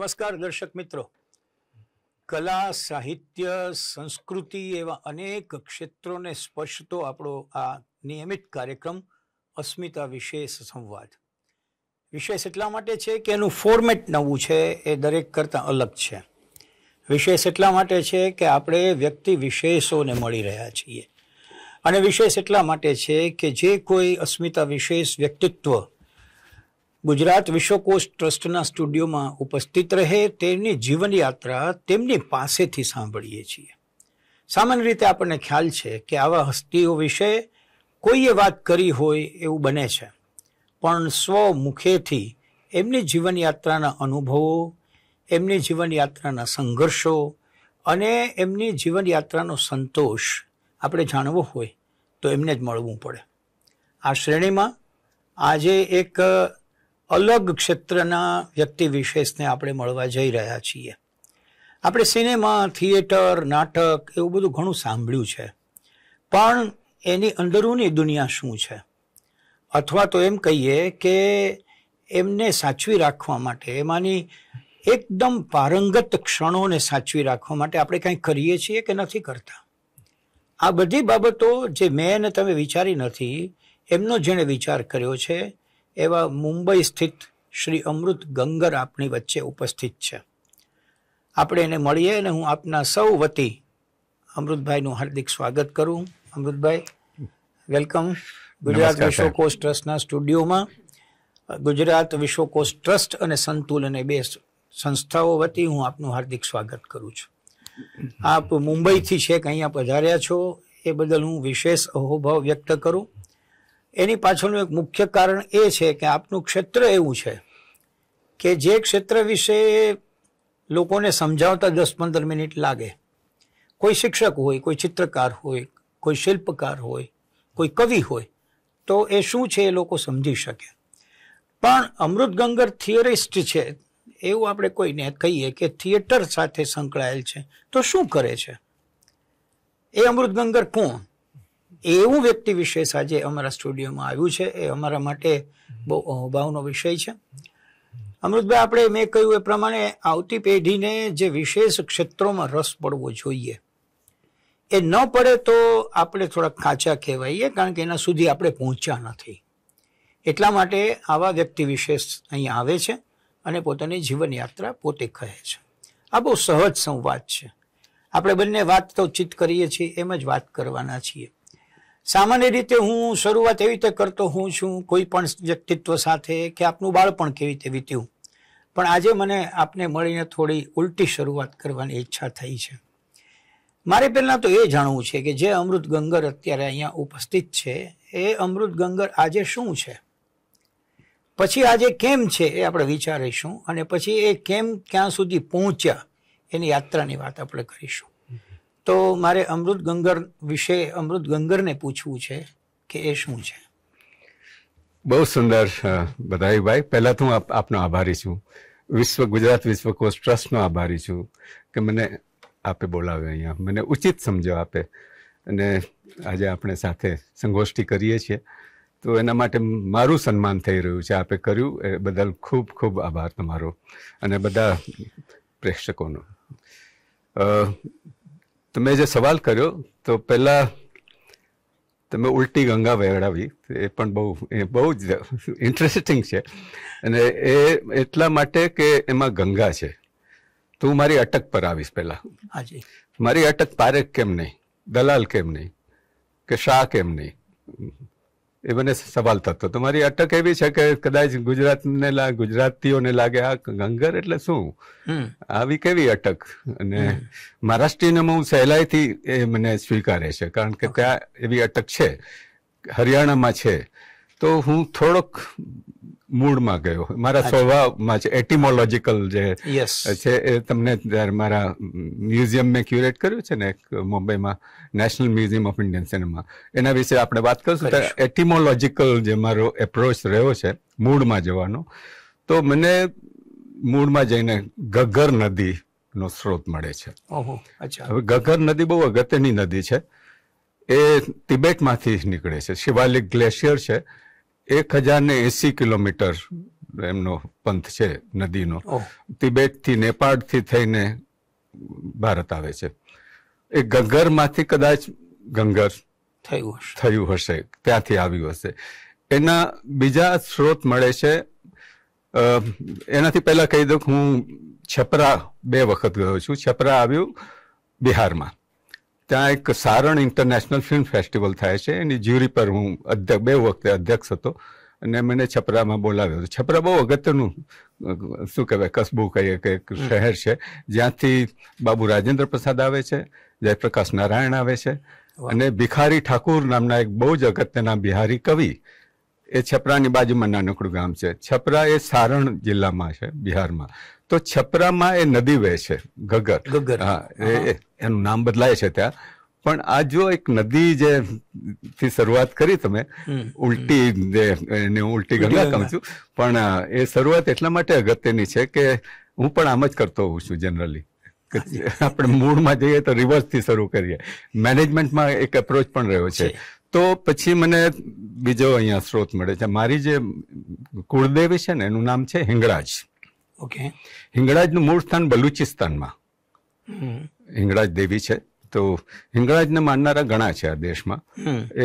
નમસ્કાર દર્શક મિત્રો કલા સાહિત્ય સંસ્કૃતિ એવા અનેક ક્ષેત્રોને સ્પર્શતો આપણો આ નિયમિત કાર્યક્રમ અસ્મિતા વિશેષ સંવાદ વિશેષ એટલા માટે છે કે એનું ફોર્મેટ નવું છે એ દરેક કરતાં અલગ છે વિશેષ એટલા માટે છે કે આપણે વ્યક્તિ વિશેષોને મળી રહ્યા છીએ અને વિશેષ એટલા માટે છે કે જે કોઈ અસ્મિતા વિશેષ વ્યક્તિત્વ ગુજરાત વિશ્વકોશ ટ્રસ્ટના સ્ટુડિયોમાં ઉપસ્થિત રહે તેમની જીવનયાત્રા તેમની પાસેથી સાંભળીએ છીએ સામાન્ય રીતે આપણને ખ્યાલ છે કે આવા હસ્તીઓ વિશે કોઈએ વાત કરી હોય એવું બને છે પણ સ્વ મુખેથી એમની જીવનયાત્રાના અનુભવો એમની જીવનયાત્રાના સંઘર્ષો અને એમની જીવનયાત્રાનો સંતોષ આપણે જાણવો હોય તો એમને જ મળવું પડે આ શ્રેણીમાં આજે એક અલગ ક્ષેત્રના વ્યક્તિ વિશેષને આપણે મળવા જઈ રહ્યા છીએ આપણે સિનેમા થિયેટર નાટક એવું બધું ઘણું સાંભળ્યું છે પણ એની અંદરૂની દુનિયા શું છે અથવા તો એમ કહીએ કે એમને સાચવી રાખવા માટે એમાંની એકદમ પારંગત ક્ષણોને સાચવી રાખવા માટે આપણે કંઈ કરીએ છીએ કે નથી કરતા આ બધી બાબતો જે મેં અને તમે વિચારી નથી એમનો જેણે વિચાર કર્યો છે એવા મુંબઈ સ્થિત શ્રી અમૃત ગંગર આપણી વચ્ચે ઉપસ્થિત છે આપણે એને મળીએ અને હું આપના સૌ વતી અમૃતભાઈનું હાર્દિક સ્વાગત કરું અમૃતભાઈ વેલકમ ગુજરાત વિશ્વકોશ ટ્રસ્ટના સ્ટુડિયોમાં ગુજરાત વિશ્વકોશ ટ્રસ્ટ અને સંતુલન એ બે સંસ્થાઓ વતી હું આપનું હાર્દિક સ્વાગત કરું છું આપ મુંબઈથી છેક અહીંયા પધાર્યા છો એ બદલ હું વિશેષ અહોભાવ વ્યક્ત કરું એની પાછળનું એક મુખ્ય કારણ એ છે કે આપનું ક્ષેત્ર એવું છે કે જે ક્ષેત્ર વિશે લોકોને સમજાવતા દસ પંદર મિનિટ લાગે કોઈ શિક્ષક હોય કોઈ ચિત્રકાર હોય કોઈ શિલ્પકાર હોય કોઈ કવિ હોય તો એ શું છે એ લોકો સમજી શકે પણ અમૃત ગંગર થિયરિસ્ટ છે એવું આપણે કોઈને કહીએ કે થિયેટર સાથે સંકળાયેલ છે તો શું કરે છે એ અમૃત ગંગર કોણ એવું વ્યક્તિ વિશેષ આજે અમારા સ્ટુડિયોમાં આવ્યું છે એ અમારા માટે બહુ અહોભાવનો વિષય છે અમૃતભાઈ આપણે મેં કહ્યું એ પ્રમાણે આવતી પેઢીને જે વિશેષ ક્ષેત્રોમાં રસ પડવો જોઈએ એ ન પડે તો આપણે થોડાક કાચા કહેવાઈએ કારણ કે એના સુધી આપણે પહોંચ્યા નથી એટલા માટે આવા વ્યક્તિ વિશેષ અહીં આવે છે અને પોતાની જીવનયાત્રા પોતે કહે છે આ બહુ સહજ સંવાદ છે આપણે બંને વાત તો ચિત કરીએ છીએ એમ જ વાત કરવાના છીએ સામાન્ય રીતે હું શરૂઆત એવી રીતે કરતો હું છું કોઈ પણ વ્યક્તિત્વ સાથે કે આપનું બાળપણ કેવી રીતે વીત્યું પણ આજે મને આપને મળીને થોડી ઉલટી શરૂઆત કરવાની ઈચ્છા થઈ છે મારે પહેલાં તો એ જાણવું છે કે જે અમૃત ગંગર અત્યારે અહીંયા ઉપસ્થિત છે એ અમૃત ગંગર આજે શું છે પછી આજે કેમ છે એ આપણે વિચારીશું અને પછી એ કેમ ક્યાં સુધી પહોંચ્યા એની યાત્રાની વાત આપણે કરીશું તો મારે અમૃત ગંગર વિશે અમૃત ગંગરને પૂછવું છે કે એ શું છે બહુ સુંદર ભાઈ પહેલાં તો હું આપનો આભારી છું વિશ્વ ગુજરાત વિશ્વકોશ ટ્રસ્ટનો આભારી છું કે મને આપે બોલાવે અહીંયા મને ઉચિત સમજો આપે અને આજે આપણે સાથે સંગોષ્ઠી કરીએ છીએ તો એના માટે મારું સન્માન થઈ રહ્યું છે આપે કર્યું એ બદલ ખૂબ ખૂબ આભાર તમારો અને બધા પ્રેક્ષકોનો તમે જે સવાલ કર્યો તો પહેલાં તમે ઉલટી ગંગા વહેરાવી એ પણ બહુ એ બહુ જ ઇન્ટરેસ્ટિંગ છે અને એ એટલા માટે કે એમાં ગંગા છે તો હું મારી અટક પર આવીશ પહેલાં મારી અટક પારેખ કેમ નહીં દલાલ કેમ નહીં કે શાહ કેમ નહીં એ મને સવાલ થતો તો મારી અટક એવી છે કે કદાચ ગુજરાતને ગુજરાતીઓને લાગે આ ગંગર એટલે શું આવી કેવી અટક અને મહારાષ્ટ્રીયનમાં હું સહેલાઈથી એ મને સ્વીકારે છે કારણ કે ત્યાં એવી અટક છે હરિયાણામાં છે તો હું થોડોક મૂળમાં ગયો મારા સ્વભાવમાં છે એટીમોલોજીકલ જે છે એ તમને મારા મ્યુઝિયમ મેં ક્યુરેટ કર્યું છે ને મુંબઈમાં national museum of Indian cinema એના વિશે આપણે વાત કરશું તો એટીમોલોજીકલ જે મારો એપ્રોચ રહ્યો છે મૂળમાં જવાનો તો મને મૂળમાં જઈને ગગર નદી નો સ્ત્રોત મળે છે હવે ગગર નદી બહુ અગત્યની નદી છે એ તિબેટમાંથી નીકળે છે શિવાલિક ગ્લેશિયર છે એક હજાર ને એસી કિલોમીટર એમનો પંથ છે નદીનો તિબેટથી નેપાળથી થઈને ભારત આવે છે એ ગંગરમાંથી કદાચ ગંગર થયું હશે ત્યાંથી આવ્યું હશે એના બીજા સ્ત્રોત મળે છે એનાથી પહેલા કહી દઉં હું છપરા બે વખત ગયો છું છપરા આવ્યું બિહારમાં ત્યાં એક સારણ ઇન્ટરનેશનલ ફિલ્મ ફેસ્ટિવલ થાય છે એની જ્યુરી પર હું અધ્યક્ષ બે વખતે અધ્યક્ષ હતો અને મને છપરામાં બોલાવ્યો હતો છપરા બહુ અગત્યનું શું કહેવાય કસબું કહીએ કે શહેર છે જ્યાંથી બાબુ રાજેન્દ્ર પ્રસાદ આવે છે જયપ્રકાશ નારાયણ આવે છે અને ભિખારી ઠાકુર નામના એક બહુ જ અગત્યના બિહારી કવિ એ છપરાની બાજુમાં નાનકડું ગામ છે છપરા એ સારણ જિલ્લામાં છે બિહારમાં તો છપરામાં એ નદી વહે છે ઘગર ઘગર હા એ એનું નામ બદલાય છે ત્યાં પણ આ જો એક નદી જે થી શરૂઆત કરી તમે ઉલટી જે એને ઉલટી ગંગા કહું છું પણ એ શરૂઆત એટલા માટે અગત્યની છે કે હું પણ આમ જ કરતો હોઉં છું જનરલી આપણે મૂળમાં જઈએ તો રિવર્સથી શરૂ કરીએ મેનેજમેન્ટમાં એક એપ્રોચ પણ રહ્યો છે તો પછી મને બીજો અહીંયા સ્ત્રોત મળે છે મારી જે કુળદેવી છે ને એનું નામ છે હિંગળાજ ઓકે હિંગળાજનું મૂળ સ્થાન બલુચિસ્તાનમાં હિંગળાજ દેવી છે તો હિંગળાજને માનનારા ઘણા છે આ દેશમાં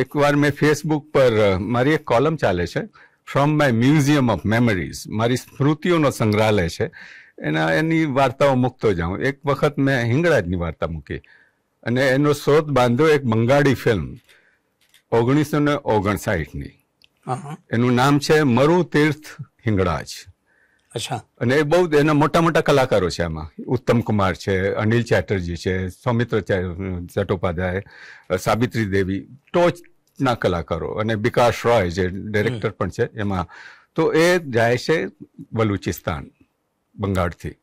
એકવાર મેં ફેસબુક પર મારી એક કોલમ ચાલે છે from my museum of memories મારી સ્મૃતિઓનો સંગ્રહાલય છે એના એની વાર્તાઓ મૂકતો જાઉં એક વખત મેં હિંગળાજની વાર્તા મૂકી અને એનો સ્રોત બાંધ્યો એક બંગાળી ફિલ્મ ઓગણીસો ને ઓગણસાઠની એનું નામ છે મરુ તીર્થ હિંગળાજ અચ્છા અને બહુ એના મોટા મોટા કલાકારો છે આમાં ઉત્તમ કુમાર છે અનિલ ચેટર્જી છે સૌમિત્ર ચટ્ટોપાધ્યાય સાવિત્રી દેવી ટોચના કલાકારો અને વિકાસ રોય જે ડિરેક્ટર પણ છે એમાં તો એ જાય છે બલુચિસ્તાન બંગાળથી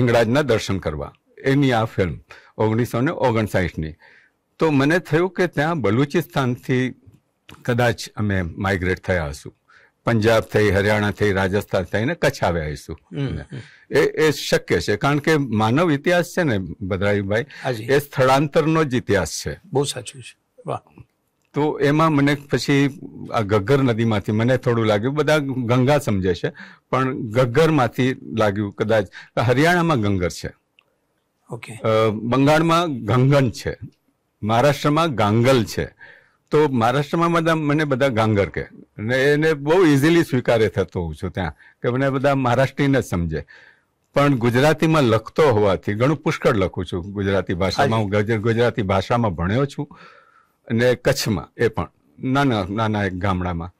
હિંગળાજના દર્શન કરવા એની આ ફિલ્મ ઓગણીસો ને ઓગણસાઠની તો મને થયું કે ત્યાં બલુચિસ્તાનથી કદાચ અમે માઇગ્રેટ થયા હશું પંજાબ થઈ હરિયાણા થઈ રાજસ્થાન થઈને કચ્છ આવ્યા આવીશું એ એ શક્ય છે કારણ કે માનવ ઇતિહાસ છે ને બદરાઈભાઈ એ સ્થળાંતરનો જ ઇતિહાસ છે બહુ સાચું છે તો એમાં મને પછી આ ગગ્ગર નદીમાંથી મને થોડું લાગ્યું બધા ગંગા સમજે છે પણ ગગ્ગરમાંથી લાગ્યું કદાચ હરિયાણામાં ગંગર છે ઓકે બંગાળમાં ગંગન છે મહારાષ્ટ્રમાં ગાંગલ છે તો મહારાષ્ટ્રમાં બધા મને બધા ગાંગર કે અને એને બહુ ઇઝીલી સ્વીકારે થતો હોઉં છું ત્યાં કે મને બધા મહારાષ્ટ્રીને જ સમજે પણ ગુજરાતીમાં લખતો હોવાથી ઘણું પુષ્કળ લખું છું ગુજરાતી ભાષામાં હું ગુજરાતી ભાષામાં ભણ્યો છું અને કચ્છમાં એ પણ નાના નાના એક ગામડામાં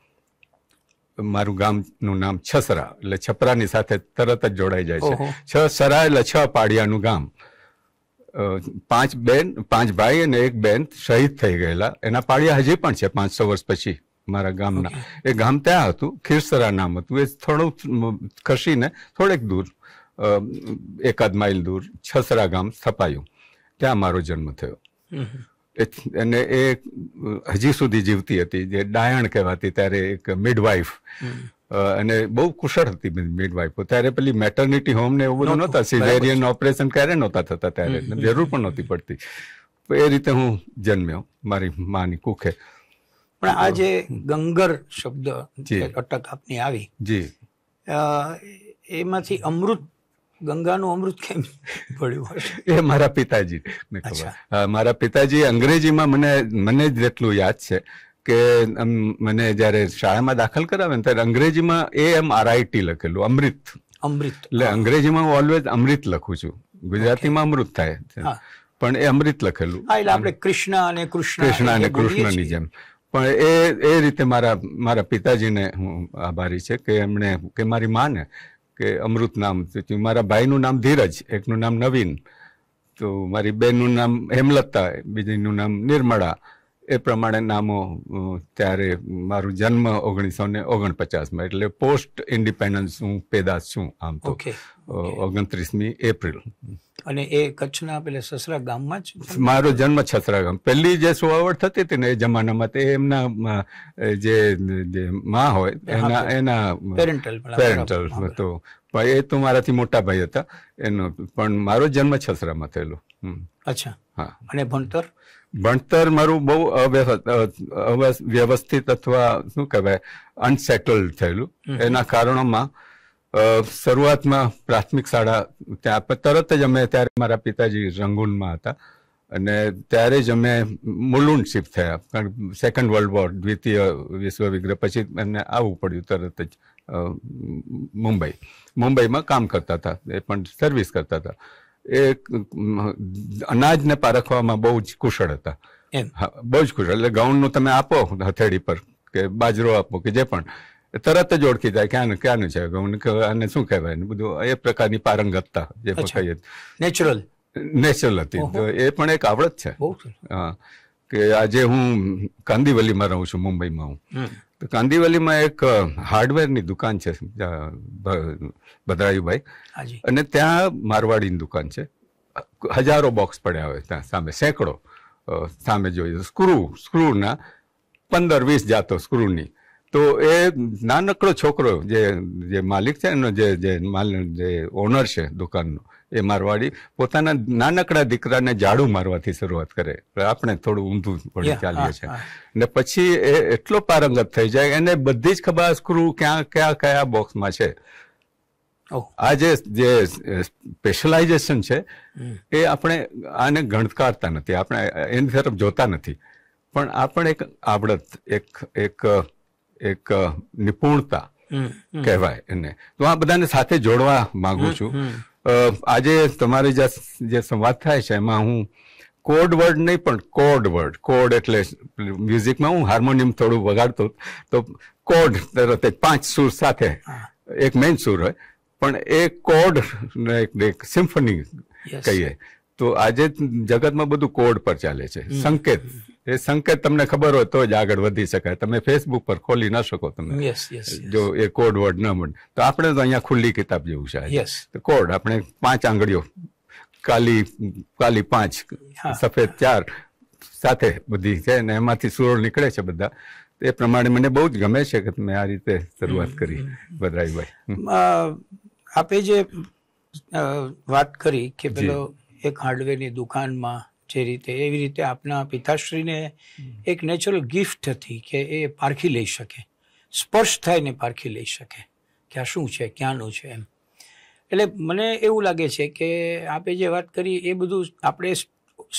મારું ગામનું નામ છસરા એટલે છપરાની સાથે તરત જ જોડાઈ જાય છે છસરા એટલે છ પાડિયાનું ગામ પાંચ બેન પાંચ ભાઈ અને એક બેન શહીદ થઈ ગયેલા એના પાળિયા હજી પણ છે પાંચસો વર્ષ પછી મારા ગામના એ ગામ ત્યાં હતું ખીરસરા નામ હતું એ થોડું ખસીને થોડેક દૂર એકાદ માઇલ દૂર છસરા ગામ સ્થપાયું ત્યાં મારો જન્મ થયો અને એ હજી સુધી જીવતી હતી જે ડાયણ કહેવાતી ત્યારે એક મિડવાઇફ અને બહુ કુશળ હતી મિડવાઇફો ત્યારે પેલી મેટર્નિટી હોમ ને એવું બધું નહોતા સિઝેરિયન ઓપરેશન ક્યારે નહોતા થતા ત્યારે જરૂર પણ નહોતી પડતી એ રીતે હું જન્મ્યો મારી માની કુખે પણ આ જે ગંગર શબ્દ અટક આપની આવી જી એમાંથી અમૃત ગંગાનું અમૃત કેમ પડ્યું હશે એ મારા પિતાજી મારા પિતાજી અંગ્રેજીમાં મને મને જ જેટલું યાદ છે કે મને જ્યારે શાળામાં દાખલ કરાવે ત્યારે અંગ્રેજીમાં એ એમ આરઆઈટી લખેલું અમૃત અમૃત એટલે અંગ્રેજીમાં હું ઓલવેઝ અમૃત લખું છું ગુજરાતીમાં અમૃત થાય પણ એ અમૃત લખેલું આપણે કૃષ્ણ અને કૃષ્ણ કૃષ્ણ અને કૃષ્ણની જેમ પણ એ એ રીતે મારા મારા પિતાજીને હું આભારી છે કે એમણે કે મારી માને કે અમૃત નામ મારા ભાઈનું નામ ધીરજ એકનું નામ નવીન તો મારી બેનનું નામ હેમલતા બીજીનું નામ નિર્મળા એ પ્રમાણે નામો ત્યારે મારું જન્મ ઓગણીસો ને ઓગણપચાસમાં એટલે પોસ્ટ ઇન્ડિપેન્ડન્સ હું પેદા છું આમ તો ઓગણત્રીસમી એપ્રિલ અને એ કચ્છના પેલા સસરા ગામમાં જ મારો જન્મ છસરા ગામ પહેલી જે સુવાવડ થતી હતી ને એ જમાનામાં તે એમના જે માં હોય એના એના પેરેન્ટલ પેરેન્ટલ તો એ તો મારાથી મોટા ભાઈ હતા એનો પણ મારો જન્મ છસરામાં થયેલો અચ્છા હા અને ભણતર ભણતર મારું બહુ વ્યવસ્થિત અથવા શું કહેવાય અનસેટલ્ડ થયેલું એના કારણોમાં શરૂઆતમાં પ્રાથમિક શાળા ત્યાં તરત જ અમે ત્યારે મારા પિતાજી રંગૂનમાં હતા અને ત્યારે જ અમે મુલુંડ શિફ્ટ થયા કારણ સેકન્ડ વર્લ્ડ વોર દ્વિતીય વિશ્વ વિગ્રહ પછી એમને આવવું પડ્યું તરત જ મુંબઈ મુંબઈમાં કામ કરતા હતા એ પણ સર્વિસ કરતા હતા એ અનાજને પારખવામાં બહુ જ કુશળ હતા બહુ જ કુશળ એટલે ગૌણનું તમે આપો હથેળી પર કે બાજરો આપો કે જે પણ તરત જ ઓળખી જાય કે આને ક્યાંનું છે ગૌણ કે આને શું કહેવાય બધું એ પ્રકારની પારંગતતા જે કહીએ નેચરલ નેચરલ હતી તો એ પણ એક આવડત છે હા કે આજે હું કાંદીવલીમાં રહું છું મુંબઈમાં હું તો કાંદીવલીમાં એક હાર્ડવેરની દુકાન છે ભદ્રાયુભાઈ અને ત્યાં મારવાડીની દુકાન છે હજારો બોક્સ પડ્યા હોય ત્યાં સામે સેંકડો સામે જોઈએ સ્ક્રૂ સ્ક્રૂના પંદર વીસ જાતો સ્ક્રૂની તો એ નાનકડો છોકરો જે જે માલિક છે એનો જે જે માલ જે ઓનર છે દુકાનનો એ મારવાડી પોતાના નાનકડા દીકરાને ઝાડુ મારવાથી શરૂઆત કરે આપણે થોડું ઊંધું પડે ચાલીએ છીએ ને પછી એ એટલો પારંગત થઈ જાય એને બધી જ ખબર સ્ક્રૂ ક્યાં કયા કયા બોક્સમાં છે આ જે જે સ્પેશલાઇઝેશન છે એ આપણે આને ગણકારતા નથી આપણે એની તરફ જોતા નથી પણ આપણે એક આવડત એક એક એક નિપુણતા કહેવાય એને તો આ બધાને સાથે જોડવા માંગુ છું આજે તમારી જે સંવાદ થાય છે એમાં હું કોડ વર્ડ નહીં પણ કોડ વર્ડ કોડ એટલે મ્યુઝિકમાં હું હાર્મોનિયમ થોડું વગાડતો તો કોડ તરત જ પાંચ સૂર સાથે એક મેઇન સૂર હોય પણ એ કોડ એક સિમ્ફની કહીએ તો આજે જગતમાં બધું કોડ પર ચાલે છે સંકેત એ સંકેત તમને ખબર હોય તો જ આગળ વધી શકાય તમે ફેસબુક પર ખોલી ન શકો તમે જો એ કોડ વર્ડ ન મળે તો આપણે તો અહીંયા ખુલ્લી કિતાબ જેવું છે તો કોડ આપણે પાંચ આંગળીઓ કાલી કાલી પાંચ સફેદ ચાર સાથે બધી છે ને એમાંથી સુરો નીકળે છે બધા એ પ્રમાણે મને બહુ જ ગમે છે કે તમે આ રીતે શરૂઆત કરી બદરાઈભાઈ આપે જે વાત કરી કે પેલો એક હાર્ડવેરની દુકાનમાં જે રીતે એવી રીતે આપના પિતાશ્રીને એક નેચરલ ગિફ્ટ હતી કે એ પારખી લઈ શકે સ્પર્શ થાય ને પારખી લઈ શકે કે આ શું છે ક્યાંનું છે એમ એટલે મને એવું લાગે છે કે આપે જે વાત કરી એ બધું આપણે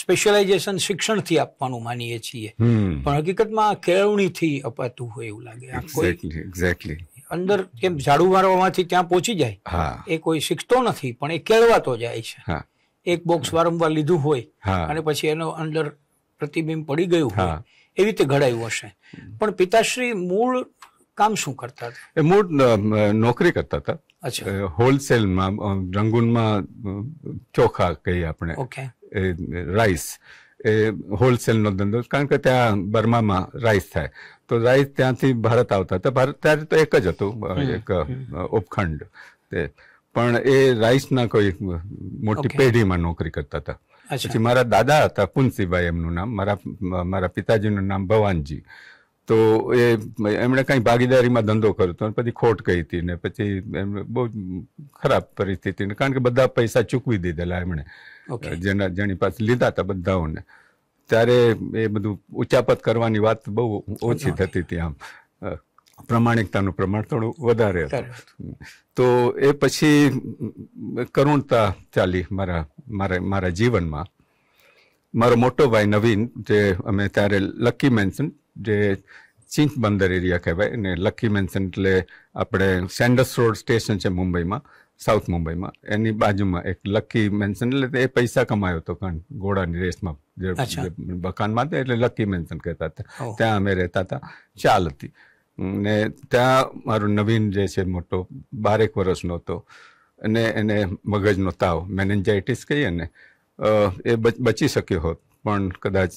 સ્પેશિયલાઇઝેશન શિક્ષણથી આપવાનું માનીએ છીએ પણ હકીકતમાં કેળવણીથી અપાતું હોય એવું લાગે એક્ઝેક્ટલી અંદર કેમ ઝાડુ મારવામાંથી ત્યાં પહોંચી જાય એ કોઈ શીખતો નથી પણ એ કેળવાતો જાય છે એક બોક્સ વારંવાર લીધું હોય અને પછી એનો અંદર પ્રતિબિંબ પડી ગયું હોય એવી રીતે ઘડાયું હશે પણ પિતાશ્રી મૂળ કામ શું કરતા હતા એ મૂળ નોકરી કરતા હતા અચ્છા હોલસેલમાં રંગૂનમાં ચોખા કહીએ આપણે ઓકે એ રાઈસ એ હોલસેલનો ધંધો કારણ કે ત્યાં બર્મામાં રાઈસ થાય તો રાઈસ ત્યાંથી ભારત આવતા હતા ભારત ત્યારે તો એક જ હતું એક ઉપખંડ તે પણ એ રાઈસના કોઈ મોટી પેઢીમાં નોકરી કરતા હતા પછી મારા દાદા હતા પુનસીભાઈ એમનું નામ મારા મારા પિતાજીનું નામ ભવાનજી તો એ એમણે કંઈ ભાગીદારીમાં ધંધો કર્યો હતો પછી ખોટ કહી હતી ને પછી એમને બહુ ખરાબ પરિસ્થિતિ કારણ કે બધા પૈસા ચૂકવી દીધેલા એમણે જેના જેની પાસે લીધા હતા બધાઓને ત્યારે એ બધું ઉચાપત કરવાની વાત બહુ ઓછી થતી હતી આમ પ્રામાણિકતાનું પ્રમાણ થોડું વધારે હતું તો એ પછી કરુણતા ચાલી મારા મારા મારા જીવનમાં મારો મોટો ભાઈ નવીન જે અમે ત્યારે લકી મેન્શન જે ચિંચ બંદર એરિયા કહેવાય અને લકી મેન્શન એટલે આપણે સેન્ડસ રોડ સ્ટેશન છે મુંબઈમાં સાઉથ મુંબઈમાં એની બાજુમાં એક લકી મેન્શન એટલે એ પૈસા કમાયો હતો કારણ ઘોડાની રેસમાં જે બકાનમાં હતા એટલે લકી મેન્શન કહેતા હતા ત્યાં અમે રહેતા હતા ચાલ હતી ને ત્યાં મારો નવીન જે છે મોટો બારેક વર્ષનો હતો અને એને મગજનો તાવ મેનેન્જાઇટિસ કહીએ ને એ બચી શક્યો હોત પણ કદાચ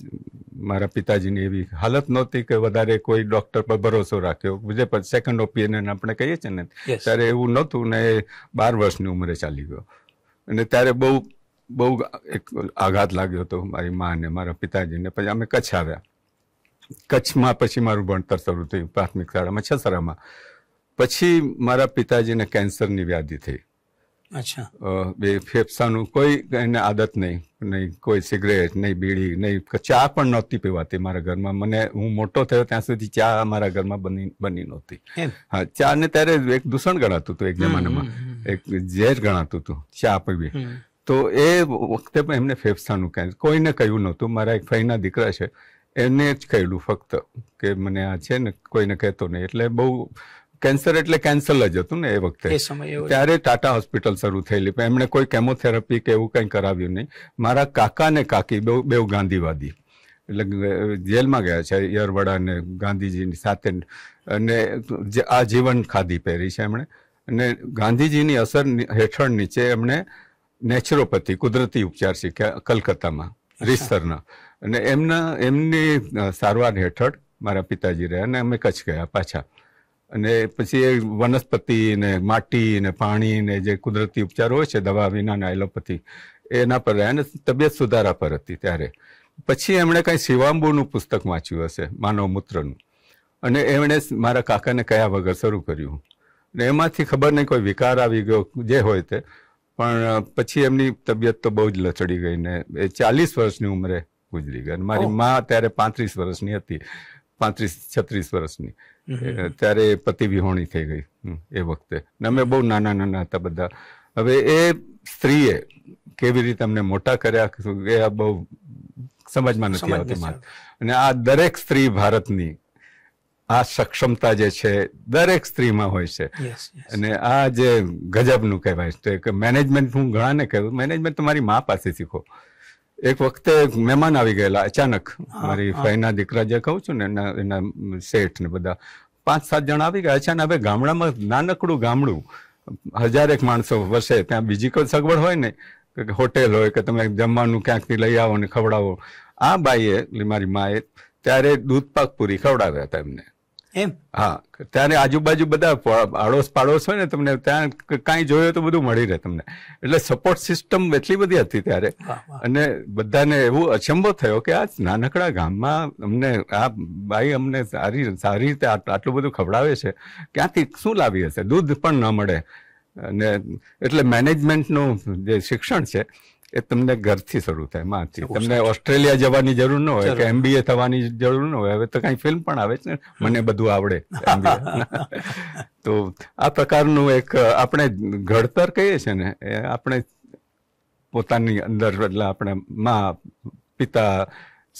મારા પિતાજીની એવી હાલત નહોતી કે વધારે કોઈ ડૉક્ટર પર ભરોસો રાખ્યો જે સેકન્ડ ઓપિનિયન આપણે કહીએ છીએ ને ત્યારે એવું નહોતું ને એ બાર વર્ષની ઉંમરે ચાલી ગયો અને ત્યારે બહુ બહુ એક આઘાત લાગ્યો હતો મારી માને મારા પિતાજીને પછી અમે કચ્છ આવ્યા કચ્છમાં પછી મારું ભણતર શરૂ થયું પ્રાથમિક શાળામાં છસરામાં પછી મારા પિતાજીને કેન્સરની વ્યાધિ થઈ અચ્છા બે ફેફસાનું કોઈ એને આદત નહીં નહીં કોઈ સિગરેટ નહીં બીડી નહીં ચા પણ નહોતી પીવાતી મારા ઘરમાં મને હું મોટો થયો ત્યાં સુધી ચા મારા ઘરમાં બની બની નહોતી હા ચા ને ત્યારે એક દૂષણ ગણાતું હતું એક જમાનામાં એક ઝેર ગણાતું હતું ચા પીવી તો એ વખતે પણ એમને ફેફસાનું કેન્સર કોઈને કહ્યું નહોતું મારા એક ફઈના દીકરા છે એને જ કહ્યું ફક્ત કે મને આ છે ને કોઈને કહેતો નહીં એટલે બહુ કેન્સર એટલે કેન્સર જ હતું ને એ વખતે ત્યારે ટાટા હોસ્પિટલ શરૂ થયેલી પણ એમણે કોઈ કેમોથેરાપી કે એવું કંઈ કરાવ્યું નહીં મારા કાકા ને કાકી બે બેવ ગાંધીવાદી એટલે જેલમાં ગયા છે યરવડા ગાંધીજીની સાથે અને આ જીવન ખાધી પહેરી છે એમણે અને ગાંધીજીની અસર હેઠળ નીચે એમણે નેચરોપથી કુદરતી ઉપચાર શીખ્યા કલકત્તામાં રીસરના અને એમના એમની સારવાર હેઠળ મારા પિતાજી રહ્યા અને અમે કચ્છ ગયા પાછા અને પછી એ વનસ્પતિ ને માટી ને પાણી ને જે કુદરતી ઉપચારો હોય છે દવા વિના વિનાના એલોપથી એના પર રહ્યા અને તબિયત સુધારા પર હતી ત્યારે પછી એમણે કાંઈ શિવાંબુનું પુસ્તક વાંચ્યું હશે માનવ મૂત્રનું અને એમણે મારા કાકાને કયા વગર શરૂ કર્યું ને એમાંથી ખબર નહીં કોઈ વિકાર આવી ગયો જે હોય તે પણ પછી એમની તબિયત તો બહુ જ લચડી ગઈ ને એ ચાલીસ વર્ષની ઉંમરે ગુજરી ગયા મારી મા ત્યારે પાંત્રીસ વર્ષની હતી પાંત્રીસ છત્રીસ વર્ષની ત્યારે પતિ વિહોણી થઈ ગઈ એ વખતે ને અમે બહુ નાના નાના હતા બધા હવે એ સ્ત્રીએ કેવી રીતે અમને મોટા કર્યા એ બહુ સમજમાં નથી આવતી અને આ દરેક સ્ત્રી ભારતની આ સક્ષમતા જે છે દરેક સ્ત્રીમાં હોય છે અને આ જે ગજબનું કહેવાય છે મેનેજમેન્ટ હું ઘણાને કહ્યું મેનેજમેન્ટ તમારી મા પાસે શીખો એક વખતે મહેમાન આવી ગયેલા અચાનક મારી ફઈના દીકરા જે કહું છું ને એના એના શેઠ ને બધા પાંચ સાત જણા આવી ગયા અચાનક હવે ગામડામાં નાનકડું ગામડું હજારેક માણસો વસે ત્યાં બીજી કોઈ સગવડ હોય ને કે હોટેલ હોય કે તમે જમવાનું ક્યાંકથી લઈ આવો ને ખવડાવો આ બાઈએ મારી માએ ત્યારે દૂધપાક પૂરી ખવડાવ્યા હતા એમને એમ હા ત્યાંની આજુબાજુ બધા આડોશ પાડોશ હોય ને તમને ત્યાં કાંઈ જોયું તો બધું મળી રહે તમને એટલે સપોર્ટ સિસ્ટમ એટલી બધી હતી ત્યારે અને બધાને એવું અચંબો થયો કે આ નાનકડા ગામમાં અમને આ બાઈ અમને સારી સારી રીતે આટલું બધું ખવડાવે છે ક્યાંથી શું લાવી હશે દૂધ પણ ન મળે અને એટલે મેનેજમેન્ટનું જે શિક્ષણ છે એ તમને ઘરથી શરૂ થાય માંથી તમને ઓસ્ટ્રેલિયા જવાની જરૂર ન હોય કે એમબીએ થવાની જરૂર ન હોય હવે તો કાંઈ ફિલ્મ પણ આવે છે ને મને બધું આવડે તો આ પ્રકારનું એક આપણે ઘડતર કહીએ છીએ ને એ આપણે પોતાની અંદર એટલે આપણે મા પિતા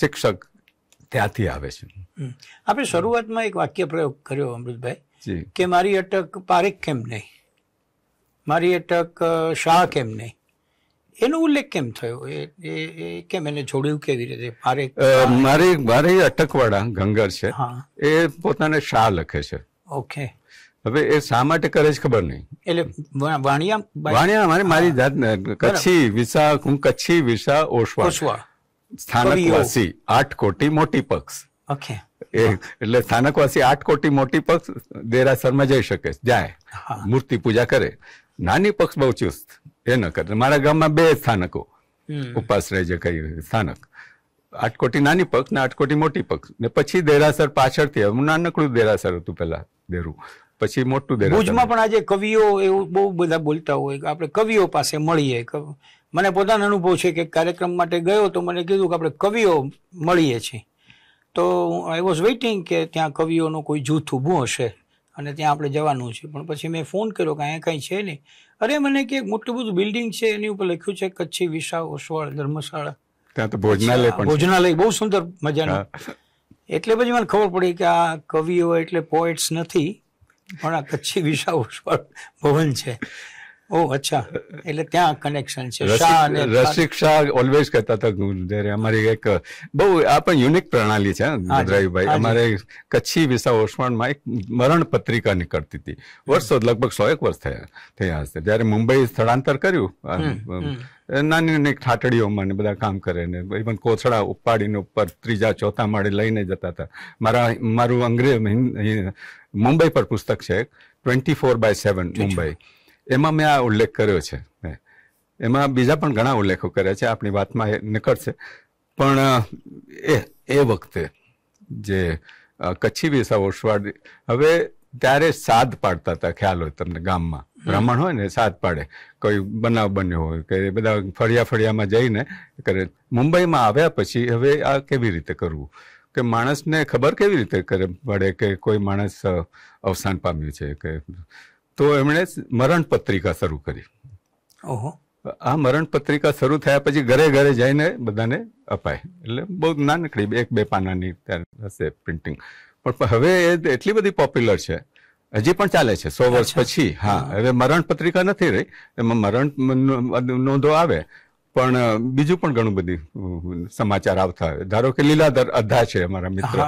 શિક્ષક ત્યાંથી આવે છે આપણે શરૂઆતમાં એક વાક્ય પ્રયોગ કર્યો અમૃતભાઈ કે મારી અટક પારેખ કેમ નહીં મારી અટક શાહ કેમ નહીં એનો ઉલ્લેખ કેમ થયો એ એ કેમ એને છોડ્યું કેવી રીતે મારે મારી મારી અટકવાળા ગંગર છે એ પોતાને શાહ લખે છે ઓકે હવે એ શા માટે કરે છે ખબર નહીં એટલે વાણિયા વાણિયા મારે મારી જાત કચ્છી વિશા હું કચ્છી વિસા ઓશવા સ્થાનકવાસી આઠ કોટી મોટી પક્ષ ઓકે એટલે સ્થાનકવાસી આઠ કોટી મોટી પક્ષ દેરાસરમાં જઈ શકે જાય મૂર્તિ પૂજા કરે નાની પક્ષ બહુ ચુસ્ત એ ન કરે મારા ગામમાં બે સ્થાનકો ઉપાસરાય જે કઈ સ્થાનક આટકોટી નાની પગ ને આટકોટી મોટી પગ ને પછી દેરાસર પાછળથી હું નાનકડું દેરાસર હતું પેલા દેરું પછી મોટું દેરાસર ભુજમાં પણ આજે કવિઓ એવું બહુ બધા બોલતા હોય આપણે કવિઓ પાસે મળીએ મને પોતાનો અનુભવ છે કે કાર્યક્રમ માટે ગયો તો મને કીધું કે આપણે કવિઓ મળીએ છીએ તો આઈ વોઝ વેઇટિંગ કે ત્યાં કવિઓનું કોઈ જૂથ ઊભું હશે અને ત્યાં આપણે જવાનું છે પણ પછી મેં ફોન કર્યો કે અહીંયા કંઈ છે નહીં અરે મને કે મોટું બધું બિલ્ડિંગ છે એની ઉપર લખ્યું છે કચ્છી વિશા ઓસવાળ ધર્મશાળા ત્યાં તો ભોજનાલય પણ ભોજનાલય બહુ સુંદર મજાનું એટલે પછી મને ખબર પડી કે આ કવિઓ એટલે પોઇટ્સ નથી પણ આ કચ્છી વિશા ઓસવાળ ભવન છે ઓહ અચ્છા એટલે ત્યાં કનેક્શન છે રસિક શાહ ઓલવેઝ કહેતા હતા જ્યારે અમારી એક બહુ આ પણ યુનિક પ્રણાલી છે મદરાયુભાઈ અમારે કચ્છી વિસા ઓસમાણમાં એક મરણ પત્રિકા નીકળતી હતી વર્ષો લગભગ સો એક વર્ષ થયા થયા હશે જ્યારે મુંબઈ સ્થળાંતર કર્યું નાની નાની ઠાટડીઓમાં ને બધા કામ કરે ને ઇવન કોથળા ઉપાડીને ઉપર ત્રીજા ચોથા માળે લઈને જતા હતા મારા મારું અંગ્રેજ મુંબઈ પર પુસ્તક છે twenty four by seven Mumbai એમાં મેં આ ઉલ્લેખ કર્યો છે એમાં બીજા પણ ઘણા ઉલ્લેખો કર્યા છે આપણી વાતમાં એ નીકળશે પણ એ એ વખતે જે કચ્છી વિસા ઓસવાડ હવે ત્યારે સાદ પાડતા હતા ખ્યાલ હોય તમને ગામમાં બ્રાહ્મણ હોય ને સાદ પાડે કોઈ બનાવ બન્યો હોય કે બધા ફળિયા ફળિયામાં જઈને કરે મુંબઈમાં આવ્યા પછી હવે આ કેવી રીતે કરવું કે માણસને ખબર કેવી રીતે કરે પડે કે કોઈ માણસ અવસાન પામ્યું છે કે તો એમણે મરણ પત્રિકા શરૂ કરી ઓહો આ મરણ પત્રિકા શરૂ થયા પછી ઘરે ઘરે જઈને બધાને અપાય એટલે બહુ નાનકડી એક બે પાનાની ત્યારે હશે પ્રિન્ટિંગ પણ હવે એ એટલી બધી પોપ્યુલર છે હજી પણ ચાલે છે સો વર્ષ પછી હા હવે મરણ પત્રિકા નથી રહી એમાં મરણ નોંધો આવે પણ બીજું પણ ઘણું બધું સમાચાર આવતા હોય ધારો કે લીલાધર અધા છે અમારા મિત્ર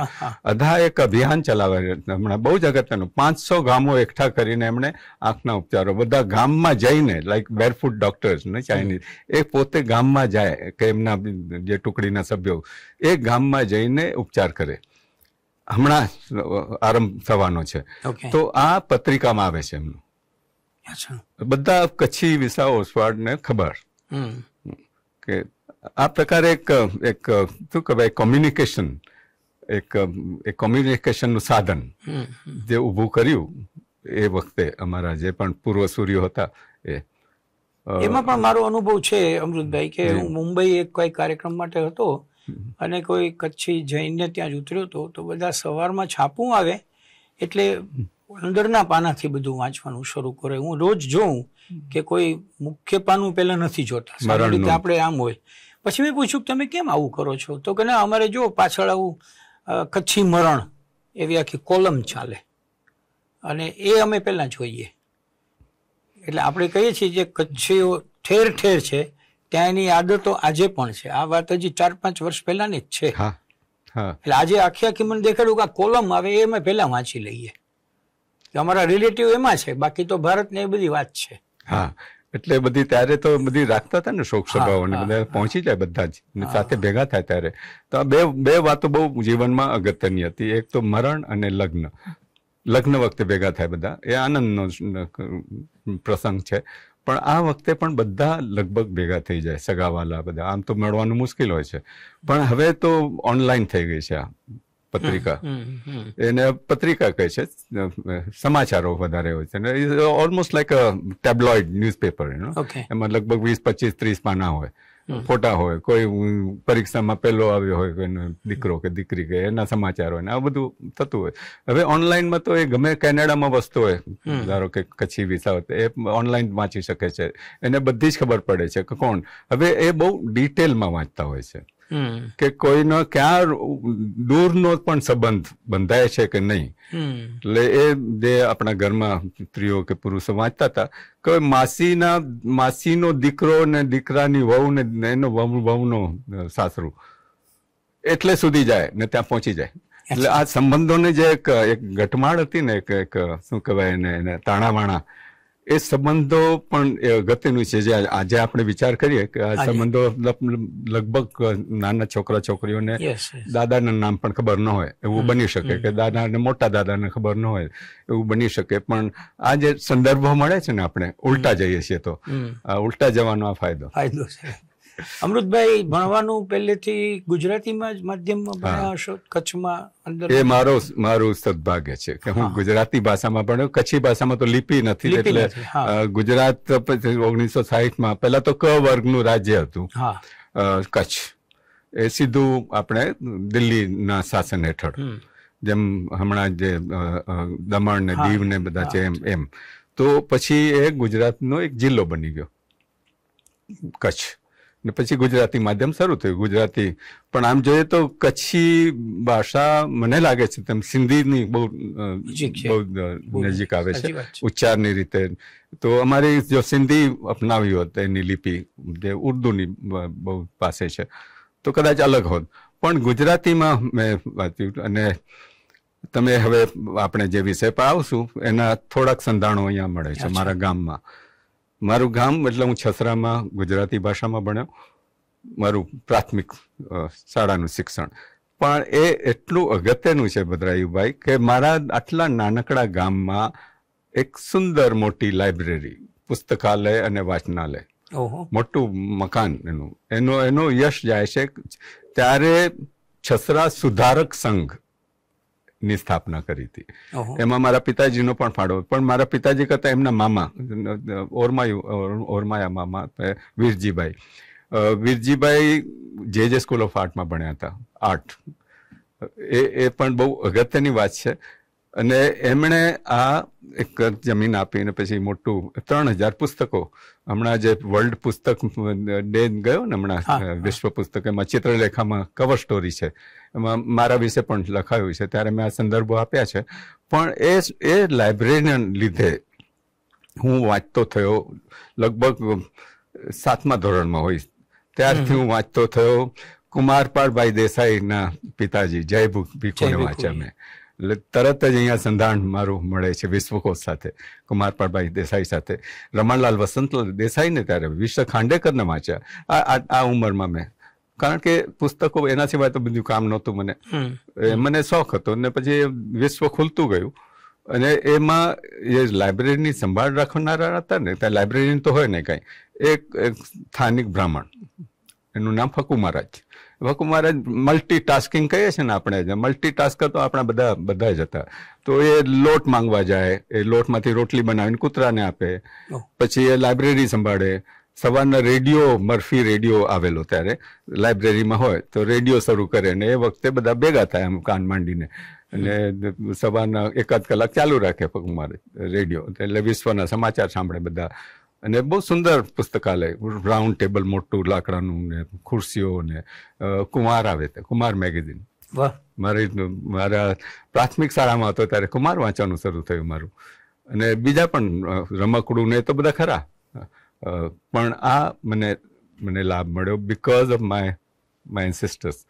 અધા એક અભિયાન ચલાવે હમણાં બહુ જ અગત્યનું પાંચસો ગામો એકઠા કરીને એમણે આંખના ઉપચારો બધા ગામમાં જઈને લાઈક બેરફૂટ ડોક્ટર્સ ને ચાઇનીઝ એ પોતે ગામમાં જાય કે એમના જે ટુકડીના સભ્યો એ ગામમાં જઈને ઉપચાર કરે હમણાં આરંભ થવાનો છે તો આ પત્રિકામાં આવે છે એમનું બધા કચ્છી ઓસવાડ ને ખબર કે આ પ્રકારે એક એક શું કહેવાય કોમ્યુનિકેશન એક એક કોમ્યુનિકેશનનું સાધન જે ઊભું કર્યું એ વખતે અમારા જે પણ પૂર્વ સૂર્યો હતા એ એમાં પણ મારો અનુભવ છે અમૃતભાઈ કે હું મુંબઈ એક કોઈ કાર્યક્રમ માટે હતો અને કોઈ કચ્છી જઈને ત્યાં જ ઉતર્યો હતો તો બધા સવારમાં છાપું આવે એટલે અંદરના પાનાથી બધું વાંચવાનું શરૂ કરે હું રોજ જોઉં કે કોઈ મુખ્ય પાનું પહેલા નથી જોતા રીતે આપણે આમ હોય પછી મેં પૂછ્યું તમે કેમ આવું કરો છો તો કે ના અમારે જો પાછળ આવું કચ્છી મરણ એવી આખી કોલમ ચાલે અને એ અમે પહેલાં જોઈએ એટલે આપણે કહીએ છીએ જે કચ્છીઓ ઠેર ઠેર છે ત્યાં એની આદતો આજે પણ છે આ વાત હજી ચાર પાંચ વર્ષ પહેલાની જ છે એટલે આજે આખી આખી મને દેખાડ્યું કે આ કોલમ આવે એ અમે પહેલાં વાંચી લઈએ અમારા રિલેટિવ એમાં છે બાકી તો ભારતને એ બધી વાત છે હા એટલે બધી ત્યારે તો બધી રાખતા હતા ને શોક સભાઓને બધા પહોંચી જાય બધા જ સાથે ભેગા થાય ત્યારે તો આ બે બે વાતો બહુ જીવનમાં અગત્યની હતી એક તો મરણ અને લગ્ન લગ્ન વખતે ભેગા થાય બધા એ આનંદનો પ્રસંગ છે પણ આ વખતે પણ બધા લગભગ ભેગા થઈ જાય સગાવાલા બધા આમ તો મળવાનું મુશ્કેલ હોય છે પણ હવે તો ઓનલાઈન થઈ ગઈ છે આ પત્રિકા એને પત્રિકા કહે છે સમાચારો વધારે હોય છે almost like a tabloid newspaper એનો એમાં લગભગ વીસ પચીસ ત્રીસ પાના હોય ફોટા હોય કોઈ પરીક્ષામાં પહેલો આવ્યો હોય કોઈનો દીકરો કે દીકરી કે એના સમાચાર હોય ને આ બધું થતું હોય હવે ઓનલાઈનમાં તો એ ગમે કેનેડામાં વસ્તુ હોય ધારો કે કચ્છી વિસા હોય એ ઓનલાઈન વાંચી શકે છે એને બધી જ ખબર પડે છે કે કોણ હવે એ બહુ ડિટેલમાં વાંચતા હોય છે કે કોઈનો ક્યાં દૂરનો પણ સંબંધ બંધાય છે કે નહીં એટલે એ જે આપણા ઘરમાં સ્ત્રીઓ કે પુરુષો વાંચતા હતા કે માસીના માસીનો દીકરો ને દીકરાની વહુ ને એનો વહુ વહુનો સાસરું એટલે સુધી જાય ને ત્યાં પહોંચી જાય એટલે આ સંબંધોની જે એક એક ઘટમાળ હતી ને એક એક શું કહેવાય એને તાણાવાણા એ સંબંધો પણ ગતિનું છે જે આજે આપણે વિચાર કરીએ કે આ સંબંધો લગભગ નાના છોકરા છોકરીઓને દાદાના નામ પણ ખબર ન હોય એવું બની શકે કે દાદાને મોટા દાદાને ખબર ન હોય એવું બની શકે પણ આ જે સંદર્ભ મળે છે ને આપણે ઉલટા જઈએ છીએ તો ઉલટા જવાનો આ ફાયદો ફાયદો છે અમૃતભાઈ ભણવાનું પહેલેથી ગુજરાતીમાં જ માધ્યમમાં ભણ્યા હશો કચ્છમાં અંદર એ મારો મારું સદભાગ્ય છે કે હું ગુજરાતી ભાષામાં ભણ્યો કચ્છી ભાષામાં તો લિપિ નથી એટલે ગુજરાત ઓગણીસો સાહીઠમાં પહેલા તો ક વર્ગનું રાજ્ય હતું કચ્છ એ સીધું આપણે દિલ્હીના શાસન હેઠળ જેમ હમણાં જે દમણ ને દીવ ને બધા છે એમ એમ તો પછી એ ગુજરાતનો એક જિલ્લો બની ગયો કચ્છ ને પછી ગુજરાતી માધ્યમ શરૂ થયું ગુજરાતી પણ આમ જોઈએ તો કચ્છી ભાષા મને લાગે છે તેમ સિંધીની બહુ બહુ નજીક આવે છે ઉચ્ચારની રીતે તો અમારી જો સિંધી અપનાવી હોત એની લિપિ જે ઉર્દુની બહુ પાસે છે તો કદાચ અલગ હોત પણ ગુજરાતીમાં મેં વાંચ્યું અને તમે હવે આપણે જે વિષય પર આવશું એના થોડાક સંધાણો અહીંયા મળે છે મારા ગામમાં મારું ગામ એટલે હું છસરામાં ગુજરાતી ભાષામાં ભણ્યો મારું પ્રાથમિક શાળાનું શિક્ષણ પણ એ એટલું અગત્યનું છે ભદ્રાયુભાઈ કે મારા આટલા નાનકડા ગામમાં એક સુંદર મોટી લાઇબ્રેરી પુસ્તકાલય અને વાંચનાલય મોટું મકાન એનું એનો એનો યશ જાય છે ત્યારે છસરા સુધારક સંઘ ની સ્થાપના કરી હતી એમાં મારા પિતાજીનો પણ ફાળો પણ મારા પિતાજી કરતા એમના મામા ઓરમાયુ ઓરમાયા મામા વીરજીભાઈ વીરજીભાઈ જે જે સ્કૂલ ઓફ આર્ટમાં ભણ્યા હતા આર્ટ એ એ પણ બહુ અગત્યની વાત છે અને એમણે આ એક જમીન આપીને પછી મોટું ત્રણ હજાર પુસ્તકો હમણાં જે વર્લ્ડ પુસ્તક ડે ગયો ને હમણાં વિશ્વ પુસ્તક એમાં ચિત્રલેખામાં કવર સ્ટોરી છે એમાં મારા વિશે પણ લખાયું છે ત્યારે મેં આ સંદર્ભો આપ્યા છે પણ એ એ લાઇબ્રેરીને લીધે હું વાંચતો થયો લગભગ સાતમા ધોરણમાં હોઈશ ત્યારથી હું વાંચતો થયો કુમારપાળભાઈ દેસાઈના પિતાજી જય ભીખોને વાંચ્યા મેં એટલે તરત જ અહીંયા સંધાન મારું મળે છે વિશ્વકોશ સાથે કુમારપાળભાઈ દેસાઈ સાથે રમણલાલ વસંતલાલ દેસાઈને ત્યારે વિશ્વ ખાંડેકરને વાંચ્યા આ આ ઉંમરમાં મેં કારણ કે પુસ્તકો એના સિવાય તો બધું કામ નહોતું મને મને શોખ હતો ને પછી વિશ્વ ખુલતું ગયું અને એમાં એ લાઇબ્રેરીની સંભાળ રાખનારા હતા ને ત્યાં લાઇબ્રેરી તો હોય ને કાંઈ એક સ્થાનિક બ્રાહ્મણ એનું નામ ફકુ મહારાજ વકુમારે ટાસ્કિંગ કહીએ છીએ ને આપણે મલ્ટીટાસ્કર તો આપણા બધા બધા જ હતા તો એ લોટ માંગવા જાય એ લોટમાંથી રોટલી બનાવીને કૂતરાને આપે પછી એ લાઇબ્રેરી સંભાળે સવારના રેડિયો મરફી રેડિયો આવેલો ત્યારે લાઇબ્રેરીમાં હોય તો રેડિયો શરૂ કરે ને એ વખતે બધા ભેગા થાય આમ કાન માંડીને અને સવારના એકાદ કલાક ચાલુ રાખે પગમારે રેડિયો એટલે વિશ્વના સમાચાર સાંભળે બધા અને બહુ સુંદર પુસ્તકાલય રાઉન્ડ ટેબલ મોટું લાકડાનું ને ખુરશીઓ ને કુમાર આવે તે કુમાર મેગેઝિન મારે મારા પ્રાથમિક શાળામાં હતો ત્યારે કુમાર વાંચવાનું શરૂ થયું મારું અને બીજા પણ રમકડું ને તો બધા ખરા પણ આ મને મને લાભ મળ્યો because of my my ancestors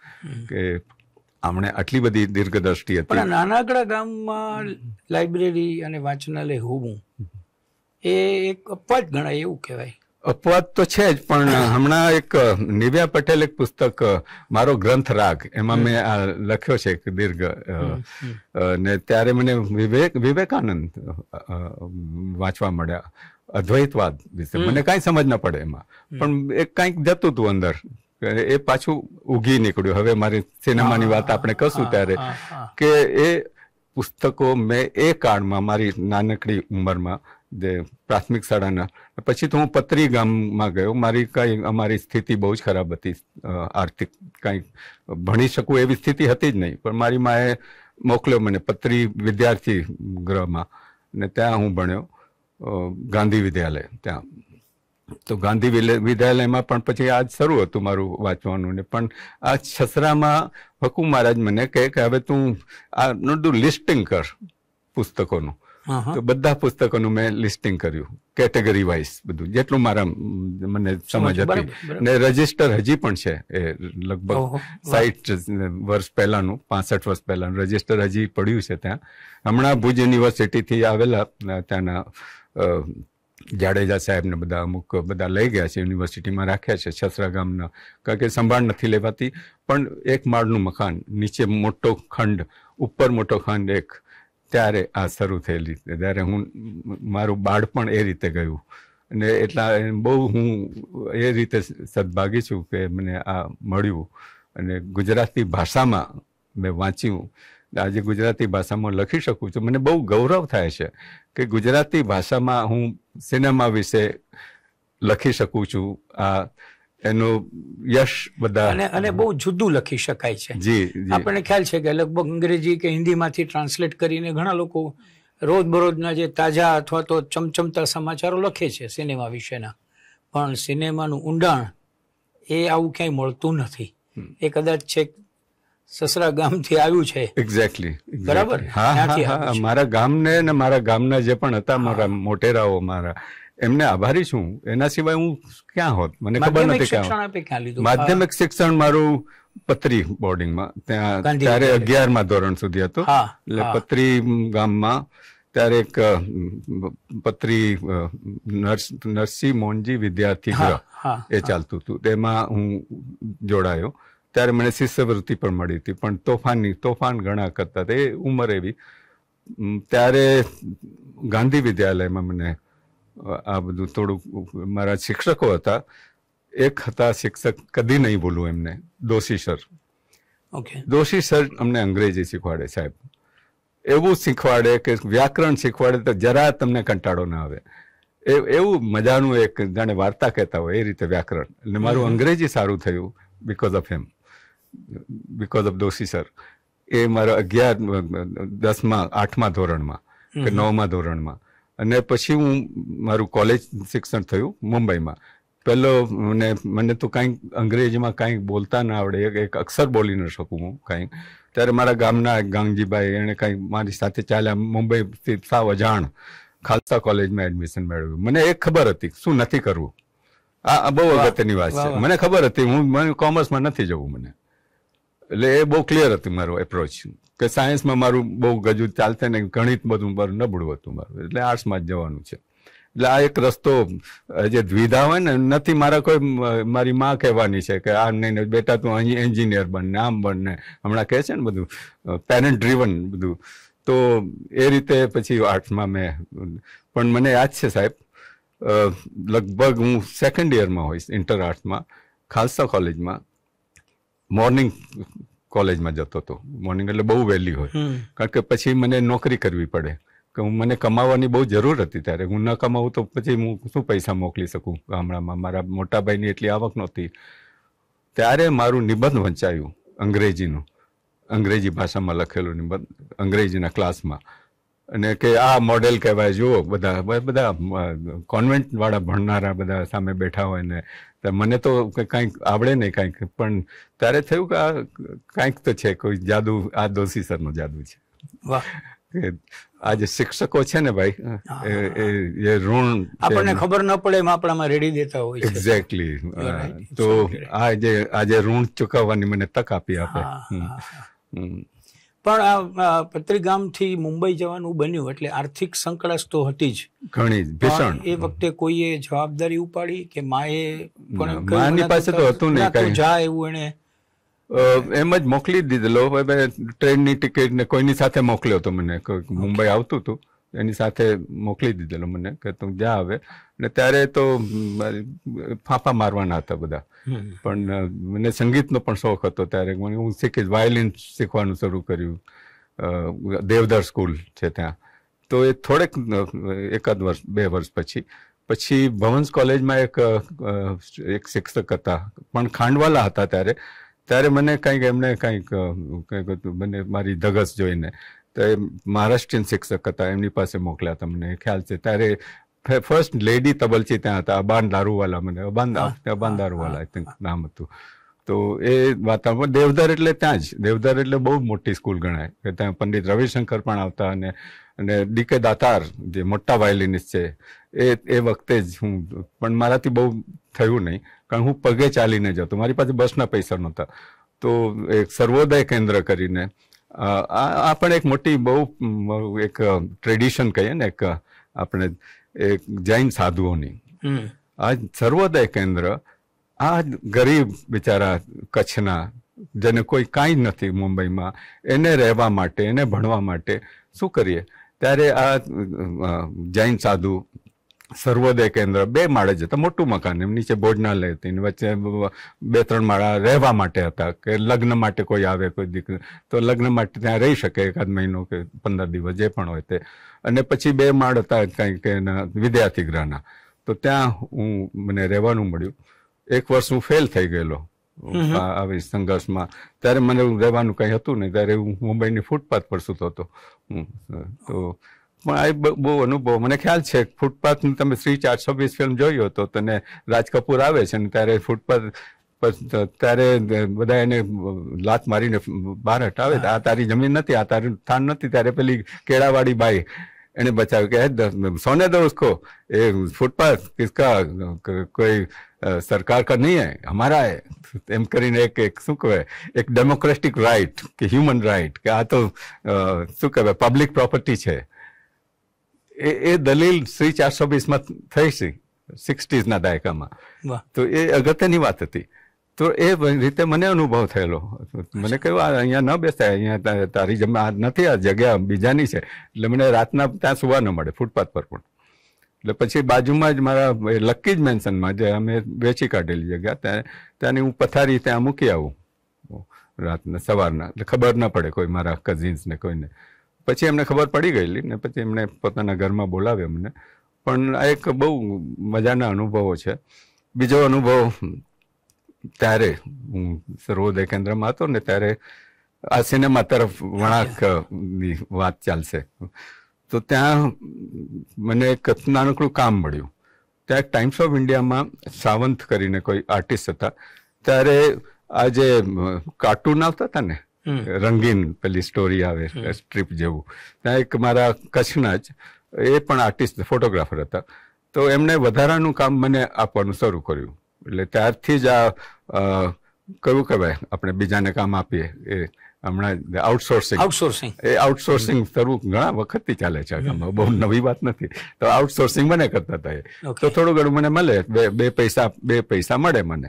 કે આમણે આટલી બધી દીર્ઘદ્રષ્ટિ હતી નાનકડા ગામમાં લાઇબ્રેરી અને વાંચનાલય હોવું એ એક અપવાદ ગણાય એવું કહેવાય અપવાદ તો છે જ પણ હમણાં એક નિવ્યા પટેલ એક પુસ્તક મારો ગ્રંથ રાગ એમાં મેં આ લખ્યો છે દીર્ઘ ને ત્યારે મને વિવેક વિવેકાનંદ વાંચવા મળ્યા અદ્વૈતવાદ વિશે મને કાંઈ સમજ ન પડે એમાં પણ એક કાંઈક જતું હતું અંદર એ પાછું ઉગી નીકળ્યું હવે મારી સિનેમાની વાત આપણે કશું ત્યારે કે એ પુસ્તકો મેં એ કાળમાં મારી નાનકડી ઉંમરમાં જે પ્રાથમિક શાળાના પછી તો હું પત્રી ગામમાં ગયો મારી કાંઈ અમારી સ્થિતિ બહુ જ ખરાબ હતી આર્થિક કાંઈ ભણી શકું એવી સ્થિતિ હતી જ નહીં પણ મારી માએ મોકલ્યો મને પત્રી વિદ્યાર્થી ગૃહમાં ને ત્યાં હું ભણ્યો ગાંધી વિદ્યાલય ત્યાં તો ગાંધી વિદ્યાલયમાં પણ પછી આજ શરૂ હતું મારું વાંચવાનું ને પણ આ છસરામાં હકુ મહારાજ મને કહે કે હવે તું આ નું લિસ્ટિંગ કર પુસ્તકોનું તો બધા પુસ્તકોનું મેં લિસ્ટિંગ કર્યું કેટેગરી વાઇઝ બધું જેટલું મારા મને સમજ હતી ને રજિસ્ટર હજી પણ છે એ લગભગ સાઠ વર્ષ પહેલાનું પાસઠ વર્ષ પહેલાનું રજીસ્ટર હજી પડ્યું છે ત્યાં હમણાં ભુજ યુનિવર્સિટીથી આવેલા ત્યાંના જાડેજા સાહેબને બધા અમુક બધા લઈ ગયા છે યુનિવર્સિટીમાં રાખ્યા છે છસરા ગામના કારણ કે સંભાળ નથી લેવાતી પણ એક માળનું મકાન નીચે મોટો ખંડ ઉપર મોટો ખંડ એક ત્યારે આ શરૂ થયેલી ત્યારે હું મારું બાળપણ એ રીતે ગયું અને એટલા બહુ હું એ રીતે સદભાગી છું કે મને આ મળ્યું અને ગુજરાતી ભાષામાં મેં વાંચ્યું આજે ગુજરાતી ભાષામાં લખી શકું છું મને બહુ ગૌરવ થાય છે કે ગુજરાતી ભાષામાં હું સિનેમા વિશે લખી શકું છું આ એનો યશ બધા અને અને બહુ જુદું લખી શકાય છે જી આપણને ખ્યાલ છે કે લગભગ અંગ્રેજી કે હિન્દીમાંથી ટ્રાન્સલેટ કરીને ઘણા લોકો રોજબરોજના જે તાજા અથવા તો ચમચમતા સમાચારો લખે છે સિનેમા વિશેના પણ સિનેમાનું ઊંડાણ એ આવું ક્યાંય મળતું નથી એ કદાચ છે સસરા ગામથી આવ્યું છે એક્ઝેક્ટલી બરાબર હા હા મારા ગામને ને મારા ગામના જે પણ હતા મારા મોટેરાઓ મારા એમને આભારી છું એના સિવાય હું ક્યાં હોત મને ખબર નથી માધ્યમિક શિક્ષણ મારું પત્રી બોર્ડિંગમાં ત્યાં ત્યારે અગિયારમાં ધોરણ સુધી હતો એટલે પત્રી ગામમાં ત્યારે એક પત્રી નર્સ નરસિંહ મોનજી વિદ્યાર્થી એ ચાલતું હતું તેમાં હું જોડાયો ત્યારે મને શિષ્યવૃત્તિ પણ મળી હતી પણ તોફાનની તોફાન ઘણા કરતા તે ઉંમર એવી ત્યારે ગાંધી વિદ્યાલયમાં મને આ બધું થોડુંક મારા શિક્ષકો હતા એક હતા શિક્ષક કદી નહીં ભૂલું એમને Doshi sir okay Doshi sir અમને અંગ્રેજી શીખવાડે સાહેબ એવું શીખવાડે કે વ્યાકરણ શીખવાડે તો જરા તમને કંટાળો ના આવે એ એવું મજાનું એક જાણે વાર્તા કહેતા હોય એ રીતે વ્યાકરણ એટલે મારું અંગ્રેજી સારું થયું because of him because of Doshi sir એ મારા અગિયાર દસમા આઠમા ધોરણમાં કે નવમા ધોરણમાં અને પછી હું મારું કોલેજ શિક્ષણ થયું મુંબઈમાં પહેલો મને મને તો કાંઈ અંગ્રેજીમાં કાંઈ બોલતા ના આવડે એક અક્ષર બોલી ન શકું હું કાંઈ ત્યારે મારા ગામના ગાંગજીભાઈ એણે કાંઈ મારી સાથે ચાલ્યા મુંબઈ સાવ અજાણ ખાલસા કોલેજમાં એડમિશન મેળવ્યું મને એ ખબર હતી શું નથી કરવું આ બહુ અગત્યની વાત છે મને ખબર હતી હું કોમર્સમાં નથી જવું મને એટલે એ બહુ ક્લિયર હતી મારો એપ્રોચ કે સાયન્સમાં મારું બહુ ગજું ચાલશે ને ગણિત બધું મારું નબળું હતું મારું એટલે આર્ટ્સમાં જ જવાનું છે એટલે આ એક રસ્તો જે દ્વિધા હોય ને નથી મારા કોઈ મારી માં કહેવાની છે કે આ નહીં બેટા તું અહીં એન્જિનિયર બનને આમ બનને હમણાં કહે છે ને બધું પેરેન્ટ ડ્રીવન બધું તો એ રીતે પછી આર્ટ્સમાં મેં પણ મને યાદ છે સાહેબ લગભગ હું સેકન્ડ ઇયરમાં હોઈશ ઇન્ટર આર્ટ્સમાં ખાલસા કોલેજમાં મોર્નિંગ કોલેજમાં જતો હતો મોર્નિંગ એટલે બહુ વહેલી હોય કારણ કે પછી મને નોકરી કરવી પડે કે હું મને કમાવાની બહુ જરૂર હતી ત્યારે હું ન કમાવું તો પછી હું શું પૈસા મોકલી શકું ગામડામાં મારા મોટાભાઈની એટલી આવક નહોતી ત્યારે મારું નિબંધ વંચાયું અંગ્રેજીનું અંગ્રેજી ભાષામાં લખેલું નિબંધ અંગ્રેજીના ક્લાસમાં અને કે આ મોડેલ કહેવાય જુઓ બધા બધા કોન્વેન્ટ વાળા ભણનારા બધા સામે બેઠા હોય ને મને તો કંઈક આવડે નહીં કાંઈક પણ ત્યારે થયું કે આ કાંઈક તો છે કોઈ જાદુ આ દોશી સરનો જાદુ છે વાહ આ જે શિક્ષકો છે ને ભાઈ એ ઋણ આપણને ખબર ન પડે એમ આપણામાં રેડી દેતા હોય એક્ઝેક્ટલી તો આ જે આજે ઋણ ચૂકવવાની મને તક આપી આપે પણ આ પત્રીગામથી મુંબઈ જવાનું બન્યું એટલે આર્થિક સંકળાશ તો હતી જ ઘણી ભીષણ એ વખતે કોઈએ જવાબદારી ઉપાડી કે માએ માની પાસે તો હતું નહીં કઈ જા એવું એને એમ જ મોકલી દીધેલો ટ્રેનની ટિકિટ ને કોઈની સાથે મોકલ્યો તો મને મુંબઈ આવતું હતું એની સાથે મોકલી દીધેલો મને કે તું જા આવે અને ત્યારે તો ફાંફા મારવાના હતા બધા પણ મને સંગીતનો પણ શોખ હતો ત્યારે હું શીખી વાયોલિન શીખવાનું શરૂ કર્યું દેવદર સ્કૂલ છે ત્યાં તો એ થોડેક એકાદ વર્ષ બે વર્ષ પછી પછી ભવન્સ કોલેજમાં એક એક શિક્ષક હતા પણ ખાંડવાલા હતા ત્યારે ત્યારે મને કંઈક એમને કંઈક કંઈક મને મારી ધગસ જોઈને તો એ મહારાષ્ટ્રીયન શિક્ષક હતા એમની પાસે મોકલ્યા તમને ખ્યાલ છે ત્યારે ફર્સ્ટ લેડી તબલચી ત્યાં હતા અબાન દારૂવાલા મને અબાન અબાન દારૂવાલા આઈ થિંક નામ હતું તો એ વાતાવરણ દેવધર એટલે ત્યાં જ દેવધર એટલે બહુ મોટી સ્કૂલ ગણાય કે ત્યાં પંડિત રવિશંકર પણ આવતા અને અને ડીકે દાતાર જે મોટા વાયોલિનિસ્ટ છે એ એ વખતે જ હું પણ મારાથી બહુ થયું નહીં કારણ હું પગે ચાલીને જતો મારી પાસે બસના પૈસા નહોતા તો એક સર્વોદય કેન્દ્ર કરીને આ પણ એક મોટી બહુ એક ટ્રેડિશન કહીએ ને એક આપણે એક જૈન સાધુઓની આ સર્વોદય કેન્દ્ર આ ગરીબ બિચારા કચ્છના જેને કોઈ કાંઈ નથી મુંબઈમાં એને રહેવા માટે એને ભણવા માટે શું કરીએ ત્યારે આ જૈન સાધુ સર્વોદય કેન્દ્ર બે માળે જતા મોટું મકાન એમ નીચે ભોજનાલય હતી વચ્ચે બે ત્રણ માળા રહેવા માટે હતા કે લગ્ન માટે કોઈ આવે કોઈ દીકરી તો લગ્ન માટે ત્યાં રહી શકે એકાદ મહિનો કે પંદર દિવસ જે પણ હોય તે અને પછી બે માળ હતા કંઈક એના વિદ્યાર્થી ગૃહના તો ત્યાં હું મને રહેવાનું મળ્યું એક વર્ષ હું ફેલ થઈ ગયેલો આવી સંઘર્ષમાં ત્યારે મને રહેવાનું કંઈ હતું નહીં ત્યારે હું મુંબઈની ફૂટપાથ પર સૂતો હતો તો પણ આ બહુ અનુભવ મને ખ્યાલ છે ફૂટપાથની તમે શ્રી ચારસો વીસ ફિલ્મ જોયો હતો તને રાજ કપૂર આવે છે ને ત્યારે ફૂટપાથ ત્યારે બધા એને લાત મારીને બહાર હટાવે આ તારી જમીન નથી આ તારું સ્થાન નથી ત્યારે પેલી કેળાવાળી બાઈ એને બચાવ્યું કે સોને દો ઉસકો એ ફૂટપાથ કિસકા કોઈ સરકાર કા નહીં હે હમારા હે એમ કરીને એક એક શું કહેવાય એક ડેમોક્રેટિક રાઇટ કે હ્યુમન રાઇટ કે આ તો શું કહેવાય પબ્લિક પ્રોપર્ટી છે એ એ દલીલ શ્રી ચારસો વીસમાં થઈ છે સિક્સટીઝના દાયકામાં તો એ અગત્યની વાત હતી તો એ રીતે મને અનુભવ થયેલો મને કહ્યું અહીંયા ન બેસાય અહીંયા તારી જમા નથી આ જગ્યા બીજાની છે એટલે મને રાતના ત્યાં સુવા ન મળે ફૂટપાથ પર પણ એટલે પછી બાજુમાં જ મારા લક્કી જ મેન્શનમાં જે અમે વેચી કાઢેલી જગ્યા ત્યાં ત્યાંની હું પથારી ત્યાં મૂકી આવું રાતના સવારના એટલે ખબર ન પડે કોઈ મારા કઝિન્સને કોઈને પછી એમને ખબર પડી ગયેલી ને પછી એમણે પોતાના ઘરમાં બોલાવે અમને પણ આ એક બહુ મજાના અનુભવો છે બીજો અનુભવ ત્યારે હું સર્વોદય કેન્દ્રમાં હતો ને ત્યારે આ સિનેમા તરફ વળાંકની વાત ચાલશે તો ત્યાં મને એક નાનકડું કામ મળ્યું ત્યાં ટાઈમ્સ ઓફ ઇન્ડિયામાં સાવંત કરીને કોઈ આર્ટિસ્ટ હતા ત્યારે આ જે કાર્ટૂન આવતા હતા ને રંગીન પેલી સ્ટોરી આવે સ્ટ્રીપ જેવું ત્યાં એક મારા કચ્છના જ એ પણ આર્ટિસ્ટ ફોટોગ્રાફર હતા તો એમણે વધારાનું કામ મને આપવાનું શરૂ કર્યું એટલે ત્યારથી જ આ કયું કહેવાય આપણે બીજાને કામ આપીએ એ હમણાં આઉટસોર્સિંગ આઉટસોર્સિંગ એ આઉટસોર્સિંગ શરૂ ઘણા વખતથી ચાલે છે બહુ નવી વાત નથી તો આઉટસોર્સિંગ મને કરતા હતા એ તો થોડું ઘણું મને મળે બે પૈસા બે પૈસા મળે મને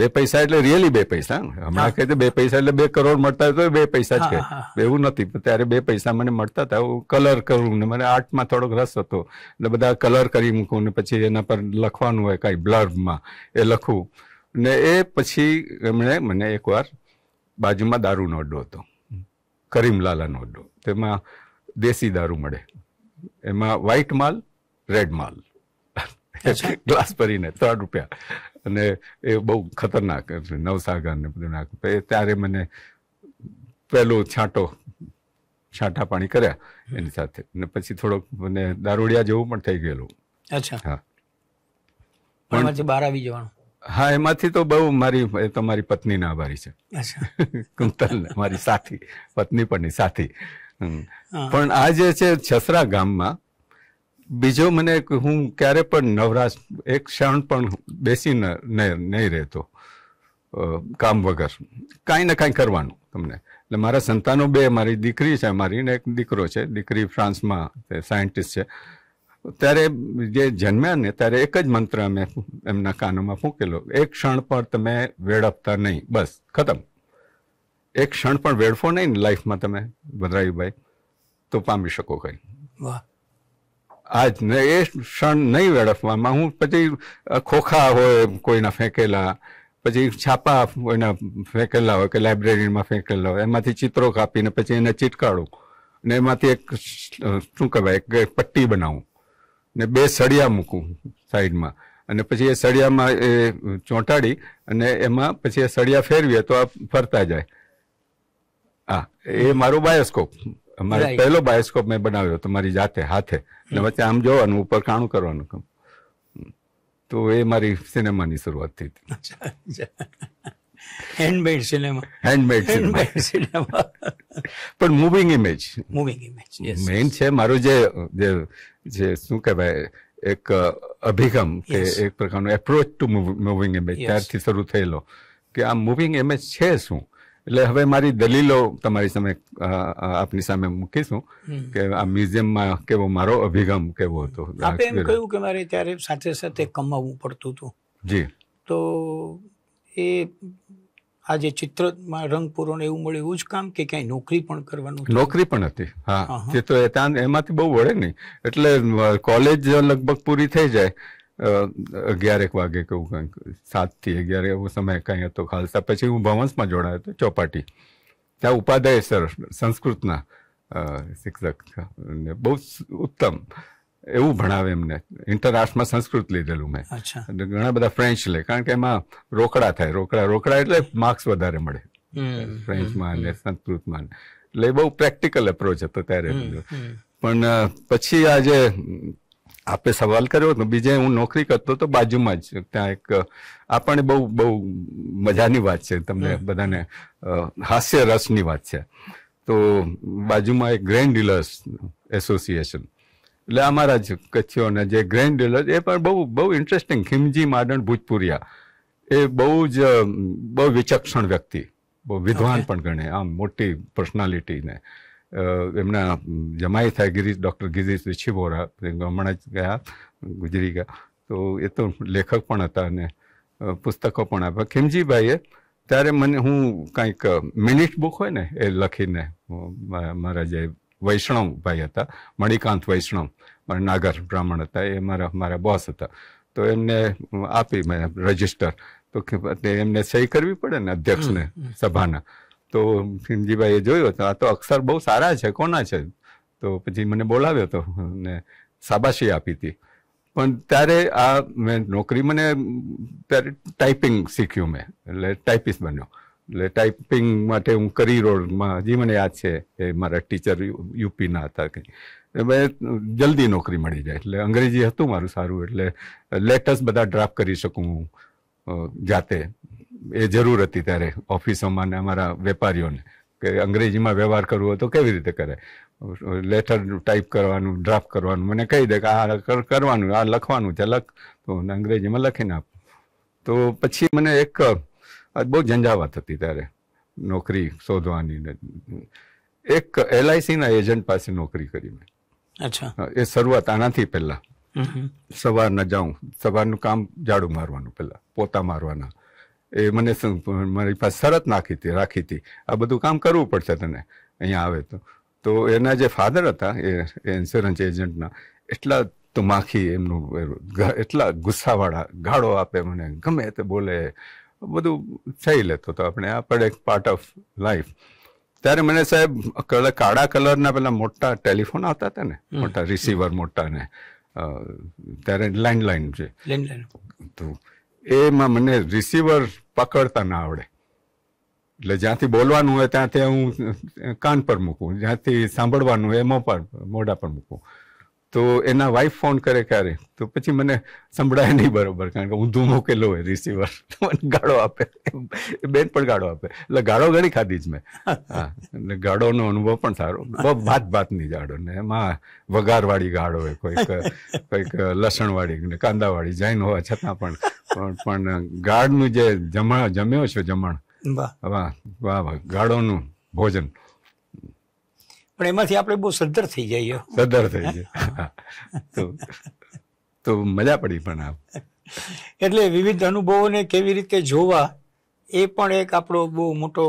બે પૈસા એટલે રિયલી બે પૈસા હમણાં કહે બે પૈસા એટલે બે કરોડ મળતા તો બે પૈસા જ કે એવું નથી ત્યારે બે પૈસા મને મળતા હતા હું કલર કરું ને મને આર્ટમાં થોડોક રસ હતો એટલે બધા કલર કરી મૂકું ને પછી એના પર લખવાનું હોય કાંઈ બ્લર્બમાં એ લખું ને એ પછી એમણે મને એકવાર બાજુમાં દારૂનો અડ્ડો હતો કરીમલાલાનો અડ્ડો તેમાં દેશી દારૂ મળે એમાં વ્હાઇટ માલ રેડ માલ ગ્લાસ ભરીને ત્રણ રૂપિયા અને એ બહુ ખતરનાક નવસાગર ને બધું નાખ્યું એ ત્યારે મને પહેલો છાંટો છાંટા પાણી કર્યા એની સાથે ને પછી થોડોક મને દારૂડિયા જેવું પણ થઈ ગયેલું અચ્છા હા પણ બહાર આવી જવાનું હા એમાંથી તો બહુ મારી એ તમારી પત્નીના આભારી છે કુંતલ મારી સાથી પત્ની પણ સાથી પણ આ જે છે છસરા ગામમાં બીજો મને હું ક્યારે પણ નવરાશ એક ક્ષણ પણ બેસી નહીં રહેતો કામ વગર કાંઈ ને કાંઈ કરવાનું તમને એટલે મારા સંતાનો બે મારી દીકરી છે મારી ને એક દીકરો છે દીકરી ફ્રાન્સમાં સાયન્ટિસ્ટ છે ત્યારે જે જન્મ્યા ને ત્યારે એક જ મંત્ર અમે એમના કાનોમાં ફૂંકેલો એક ક્ષણ પણ તમે વેડપતા નહીં બસ ખતમ એક ક્ષણ પણ વેડફો નહીં ને લાઈફમાં તમે ભદ્રાયુભાઈ તો પામી શકો કંઈ વાહ આજ એ ક્ષણ નહીં વેડફવામાં હું પછી ખોખા હોય કોઈના ફેંકેલા પછી છાપા કોઈના ફેંકેલા હોય કે લાઇબ્રેરીમાં ફેંકેલા હોય એમાંથી ચિત્રો કાપીને પછી એને ચીટકાડું ને એમાંથી એક શું કહેવાય એક પટ્ટી બનાવું ને બે સળિયા મૂકું સાઈડમાં અને પછી એ સળિયામાં એ ચોંટાડી અને એમાં પછી એ સળિયા ફેરવીએ તો આ ફરતા જાય હા એ મારું બાયોસ્કોપ અમારે પહેલો બાયોસ્કોપ મેં બનાવ્યો તમારી જાતે હાથે અને વચ્ચે આમ જોવાનું ઉપર કાણું કરવાનું કામ તો એ મારી સિનેમાની શરૂઆત થઈ હતી હેન્ડમેડ સિનેમા હેન્ડમેડ સિનેમા પણ moving image moving image main છે મારું જે જે શું કહેવાય એક અભિગમ કે એક પ્રકારનો એપ્રોચ ટુ મૂવિંગ ઇમેજ ત્યારથી શરૂ થયેલો કે આ મૂવિંગ ઇમેજ છે શું એટલે હવે મારી દલીલો તમારી સામે આપની સામે મૂકીશું કે આ મ્યુઝિયમમાં કેવો મારો અભિગમ કેવો હતો આપે એમ કહ્યું કે મારે ત્યારે સાથે સાથે કમાવવું પડતું હતું જી તો એ આ જે ચિત્રમાં રંગ ને એવું મળ્યું એવું જ કામ કે ક્યાંય નોકરી પણ કરવાનું નોકરી પણ હતી હા તે તો એમાંથી બહુ વળે નહીં એટલે કોલેજ લગભગ પૂરી થઈ જાય અગિયારેક વાગે કે એવું કંઈક સાતથી અગિયાર એવો સમય કંઈ હતો ખાલસા પછી હું ભવંશમાં જોડાયો હતો ચોપાટી ત્યાં ઉપાધ્યાય સર સંસ્કૃતના શિક્ષક ને બહુ ઉત્તમ એવું ભણાવે એમને ઇન્ટરઆર્ટ્સમાં સંસ્કૃત લીધેલું મેં ઘણા બધા ફ્રેન્ચ લે કારણ કે એમાં રોકડા થાય રોકડા રોકડા એટલે માર્ક્સ વધારે મળે ફ્રેન્ચમાં ને સંસ્કૃતમાં એટલે બહુ પ્રેક્ટિકલ એપ્રોચ હતો ત્યારે પણ પછી આજે આપે સવાલ કર્યો હતો બીજે હું નોકરી કરતો તો બાજુમાં જ ત્યાં એક આપણને બહુ બહુ મજાની વાત છે તમને બધાને હાસ્ય રસની વાત છે તો બાજુમાં એક ગ્રેન્ડ ડીલર્સ એસોસિએશન એટલે અમારા જ કચ્છીઓને જે ગ્રેન્ડ ડીલર એ પણ બહુ બહુ ઇન્ટરેસ્ટિંગ ખીમજી માડણ ભૂજપુરિયા એ બહુ જ બહુ વિચક્ષણ વ્યક્તિ બહુ વિદ્વાન પણ ગણે આમ મોટી પર્સનાલિટીને ને એમના જમાઈ થાય ગિરીશ ડૉક્ટર ગિરીશ રિછી વોરા હમણાં જ ગયા ગુજરી ગયા તો એ તો લેખક પણ હતા અને પુસ્તકો પણ આપ્યા ખીમજીભાઈએ ત્યારે મને હું કંઈક મિનિટ બુક હોય ને એ લખીને મારા જે વૈષ્ણવ ભાઈ હતા મણિકાંત વૈષ્ણવ મારા નાગર બ્રાહ્મણ હતા એ મારા મારા બોસ હતા તો એમને આપી મેં રજિસ્ટર તો એમને સહી કરવી પડે ને અધ્યક્ષને સભાના તો ભીમજીભાઈએ જોયો તો આ તો અક્ષર બહુ સારા છે કોના છે તો પછી મને બોલાવ્યો તો ને શાબાશી આપી હતી પણ ત્યારે આ મેં નોકરી મને ત્યારે ટાઈપિંગ શીખ્યું મેં એટલે ટાઈપિસ્ટ બન્યો એટલે ટાઈપિંગ માટે હું કરી રોડમાં હજી મને યાદ છે એ મારા ટીચર યુપીના હતા કંઈ મેં જલ્દી નોકરી મળી જાય એટલે અંગ્રેજી હતું મારું સારું એટલે લેટસ્ટ બધા ડ્રાફ્ટ કરી શકું હું જાતે એ જરૂર હતી ત્યારે ઓફિસોમાં ને અમારા વેપારીઓને કે અંગ્રેજીમાં વ્યવહાર કરવો તો કેવી રીતે કરે લેટર ટાઈપ કરવાનું ડ્રાફ્ટ કરવાનું મને કહી દે કે આ કરવાનું આ લખવાનું છે લખ તો અંગ્રેજીમાં લખીને આપ તો પછી મને એક બહુ ઝંઝાવાત હતી ત્યારે નોકરી શોધવાની એક એલઆઈસીના એજન્ટ પાસે નોકરી કરી મેં અચ્છા એ શરૂઆત આનાથી પહેલાં સવારના જાઉં સવારનું કામ ઝાડુ મારવાનું પહેલાં પોતા મારવાના એ મને મારી પાસે શરત નાખી હતી રાખી હતી આ બધું કામ કરવું પડશે તને અહીંયા આવે તો તો એના જે ફાધર હતા એ ઇન્સ્યોરન્સ એજન્ટના એટલા તો માખી એમનું એટલા ગુસ્સાવાળા ગાળો આપે મને ગમે તે બોલે બધું થઈ લેતો તો આપણે આ પણ એક પાર્ટ ઓફ લાઈફ ત્યારે મને સાહેબ કાળા કલરના પેલા મોટા ટેલિફોન આવતા હતા ને મોટા રિસીવર મોટા ને ત્યારે લેન્ડલાઇન છે લેન્ડલાઇન તો એમાં મને રિસીવર પકડતા ના આવડે એટલે જ્યાંથી બોલવાનું હોય ત્યાંથી હું કાન પર મૂકું જ્યાંથી સાંભળવાનું હોય એમાં પર મોઢા પર મૂકું તો એના વાઈફ ફોન કરે ક્યારે તો પછી મને સંભળાય નહીં બરોબર કારણ કે હું ધૂમ મૂકેલો હોય રિસીવર મને ગાળો આપે બેન પણ ગાળો આપે એટલે ગાળો ઘણી ખાધી જ મેં હા એટલે ગાળોનો અનુભવ પણ સારો બહુ ભાત ભાતની ગાળો ને એમાં વઘારવાળી ગાળો હોય કોઈક કોઈક લસણવાળી ને કાંદાવાળી જૈન હોવા છતાં પણ પણ ગાળનું જે જમણ જમ્યો છે જમણ વાહ વાહ વાહ ગાળોનું ભોજન પણ એમાંથી આપણે બહુ સદ્ધર થઈ જઈએ સદ્ધર થઈ જાય તો મજા પડી પણ આ એટલે વિવિધ અનુભવોને કેવી રીતે જોવા એ પણ એક આપણો બહુ મોટો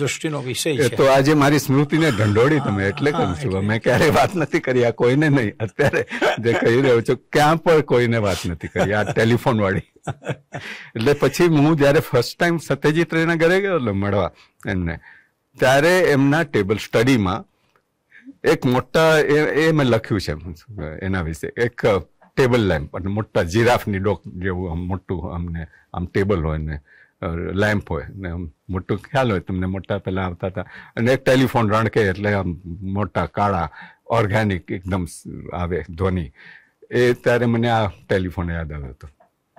દૃષ્ટિનો વિષય છે તો આજે મારી સ્મૃતિને ઢંઢોળી તમે એટલે કહું છું અમે ક્યારે વાત નથી કરી આ કોઈને નહીં અત્યારે જે કહી રહ્યો છું ક્યાં પણ કોઈને વાત નથી કરી આ ટેલિફોન વાળી એટલે પછી હું જ્યારે ફર્સ્ટ ટાઈમ સત્યજીત રેના ઘરે ગયો એટલે મળવા એમને ત્યારે એમના ટેબલ સ્ટડીમાં એક મોટા એ મેં લખ્યું છે એના વિશે એક ટેબલ લેમ્પ અને મોટા જીરાફની ડોક જેવું આમ મોટું અમને આમ ટેબલ હોય ને લેમ્પ હોય ને આમ મોટું ખ્યાલ હોય તમને મોટા પહેલાં આવતા હતા અને એક ટેલિફોન રણકે એટલે આમ મોટા કાળા ઓર્ગેનિક એકદમ આવે ધ્વનિ એ ત્યારે મને આ ટેલિફોન યાદ આવ્યો હતો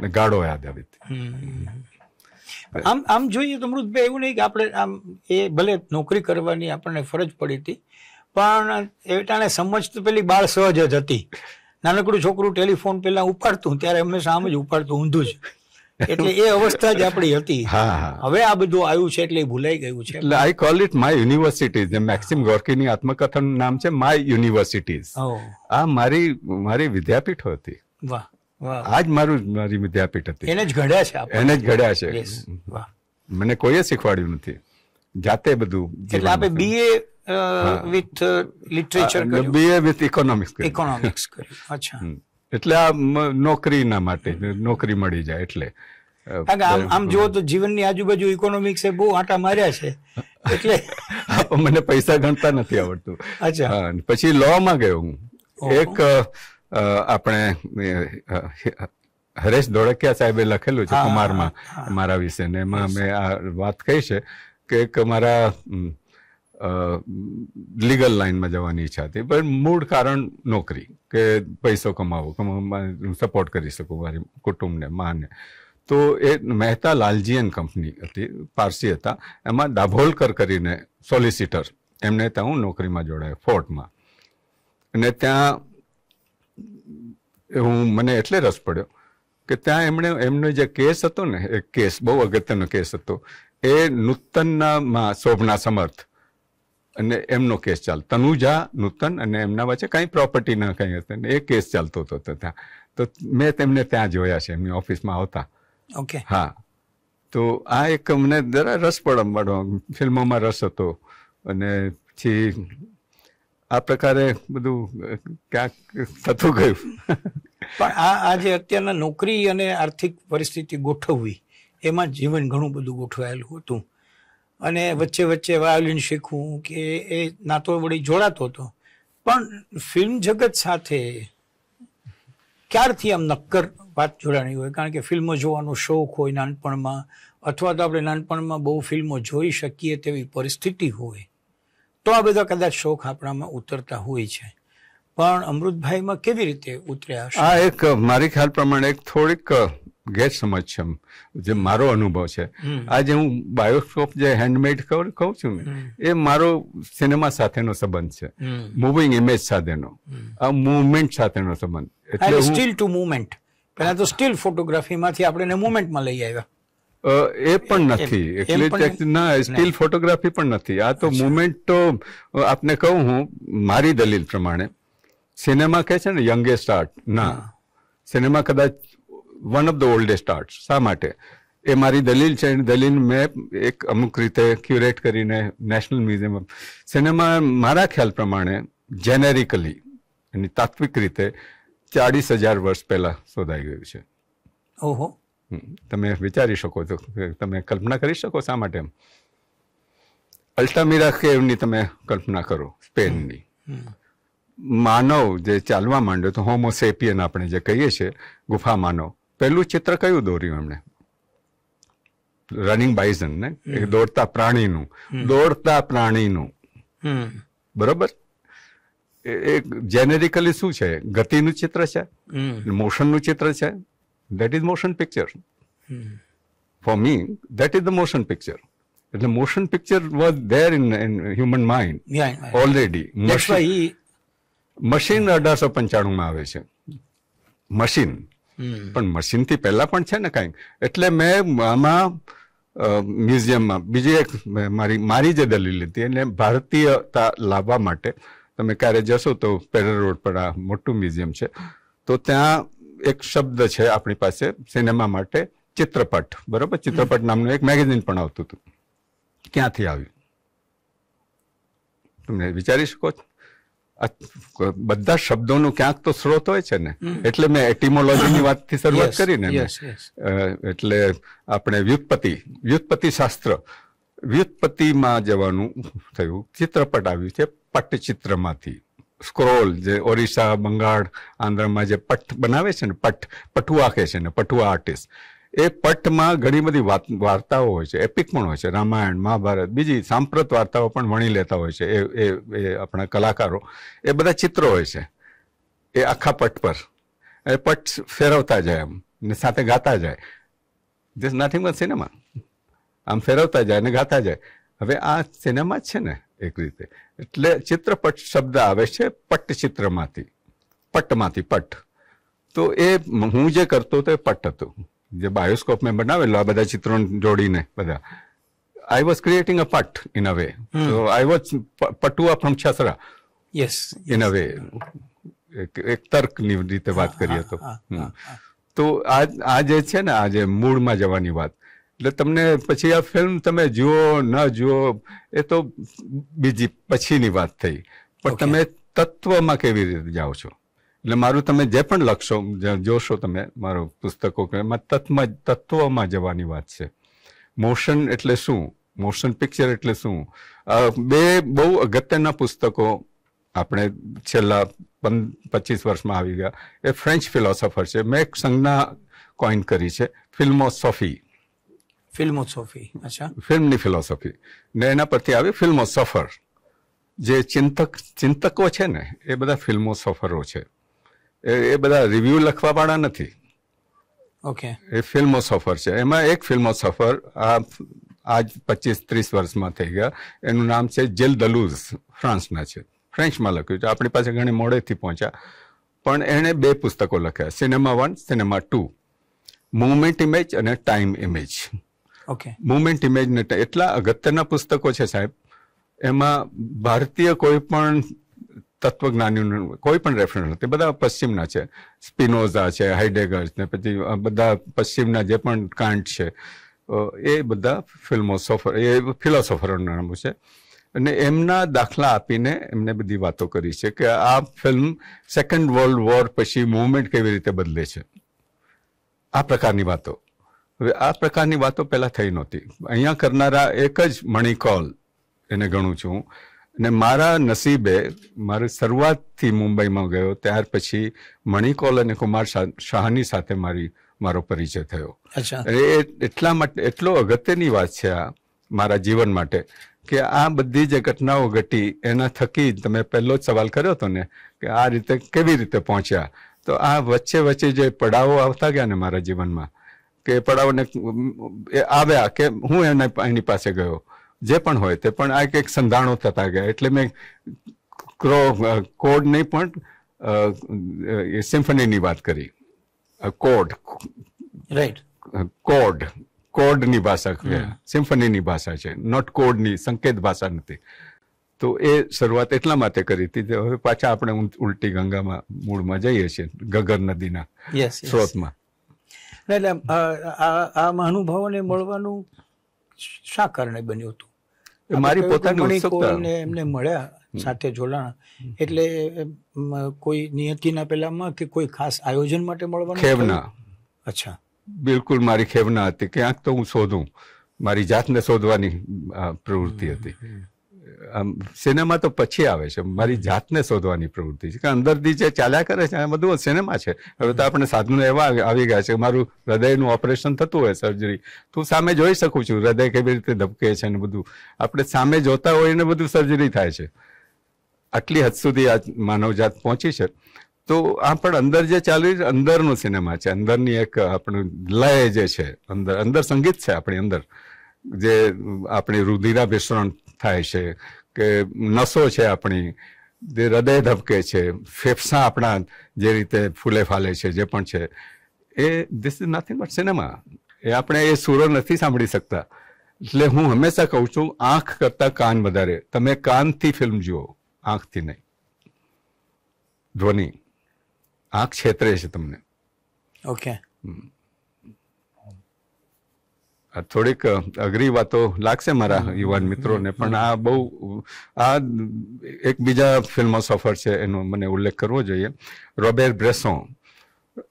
ને ગાળો યાદ આવી હતી આમ આમ જોઈએ તો મૃતભાઈ એવું નહીં કે આપણે આમ એ ભલે નોકરી કરવાની આપણને ફરજ પડી હતી પણ એટાણે સમજ તો પેલી બાળ સહજ જ હતી નાનકડું છોકરું ટેલિફોન પેલા ઉપાડતું ત્યારે હંમેશા આમ જ ઉપાડતું ઊંધું જ એટલે એ અવસ્થા જ આપણી હતી હવે આ બધું આવ્યું છે એટલે ભૂલાઈ ગયું છે એટલે I call it my universities જે મેક્સિમ ગોર્કીની આત્મકથાનું નામ છે માય યુનિવર્સિટીઝ આ મારી મારી વિદ્યાપીઠ હતી વાહ આજ મારું મારી વિદ્યાપીઠ હતી એને જ ઘડ્યા છે એને જ ઘડ્યા છે મને કોઈએ શીખવાડ્યું નથી જાતે બધું એટલે આપણે BA with literature BA with economics economics કર્યું અચ્છા એટલે આ નોકરીના માટે નોકરી મળી જાય એટલે આમ આમ જો તો જીવનની આજુબાજુ ઇકોનોમિક્સે બહુ આટા માર્યા છે એટલે મને પૈસા ગણતા નથી આવડતું અચ્છા પછી લોમાં ગયો હું એક આપણે હરેશ ધોળકિયા સાહેબે લખેલું છે કુમારમાં મારા વિશે ને એમાં મેં આ વાત કહી છે કે એક મારા લીગલ લાઈનમાં જવાની ઈચ્છા હતી પણ મૂળ કારણ નોકરી કે પૈસો કમાવો કમાવવા સપોર્ટ કરી શકું મારી કુટુંબને માને તો એ મહેતા લાલજીયન કંપની હતી પારસી હતા એમાં દાભોલકર કરીને સોલિસિટર એમને ત્યાં હું નોકરીમાં જોડાયો ફોર્ટમાં અને ત્યાં હું મને એટલે રસ પડ્યો કે ત્યાં એમણે એમનો જે કેસ હતો ને એ કેસ બહુ અગત્યનો કેસ હતો એ નૂતનનામાં શોભના સમર્થ અને એમનો કેસ ચાલ તનુજા નૂતન અને એમના વચ્ચે કંઈ પ્રોપર્ટી પ્રોપર્ટીના કંઈ હતા એ કેસ ચાલતો હતો ત્યાં તો મેં તેમને ત્યાં જોયા છે એમની ઓફિસમાં આવતા ઓકે હા તો આ એક મને જરા રસ પડવા માંડો ફિલ્મોમાં રસ હતો અને પછી આ પ્રકારે બધું ક્યાંક થતું ગયું પણ આ આ જે અત્યારના નોકરી અને આર્થિક પરિસ્થિતિ ગોઠવવી એમાં જીવન ઘણું બધું ગોઠવાયેલું હતું અને વચ્ચે વચ્ચે વાયોલિન શીખવું કે એ નાતો વળી જોડાતો હતો પણ ફિલ્મ જગત સાથે ક્યારથી આમ નક્કર વાત જોડાણી હોય કારણ કે ફિલ્મો જોવાનો શોખ હોય નાનપણમાં અથવા તો આપણે નાનપણમાં બહુ ફિલ્મો જોઈ શકીએ તેવી પરિસ્થિતિ હોય તો આ બધા કદાચ શોખ આપણામાં ઉતરતા હોય છે પણ અમૃતભાઈમાં કેવી રીતે ઉતર્યા આ એક મારી ખ્યાલ પ્રમાણે એક થોડીક ગેરસમજ છે જે મારો અનુભવ છે આજે હું બાયોસ્કોપ જે હેન્ડમેડ કહું છું ને એ મારો સિનેમા સાથેનો સંબંધ છે મૂવિંગ ઇમેજ સાથેનો આ મુવમેન્ટ સાથેનો સંબંધ એટલે સ્ટીલ ટુ મુવમેન્ટ પહેલા તો સ્ટીલ ફોટોગ્રાફીમાંથી આપણે મુવમેન્ટમાં લઈ આવ્યા એ પણ નથી એટલે ના સ્ટીલ ફોટોગ્રાફી પણ નથી આ તો મુમેન્ટ તો આપને કહું હું મારી દલીલ પ્રમાણે સિનેમા કહે છે ને યંગેસ્ટ આર્ટ ના સિનેમા કદાચ one of the oldest arts શા માટે એ મારી દલીલ છે અને દલીલ મેં એક અમુક રીતે ક્યુરેટ કરીને નેશનલ મ્યુઝિયમ સિનેમા મારા ખ્યાલ પ્રમાણે જેનેરિકલી એની તાત્વિક રીતે ચાળીસ હજાર વર્ષ પહેલાં શોધાઈ ગયું છે ઓહો તમે વિચારી શકો છો તમે કલ્પના કરી શકો શા માટે એમ અલ્ટામીરા કેવની તમે કલ્પના કરો સ્પેનની માનવ જે ચાલવા માંડ્યો તો હોમોસેપિયન આપણે જે કહીએ છીએ ગુફા માનવ પહેલું ચિત્ર કયું દોર્યું એમણે રનિંગ બાઇઝન ને દોડતા પ્રાણીનું દોડતા પ્રાણીનું બરોબર એ જેનેરિકલી શું છે ગતિનું ચિત્ર છે મોશનનું ચિત્ર છે that is motion picture for me that is the motion picture એટલે motion picture was there in human mind already machine અઢારસો પંચાણું માં આવે છે મશીન પણ મશીનથી પહેલાં પણ છે ને કાંઈક એટલે મેં આમાં મ્યુઝિયમમાં બીજી એક મારી મારી જે દલીલ હતી એને ભારતીયતા લાવવા માટે તમે ક્યારે જશો તો પેરર રોડ પર આ મોટું મ્યુઝિયમ છે તો ત્યાં એક શબ્દ છે આપણી પાસે સિનેમા માટે ચિત્રપટ બરોબર ચિત્રપટ નામનું એક મેગેઝિન પણ આવતું હતું ક્યાંથી આવ્યું તમને વિચારી શકો છો બધા શબ્દોનો ક્યાંક તો સ્ત્રોત હોય છે ને એટલે મેં એટીમોલોજીની વાતથી શરૂઆત કરીને એટલે આપણે વ્યુત્પત્તિ વ્યુત્પત્તિ શાસ્ત્ર વ્યુત્પત્તિમાં જવાનું થયું ચિત્રપટ આવ્યું છે પટ્ટચિત્રમાંથી સ્ક્રોલ જે ઓરિસ્સા બંગાળ આંધ્રમાં જે પટ્ટ બનાવે છે ને પટ્ટ પઠુઆ કહે છે ને પઠુઆ આર્ટિસ્ટ એ પટમાં ઘણી બધી વાર્તાઓ હોય છે એપિક પણ હોય છે રામાયણ મહાભારત બીજી સાંપ્રત વાર્તાઓ પણ વણી લેતા હોય છે એ એ એ આપણા કલાકારો એ બધા ચિત્રો હોય છે એ આખા પટ પર એ પટ ફેરવતા જાય એમ ને સાથે ગાતા જાય ધીસ નથિંગ બટ સિનેમા આમ ફેરવતા જાય ને ગાતા જાય હવે આ સિનેમા જ છે ને એક રીતે એટલે ચિત્રપટ શબ્દ આવે છે પટ્ટ ચિત્રમાંથી પટ્ટમાંથી પટ તો એ હું જે કરતો હતો એ પટ્ટ હતું જે બાયોસ્કોપ મેં બનાવેલો આ બધા ચિત્રો જોડીને બધા આઈ વોઝ ક્રિએટિંગ અ પટ in a way so I was Patua from છસરા યસ ઇન અ વે એક તર્કની રીતે વાત કરીએ તો તો આ આ જે છે ને આ જે મૂળમાં જવાની વાત એટલે તમને પછી આ ફિલ્મ તમે જુઓ ન જુઓ એ તો બીજી પછીની વાત થઈ પણ તમે તત્વમાં કેવી રીતે જાઓ છો એટલે મારું તમે જે પણ લખશો જોશો તમે મારું પુસ્તકો એમાં તત્વમાં તત્વમાં જવાની વાત છે મોશન એટલે શું મોશન પિક્ચર એટલે શું બે બહુ અગત્યના પુસ્તકો આપણે છેલ્લા પચીસ વર્ષમાં આવી ગયા એ ફ્રેન્ચ ફિલોસોફર છે મેં એક સંજ્ઞા કોઈન કરી છે ફિલ્મોસોફી ફિલ્મોસોફી અચ્છા ફિલ્મની ફિલોસોફી ને એના પરથી આવી ફિલ્મોસોફર જે ચિંતક ચિંતકો છે ને એ બધા ફિલ્મોસોફરો છે એ બધા રિવ્યુ લખવાવાળા નથી ઓકે એ ફિલ્મો સફર છે એમાં એક ફિલ્મો સફર આ આજ પચીસ ત્રીસ વર્ષમાં થઈ ગયા એનું નામ છે જેલ દલુઝ ફ્રાન્સના છે ફ્રેન્ચમાં લખ્યું છે આપણી પાસે ઘણી મોડેથી પહોંચ્યા પણ એણે બે પુસ્તકો લખ્યા cinema one cinema two movement image અને time image okay movement image ને એટલા અગત્યના પુસ્તકો છે સાહેબ એમાં ભારતીય કોઈ પણ તત્વજ્ઞાનીઓનું કોઈ પણ રેફરન્સ નથી બધા પશ્ચિમના છે સ્પિનોઝા છે હાઇડેગર ને પછી બધા પશ્ચિમના જે પણ કાંટ છે એ બધા ફિલ્મોસોફર એ ફિલોસોફરોનું નામ છે અને એમના દાખલા આપીને એમને બધી વાતો કરી છે કે આ ફિલ્મ સેકન્ડ વર્લ્ડ વોર પછી મુવમેન્ટ કેવી રીતે બદલે છે આ પ્રકારની વાતો હવે આ પ્રકારની વાતો પહેલાં થઈ નહોતી અહીંયા કરનારા એક જ મણિકોલ એને ગણું છું ને મારા નસીબે મારે શરૂઆતથી મુંબઈમાં ગયો ત્યાર પછી મણિકોલ અને કુમાર શાહની સાથે મારી મારો પરિચય થયો એ એટલા માટે એટલો અગત્યની વાત છે આ મારા જીવન માટે કે આ બધી જે ઘટનાઓ ઘટી એના થકી તમે પહેલો જ સવાલ કર્યો હતો ને કે આ રીતે કેવી રીતે પહોંચ્યા તો આ વચ્ચે વચ્ચે જે પડાવો આવતા ગયા ને મારા જીવનમાં કે પડાવોને આવ્યા કે હું એને એની પાસે ગયો જે પણ હોય તે પણ આ એક સંધાણો થતા ગયા એટલે મેં ક્રો કોડ નહીં પણ સિમ્ફનીની વાત કરી કોડ રાઈટ કોડ કોડની ભાષા સિમ્ફનીની ભાષા છે નોટ કોડની સંકેત ભાષા નથી તો એ શરૂઆત એટલા માટે કરી હતી કે હવે પાછા આપણે ઉલટી ગંગામાં મૂળમાં જઈએ છીએ ગગર નદીના સ્ત્રોતમાં એટલે આ મહાનુભાવોને મળવાનું શા કારણે બન્યું હતું મારી પોતાની એમને મળ્યા સાથે જોડાણ એટલે કોઈ નિયતિના પેલામાં કે કોઈ ખાસ આયોજન માટે મળવાનું ખેવના અચ્છા બિલકુલ મારી ખેવના હતી ક્યાંક તો હું શોધું મારી જાતને શોધવાની પ્રવૃત્તિ હતી આમ સિનેમા તો પછી આવે છે મારી જાતને શોધવાની પ્રવૃત્તિ છે કે અંદરથી જે ચાલ્યા કરે છે બધું સિનેમા છે હવે તો આપણે સાધનો એવા આવી ગયા છે મારું હૃદયનું ઓપરેશન થતું હોય સર્જરી તો સામે જોઈ શકું છું હૃદય કેવી રીતે ધબકે છે ને બધું આપણે સામે જોતા હોય ને બધું સર્જરી થાય છે આટલી હદ સુધી આ માનવજાત પહોંચી છે તો આ પણ અંદર જે ચાલ્યું છે અંદરનો સિનેમા છે અંદરની એક આપણું લય જે છે અંદર અંદર સંગીત છે આપણી અંદર જે આપણી રુધિરા મિશ્રણ થાય છે કે નસો છે આપણી જે હૃદય ધબકે છે ફેફસા આપણા જે રીતે ફૂલે ફાલે છે જે પણ છે એ this is nothing but cinema એ આપણે એ સુરો નથી સાંભળી શકતા એટલે હું હંમેશા કહું છું આંખ કરતાં કાન વધારે તમે કાનથી ફિલ્મ જુઓ આંખથી નહીં ધ્વનિ આંખ છેતરે છે તમને ઓકે થોડીક અઘરી વાતો લાગશે મારા યુવાન મિત્રોને પણ આ બહુ આ એક બીજા ફિલ્મોસોફર છે એનો મને ઉલ્લેખ કરવો જોઈએ રોબેર બ્રેસોન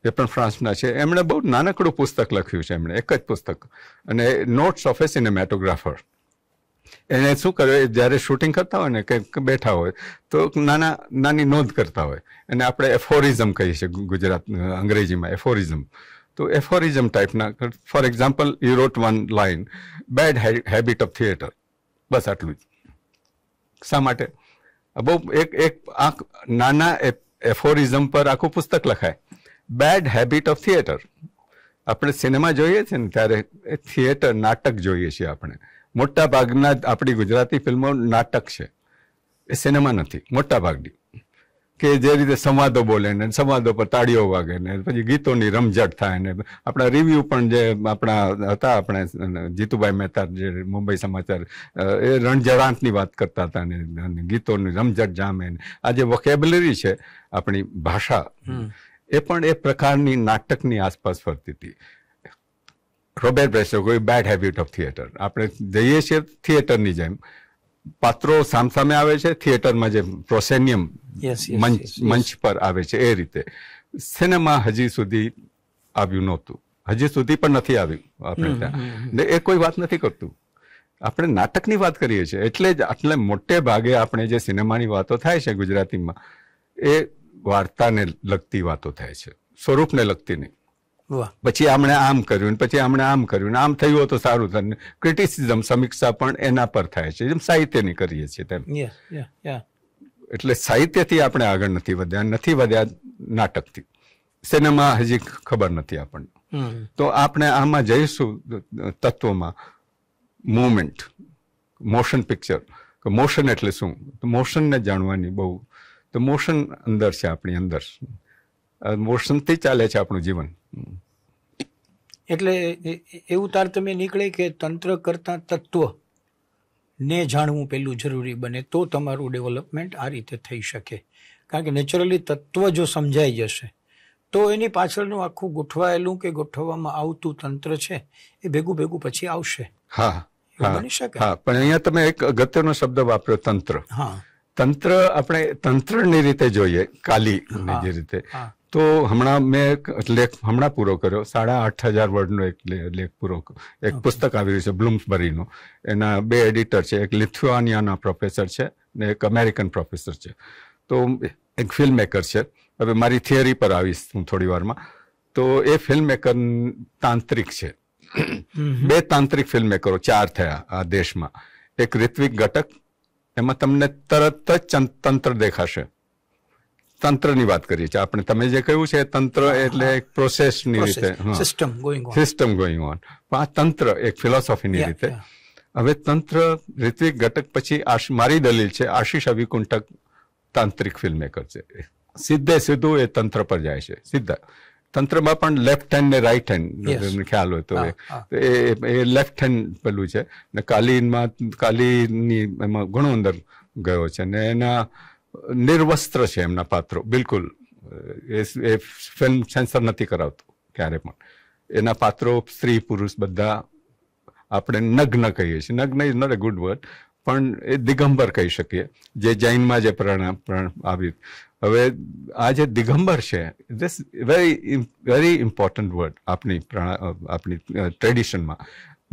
એ પણ ફ્રાન્સના છે એમણે બહુ નાનકડું પુસ્તક લખ્યું છે એમણે એક જ પુસ્તક અને નોટ્સ ઓફ એ સિનેમેટોગ્રાફર એણે શું કરે જ્યારે શૂટિંગ કરતા હોય ને કંઈક બેઠા હોય તો નાના નાની નોંધ કરતા હોય એને આપણે એફોરિઝમ કહીએ છીએ ગુજરાત અંગ્રેજીમાં એફોરિઝમ તો એફોરિઝમ ટાઈપના for example you wrote one line bad habit of theatre બસ આટલું જ શા માટે બહુ એક એક આ નાના એફોરિઝમ પર આખું પુસ્તક લખાય બેડ હેબિટ ઓફ થિયેટર આપણે સિનેમા જોઈએ છીએ ને ત્યારે થિયેટર નાટક જોઈએ છીએ આપણે મોટાભાગના ભાગના આપણી ગુજરાતી ફિલ્મો નાટક છે એ સિનેમા નથી મોટાભાગની કે જે રીતે સંવાદો બોલે ને સંવાદો પર તાળીઓ વાગે ને પછી ગીતોની રમઝટ થાય ને આપણા રિવ્યૂ પણ જે આપણા હતા આપણે જીતુભાઈ મહેતા જે મુંબઈ સમાચાર એ રણજળાંતની વાત કરતા હતા ને ગીતોની રમઝટ જામે ને આ જે વોકેબલરી છે આપણી ભાષા એ પણ એ પ્રકારની નાટકની આસપાસ ફરતી હતી રોબેર બ્રેસો કોઈ બેડ હેબિટ ઓફ થિયેટર આપણે જઈએ છીએ થિયેટરની જેમ પાત્રો સામસામે આવે છે થિયેટરમાં જે પ્રોસેનિયમ મંચ મંચ પર આવે છે એ રીતે સિનેમા હજી સુધી આવ્યું નહોતું હજી સુધી પણ નથી આવ્યું આપણે ત્યાં ને એ કોઈ વાત નથી કરતું આપણે નાટકની વાત કરીએ છીએ એટલે જ આટલે મોટે ભાગે આપણે જે સિનેમાની વાતો થાય છે ગુજરાતીમાં એ વાર્તાને લગતી વાતો થાય છે સ્વરૂપને લગતી નહીં પછી આમણે આમ કર્યું પછી આમણે આમ કર્યું આમ થયું તો સારું થયું ક્રિટિસિઝમ સમીક્ષા પણ એના પર થાય છે જેમ સાહિત્યની કરીએ છીએ તેમ એટલે સાહિત્યથી આપણે આગળ નથી વધ્યા નથી વધ્યા નાટકથી સિનેમા હજી ખબર નથી આપણને તો આપણે આમાં જઈશું તત્વોમાં મૂવમેન્ટ મોશન પિક્ચર મોશન એટલે શું તો મોશનને જાણવાની બહુ તો મોશન અંદર છે આપણી અંદર મોશનથી ચાલે છે આપણું જીવન એટલે એવું તાર તમે નીકળે કે તંત્ર કરતા તત્વ ને જાણવું પહેલું જરૂરી બને તો તમારું ડેવલપમેન્ટ આ રીતે થઈ શકે કારણ કે નેચરલી તત્વ જો સમજાઈ જશે તો એની પાછળનું આખું ગોઠવાયેલું કે ગોઠવવામાં આવતું તંત્ર છે એ ભેગું ભેગું પછી આવશે હા બની શકે હા પણ અહીંયા તમે એક અગત્યનો શબ્દ વાપર્યો તંત્ર હા તંત્ર આપણે તંત્રની રીતે જોઈએ કાલી જે રીતે તો હમણાં મેં એક લેખ હમણાં પૂરો કર્યો સાડા આઠ હજાર વર્ડનો એક લેખ પૂરો એક પુસ્તક આવી રહ્યું છે બ્લૂમ્સબરીનું એના બે એડિટર છે એક લિથુઆનિયાના પ્રોફેસર છે ને એક અમેરિકન પ્રોફેસર છે તો એક ફિલ્મ મેકર છે હવે મારી થિયરી પર આવીશ હું થોડી વારમાં તો એ ફિલ્મ મેકર તાંત્રિક છે બે તાંત્રિક ફિલ્મ મેકરો ચાર થયા આ દેશમાં એક ઋત્વિક ઘટક એમાં તમને તરત જ તંત્ર દેખાશે તંત્રની વાત કરીએ છીએ આપણે તમે જે કહ્યું છે તંત્ર એટલે એક પ્રોસેસની રીતે system going on system going on આ તંત્ર એક ફિલોસોફીની રીતે હવે તંત્ર ઋત્વિક ઘટક પછી મારી દલીલ છે આશીષ અવિકુંઠક તાંત્રિક મેકર છે સીધે સીધું એ તંત્ર પર જાય છે સીધા તંત્રમાં પણ લેફ્ટ હેન્ડ ને રાઈટ હેન્ડ ખ્યાલ હોય તો એ લેફ્ટ હેન્ડ પેલું છે ને કાલીનમાં કાલીની એમાં ઘણો અંદર ગયો છે ને એના નિર્વસ્ત્ર છે એમના પાત્રો બિલકુલ એ એ ફિલ્મ સેન્સર નથી કરાવતું ક્યારે પણ એના પાત્રો સ્ત્રી પુરુષ બધા આપણે નગ્ન કહીએ છીએ નગ્ન is not a good word પણ એ દિગંબર કહી શકીએ જે જૈનમાં જે પ્રણ આવ્યું હવે આ જે દિગંબર છે this very very important word આપણી આપણી ટ્રેડિશનમાં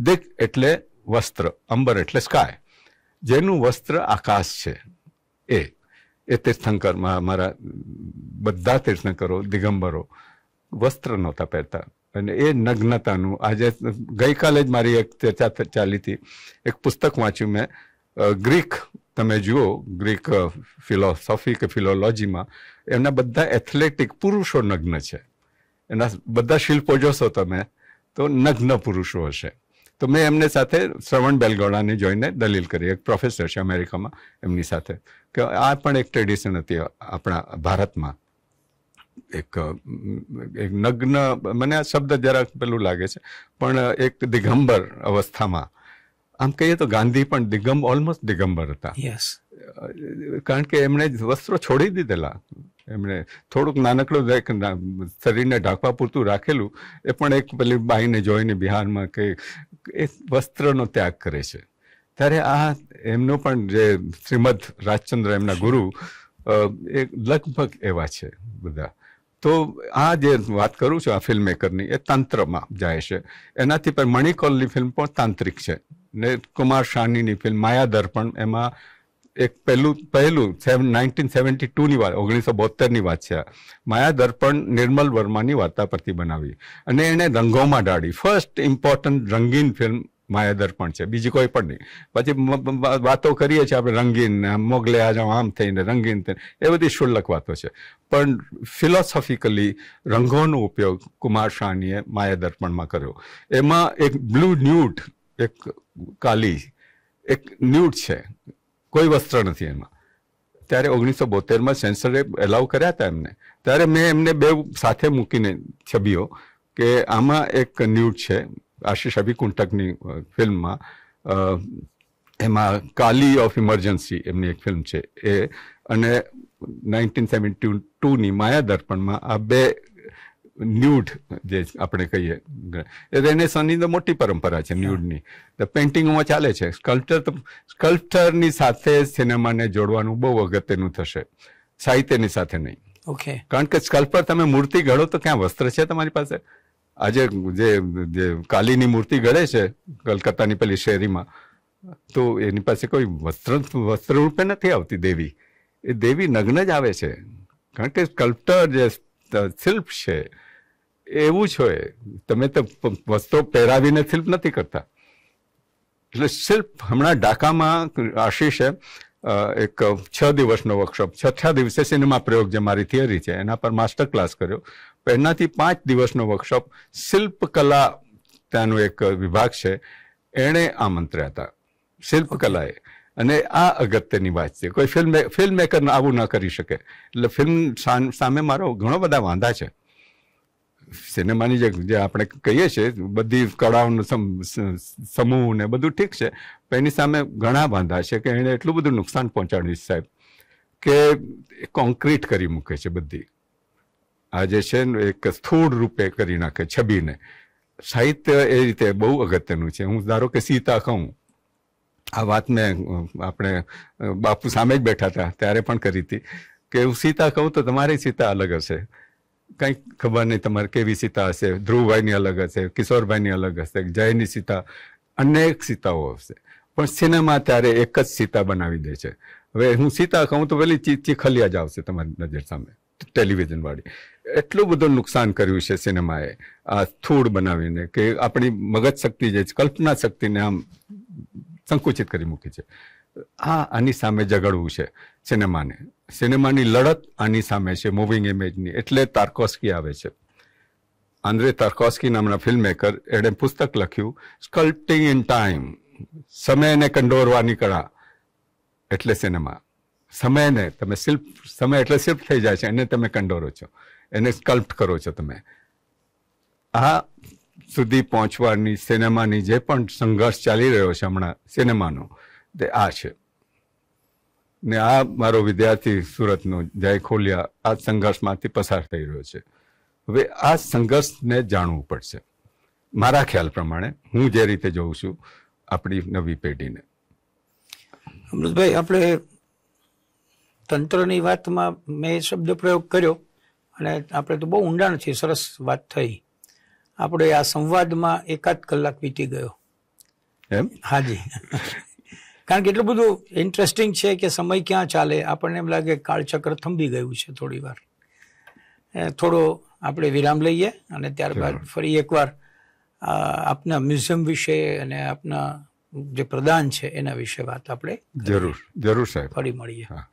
દિગ એટલે વસ્ત્ર અંબર એટલે સ્કાય જેનું વસ્ત્ર આકાશ છે એ એ તીર્થંકર મારા બધા તીર્થંકરો દિગંબરો વસ્ત્ર નહોતા પહેરતા અને એ નગ્નતાનું આજે ગઈકાલે જ મારી એક ચર્ચા ચાલી હતી એક પુસ્તક વાંચ્યું મેં ગ્રીક તમે જુઓ ગ્રીક ફિલોસોફી કે ફિલોલોજીમાં એમના બધા એથ્લેટિક પુરુષો નગ્ન છે એના બધા શિલ્પો જોશો તમે તો નગ્ન પુરુષો હશે તો મેં એમને સાથે શ્રવણ બેલગોળાને જોઈને દલીલ કરી એક પ્રોફેસર છે અમેરિકામાં એમની સાથે કે આ પણ એક ટ્રેડિશન હતી આપણા ભારતમાં એક એક નગ્ન મને આ શબ્દ જરાક પેલું લાગે છે પણ એક દિગંબર અવસ્થામાં આમ કહીએ તો ગાંધી પણ દિગંબ ઓલમોસ્ટ દિગંબર હતા યસ કારણ કે એમણે વસ્ત્રો છોડી દીધેલા એમણે થોડુંક નાનકડું એક શરીરને ઢાંકવા પૂરતું રાખેલું એ પણ એક પેલી બાઈને જોઈને બિહારમાં કે એ વસ્ત્રનો ત્યાગ કરે છે ત્યારે આ એમનો પણ જે શ્રીમદ રાજચંદ્ર એમના ગુરુ એ લગભગ એવા છે બધા તો આ જે વાત કરું છું આ ફિલ્મ મેકરની એ તંત્રમાં જાય છે એનાથી પણ મણિકોલની ફિલ્મ પણ તાંત્રિક છે ને કુમાર શાહનીની ફિલ્મ માયાદર પણ એમાં એક પહેલું પહેલું નાઇન્ટીન સેવન્ટી ટુની વાત ઓગણીસો બોતેરની વાત છે માયા દર્પણ નિર્મલ વર્માની વાર્તા પરથી બનાવી અને એણે રંગોમાં ડાળી ફર્સ્ટ ઇમ્પોર્ટન્ટ રંગીન ફિલ્મ માયા દર્પણ છે બીજી કોઈ પણ નહીં પછી વાતો કરીએ છીએ આપણે રંગીન મોગલે આજે આમ થઈને રંગીન થઈને એ બધી શુલ્લક વાતો છે પણ ફિલોસોફિકલી રંગોનો ઉપયોગ કુમાર શાહનીએ માયા દર્પણમાં કર્યો એમાં એક બ્લુ ન્યૂટ એક કાલી એક ન્યૂટ છે કોઈ વસ્ત્ર નથી એમાં ત્યારે ઓગણીસો બોતેરમાં સેન્સરે એલાવ કર્યા હતા એમને ત્યારે મેં એમને બે સાથે મૂકીને છબીઓ કે આમાં એક ન્યૂડ છે આશીષ અભી ફિલ્મમાં એમાં કાલી ઓફ ઇમરજન્સી એમની એક ફિલ્મ છે એ અને નાઇન્ટીન સેવન્ટી ટુની માયા દર્પણમાં આ બે ન્યૂડ જે આપણે કહીએ એને રેનેસનની તો મોટી પરંપરા છે ન્યૂડની તો પેઇન્ટિંગોમાં ચાલે છે સ્કલ્પચર તો સ્કલ્પચરની સાથે સિનેમાને જોડવાનું બહુ અગત્યનું થશે સાહિત્યની સાથે નહીં ઓકે કારણ કે સ્કલ્પર તમે મૂર્તિ ઘડો તો ક્યાં વસ્ત્ર છે તમારી પાસે આજે જે જે કાલીની મૂર્તિ ઘડે છે કલકત્તાની પેલી શેરીમાં તો એની પાસે કોઈ વસ્ત્ર વસ્ત્ર રૂપે નથી આવતી દેવી એ દેવી નગ્ન જ આવે છે કારણ કે સ્કલ્પટર જે શિલ્પ છે એવું જ હોય તમે તો વસ્ત્રો પહેરાવીને શિલ્પ નથી કરતા એટલે શિલ્પ હમણાં ઢાકામાં આશીષે એક છ દિવસનો વર્કશોપ છઠ્ઠા દિવસે સિનેમા પ્રયોગ જે મારી થિયરી છે એના પર માસ્ટર ક્લાસ કર્યો એનાથી પાંચ દિવસનો વર્કશોપ શિલ્પકલા ત્યાંનો એક વિભાગ છે એણે આમંત્ર્યા હતા શિલ્પકલાએ અને આ અગત્યની વાત છે કોઈ ફિલ્મ ફિલ્મ મેકર આવું ન કરી શકે એટલે ફિલ્મ સામે મારો ઘણો બધા વાંધા છે સિનેમાની જે જે આપણે કહીએ છીએ બધી કળાઓનો સમૂહ ને બધું ઠીક છે પણ એની સામે ઘણા બાંધા છે કે એણે એટલું બધું નુકસાન પહોંચાડ્યું સાહેબ કે કોન્ક્રીટ કરી મૂકે છે બધી આ જે છે ને એક સ્થૂળ રૂપે કરી નાખે છબીને સાહિત્ય એ રીતે બહુ અગત્યનું છે હું ધારો કે સીતા કહું આ વાત મેં આપણે બાપુ સામે જ બેઠા હતા ત્યારે પણ કરી હતી કે હું સીતા કહું તો તમારી સીતા અલગ હશે કંઈક ખબર નહીં તમારે કેવી સીતા હશે ધ્રુવભાઈની અલગ હશે કિશોરભાઈની અલગ હશે જયની સીતા અનેક સીતાઓ હશે પણ સિનેમા ત્યારે એક જ સીતા બનાવી દે છે હવે હું સીતા કહું તો પેલી ચીખલિયા જ આવશે તમારી નજર સામે ટેલિવિઝન વાળી એટલું બધું નુકસાન કર્યું છે સિનેમાએ આ સ્થૂળ બનાવીને કે આપણી મગજ શક્તિ જે છે કલ્પના શક્તિને આમ સંકુચિત કરી મૂકી છે આ આની સામે ઝઘડવું છે સિનેમાને સિનેમાની લડત આની સામે છે મૂવિંગ ઇમેજની એટલે તાર્કોસ્કી આવે છે આંદ્રે તાર્કોસ્કી નામના ફિલ્મ મેકર એણે પુસ્તક લખ્યું સ્કલ્પટિંગ ઇન ટાઈમ સમયને કંડોરવાની કળા એટલે સિનેમા સમયને તમે શિલ્પ સમય એટલે શિલ્પ થઈ જાય છે એને તમે કંડોરો છો એને સ્કલ્પ્ટ કરો છો તમે આ સુધી પહોંચવાની સિનેમાની જે પણ સંઘર્ષ ચાલી રહ્યો છે હમણાં સિનેમાનો તે આ છે ને આ મારો વિદ્યાર્થી સુરતનો જય ખોલિયા આ સંઘર્ષમાંથી પસાર થઈ રહ્યો છે હવે આ સંઘર્ષને જાણવું પડશે મારા ખ્યાલ પ્રમાણે હું જે રીતે જોઉં છું આપણી નવી પેઢીને અમૃતભાઈ આપણે તંત્રની વાતમાં મેં શબ્દ પ્રયોગ કર્યો અને આપણે તો બહુ ઊંડાણ ઊંડાણથી સરસ વાત થઈ આપણે આ સંવાદમાં એકાદ કલાક વીતી ગયો એમ હાજી કારણ કે એટલું બધું ઇન્ટરેસ્ટિંગ છે કે સમય ક્યાં ચાલે આપણને એમ લાગે કાળચક્ર થંભી ગયું છે થોડી વાર થોડો આપણે વિરામ લઈએ અને ત્યારબાદ ફરી એકવાર આપના મ્યુઝિયમ વિશે અને આપના જે પ્રદાન છે એના વિશે વાત આપણે જરૂર જરૂર સાહેબ ફરી મળીએ હા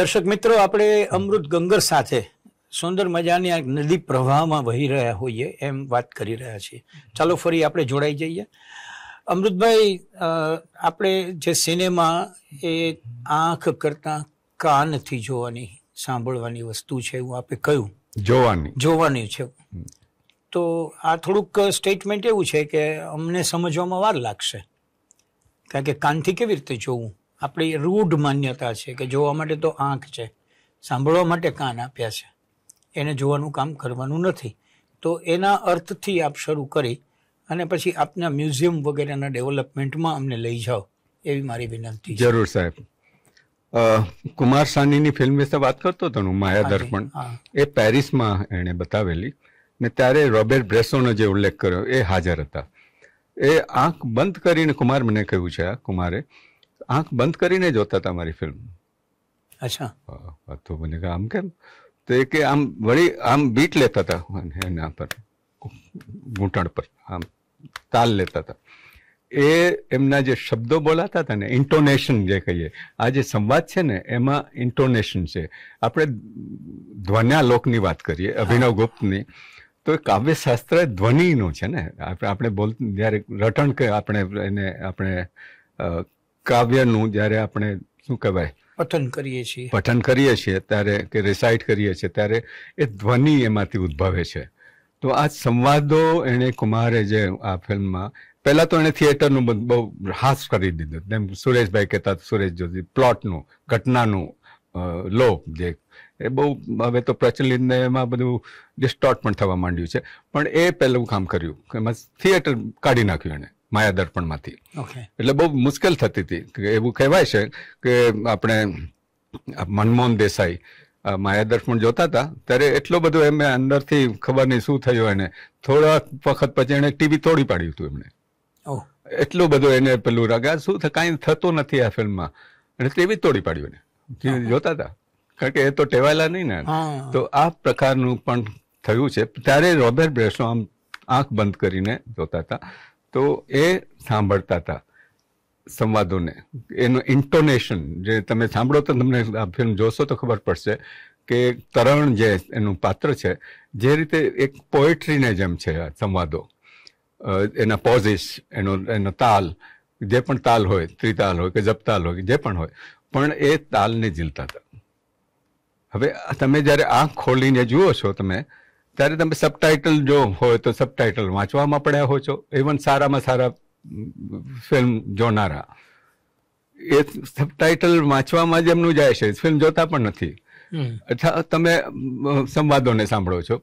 દર્શક મિત્રો આપણે અમૃત ગંગર સાથે સુંદર મજાની આ નદી પ્રવાહમાં વહી રહ્યા હોઈએ એમ વાત કરી રહ્યા છીએ ચાલો ફરી આપણે જોડાઈ જઈએ અમૃતભાઈ આપણે જે સિનેમા એ આંખ કરતાં કાનથી જોવાની સાંભળવાની વસ્તુ છે એવું આપણે કહ્યું જોવાની જોવાની છે તો આ થોડુંક સ્ટેટમેન્ટ એવું છે કે અમને સમજવામાં વાર લાગશે કારણ કે કાનથી કેવી રીતે જોવું આપણી રૂઢ માન્યતા છે કે જોવા માટે તો આંખ છે સાંભળવા માટે કાન આપ્યા છે એને જોવાનું કામ કરવાનું નથી તો એના અર્થથી આપ શરૂ કરી અને પછી આપના મ્યુઝિયમ વગેરેના ડેવલપમેન્ટમાં અમને લઈ જાઓ એવી મારી વિનંતી જરૂર સાહેબ કુમાર સાનીની ફિલ્મ વિશે વાત કરતો હતો હું માયા દર્પણ એ પેરિસમાં એણે બતાવેલી ને ત્યારે રોબેટ બ્રેસોનો જે ઉલ્લેખ કર્યો એ હાજર હતા એ આંખ બંધ કરીને કુમાર મને કહ્યું છે કુમારે આંખ બંધ કરીને જોતા હતા મારી ફિલ્મ અચ્છા તો મને આમ કેમ તો એ કે આમ વળી આમ બીટ લેતા હતા એના પર ઘૂંટણ પર આમ તાલ લેતા હતા એ એમના જે શબ્દો બોલાતા હતા ને ઇન્ટોનેશન જે કહીએ આ જે સંવાદ છે ને એમાં ઇન્ટોનેશન છે આપણે ધ્વન્યાલોકની વાત કરીએ અભિનવ ગુપ્તની તો એ કાવ્યશાસ્ત્ર ધ્વનિનું છે ને આપણે આપણે બોલ જ્યારે રટણ કે આપણે એને આપણે કાવ્યનું જ્યારે આપણે શું કહેવાય પઠન કરીએ છીએ પઠન કરીએ છીએ ત્યારે કે રિસાઇટ કરીએ છીએ ત્યારે એ ધ્વનિ એમાંથી ઉદ્ભવે છે તો આ સંવાદો એણે કુમારે જે આ ફિલ્મમાં પહેલાં તો એણે થિયેટરનું બહુ હાસ કરી દીધું તેમ સુરેશભાઈ કહેતા સુરેશ જોશી પ્લોટનું ઘટનાનું લો જે એ બહુ હવે તો પ્રચલિત ને એમાં બધું ડિસ્ટોર્ટ પણ થવા માંડ્યું છે પણ એ પહેલું કામ કર્યું એમાં થિયેટર કાઢી નાખ્યું એણે માયા દર્પણમાંથી એટલે બહુ મુશ્કેલ થતી હતી એવું કહેવાય છે કે આપણે મનમોહન દેસાઈ માયા દર્પણ જોતા હતા ત્યારે એટલો બધો એમને અંદરથી ખબર નહીં શું થયું એને થોડા વખત પછી એને ટીવી તોડી પાડ્યું હતું એમણે એટલો બધો એને પેલું રગા શું થાય કાંઈ થતું નથી આ ફિલ્મમાં અને ટીવી તોડી પાડ્યું એને જોતા હતા કારણ કે એ તો ટેવાયેલા નહીં ને તો આ પ્રકારનું પણ થયું છે ત્યારે રોબર્ટ બ્રેસનો આમ આંખ બંધ કરીને જોતા હતા તો એ સાંભળતા હતા સંવાદોને એનું ઇન્ટોનેશન જે તમે સાંભળો તો તમને આ ફિલ્મ જોશો તો ખબર પડશે કે તરણ જે એનું પાત્ર છે જે રીતે એક પોએટ્રીને જેમ છે આ સંવાદો એના પોઝિસ એનો એનો તાલ જે પણ તાલ હોય ત્રિતાલ હોય કે જપતાલ હોય જે પણ હોય પણ એ તાલને ઝીલતા હતા હવે તમે જ્યારે આંખ ખોલીને જુઓ છો તમે ત્યારે તમે સબટાઇટલ જો હોય તો સબટાઈટલ વાંચવામાં પડ્યા હો છો ઇવન સારામાં સારા ફિલ્મ જોનારા એ સબટાઇટલ વાંચવામાં જ એમનું જાય છે ફિલ્મ જોતા પણ નથી અથવા તમે સંવાદોને સાંભળો છો